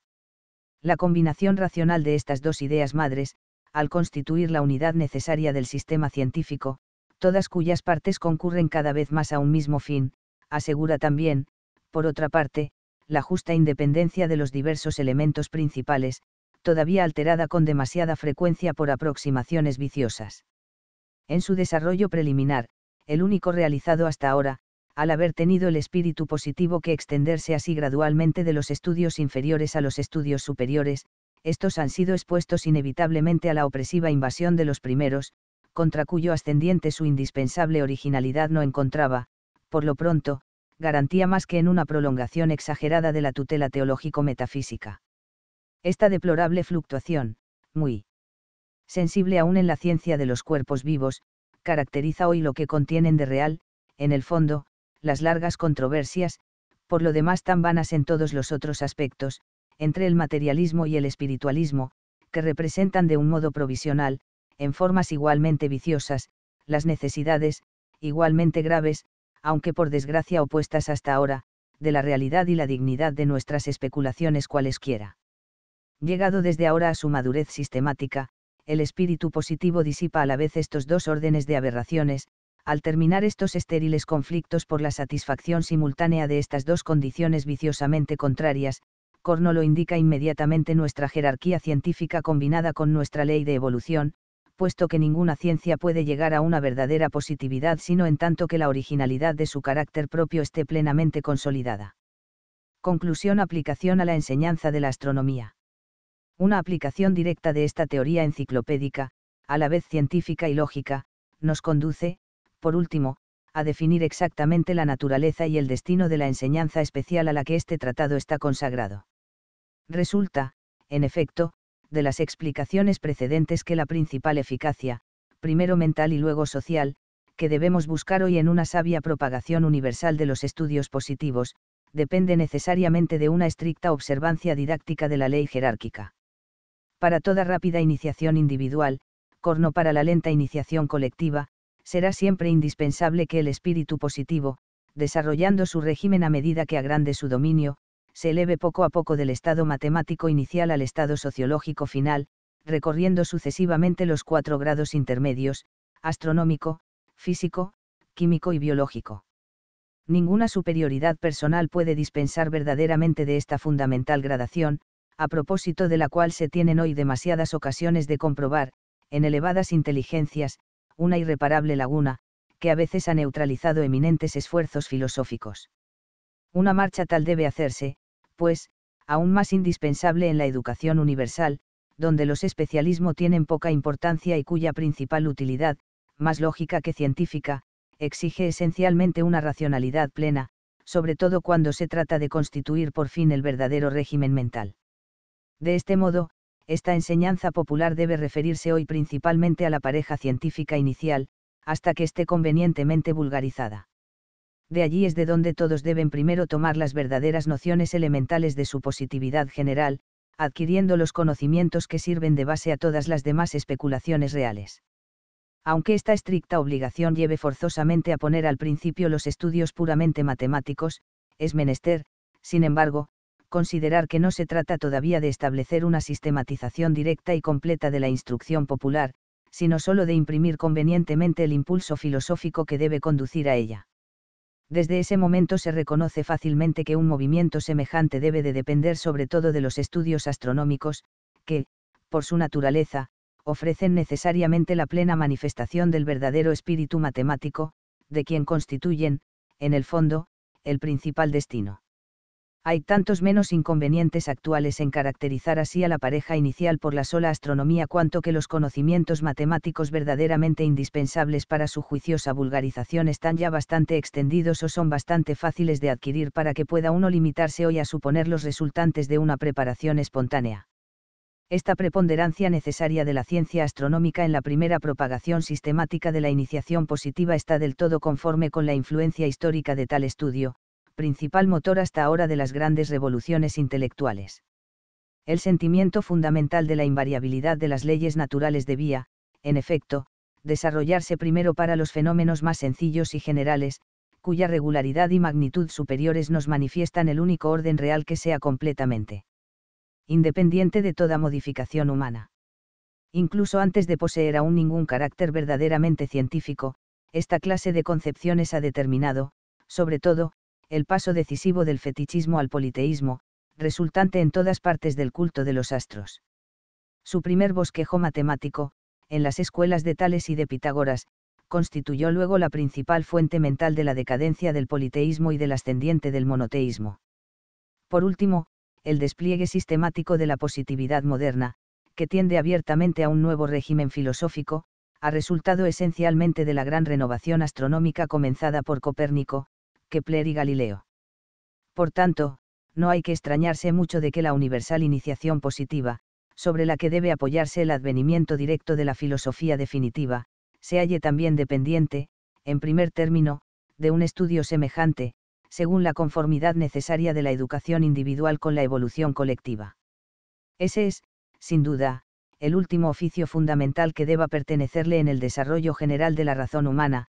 La combinación racional de estas dos ideas madres, al constituir la unidad necesaria del sistema científico, todas cuyas partes concurren cada vez más a un mismo fin, asegura también, por otra parte, la justa independencia de los diversos elementos principales, todavía alterada con demasiada frecuencia por aproximaciones viciosas en su desarrollo preliminar, el único realizado hasta ahora, al haber tenido el espíritu positivo que extenderse así gradualmente de los estudios inferiores a los estudios superiores, estos han sido expuestos inevitablemente a la opresiva invasión de los primeros, contra cuyo ascendiente su indispensable originalidad no encontraba, por lo pronto, garantía más que en una prolongación exagerada de la tutela teológico-metafísica. Esta deplorable fluctuación, muy sensible aún en la ciencia de los cuerpos vivos, caracteriza hoy lo que contienen de real, en el fondo, las largas controversias, por lo demás tan vanas en todos los otros aspectos, entre el materialismo y el espiritualismo, que representan de un modo provisional, en formas igualmente viciosas, las necesidades, igualmente graves, aunque por desgracia opuestas hasta ahora, de la realidad y la dignidad de nuestras especulaciones cualesquiera. Llegado desde ahora a su madurez sistemática, el espíritu positivo disipa a la vez estos dos órdenes de aberraciones, al terminar estos estériles conflictos por la satisfacción simultánea de estas dos condiciones viciosamente contrarias, Corno lo indica inmediatamente nuestra jerarquía científica combinada con nuestra ley de evolución, puesto que ninguna ciencia puede llegar a una verdadera positividad sino en tanto que la originalidad de su carácter propio esté plenamente consolidada. Conclusión aplicación a la enseñanza de la astronomía. Una aplicación directa de esta teoría enciclopédica, a la vez científica y lógica, nos conduce, por último, a definir exactamente la naturaleza y el destino de la enseñanza especial a la que este tratado está consagrado. Resulta, en efecto, de las explicaciones precedentes que la principal eficacia, primero mental y luego social, que debemos buscar hoy en una sabia propagación universal de los estudios positivos, depende necesariamente de una estricta observancia didáctica de la ley jerárquica para toda rápida iniciación individual, corno para la lenta iniciación colectiva, será siempre indispensable que el espíritu positivo, desarrollando su régimen a medida que agrande su dominio, se eleve poco a poco del estado matemático inicial al estado sociológico final, recorriendo sucesivamente los cuatro grados intermedios, astronómico, físico, químico y biológico. Ninguna superioridad personal puede dispensar verdaderamente de esta fundamental gradación, a propósito de la cual se tienen hoy demasiadas ocasiones de comprobar, en elevadas inteligencias, una irreparable laguna, que a veces ha neutralizado eminentes esfuerzos filosóficos. Una marcha tal debe hacerse, pues, aún más indispensable en la educación universal, donde los especialismos tienen poca importancia y cuya principal utilidad, más lógica que científica, exige esencialmente una racionalidad plena, sobre todo cuando se trata de constituir por fin el verdadero régimen mental. De este modo, esta enseñanza popular debe referirse hoy principalmente a la pareja científica inicial, hasta que esté convenientemente vulgarizada. De allí es de donde todos deben primero tomar las verdaderas nociones elementales de su positividad general, adquiriendo los conocimientos que sirven de base a todas las demás especulaciones reales. Aunque esta estricta obligación lleve forzosamente a poner al principio los estudios puramente matemáticos, es menester, sin embargo, considerar que no se trata todavía de establecer una sistematización directa y completa de la instrucción popular, sino solo de imprimir convenientemente el impulso filosófico que debe conducir a ella. Desde ese momento se reconoce fácilmente que un movimiento semejante debe de depender sobre todo de los estudios astronómicos, que, por su naturaleza, ofrecen necesariamente la plena manifestación del verdadero espíritu matemático, de quien constituyen, en el fondo, el principal destino hay tantos menos inconvenientes actuales en caracterizar así a la pareja inicial por la sola astronomía cuanto que los conocimientos matemáticos verdaderamente indispensables para su juiciosa vulgarización están ya bastante extendidos o son bastante fáciles de adquirir para que pueda uno limitarse hoy a suponer los resultantes de una preparación espontánea. Esta preponderancia necesaria de la ciencia astronómica en la primera propagación sistemática de la iniciación positiva está del todo conforme con la influencia histórica de tal estudio, principal motor hasta ahora de las grandes revoluciones intelectuales. El sentimiento fundamental de la invariabilidad de las leyes naturales debía, en efecto, desarrollarse primero para los fenómenos más sencillos y generales, cuya regularidad y magnitud superiores nos manifiestan el único orden real que sea completamente independiente de toda modificación humana. Incluso antes de poseer aún ningún carácter verdaderamente científico, esta clase de concepciones ha determinado, sobre todo, el paso decisivo del fetichismo al politeísmo, resultante en todas partes del culto de los astros. Su primer bosquejo matemático, en las escuelas de Tales y de Pitágoras, constituyó luego la principal fuente mental de la decadencia del politeísmo y del ascendiente del monoteísmo. Por último, el despliegue sistemático de la positividad moderna, que tiende abiertamente a un nuevo régimen filosófico, ha resultado esencialmente de la gran renovación astronómica comenzada por Copérnico, Kepler y Galileo. Por tanto, no hay que extrañarse mucho de que la universal iniciación positiva, sobre la que debe apoyarse el advenimiento directo de la filosofía definitiva, se halle también dependiente, en primer término, de un estudio semejante, según la conformidad necesaria de la educación individual con la evolución colectiva. Ese es, sin duda, el último oficio fundamental que deba pertenecerle en el desarrollo general de la razón humana,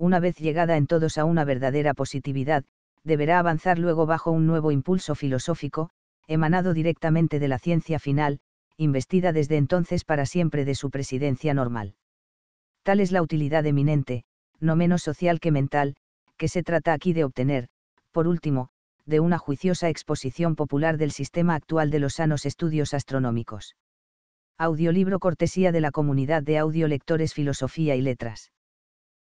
una vez llegada en todos a una verdadera positividad, deberá avanzar luego bajo un nuevo impulso filosófico, emanado directamente de la ciencia final, investida desde entonces para siempre de su presidencia normal. Tal es la utilidad eminente, no menos social que mental, que se trata aquí de obtener, por último, de una juiciosa exposición popular del sistema actual de los sanos estudios astronómicos. Audiolibro cortesía de la comunidad de audiolectores Filosofía y Letras.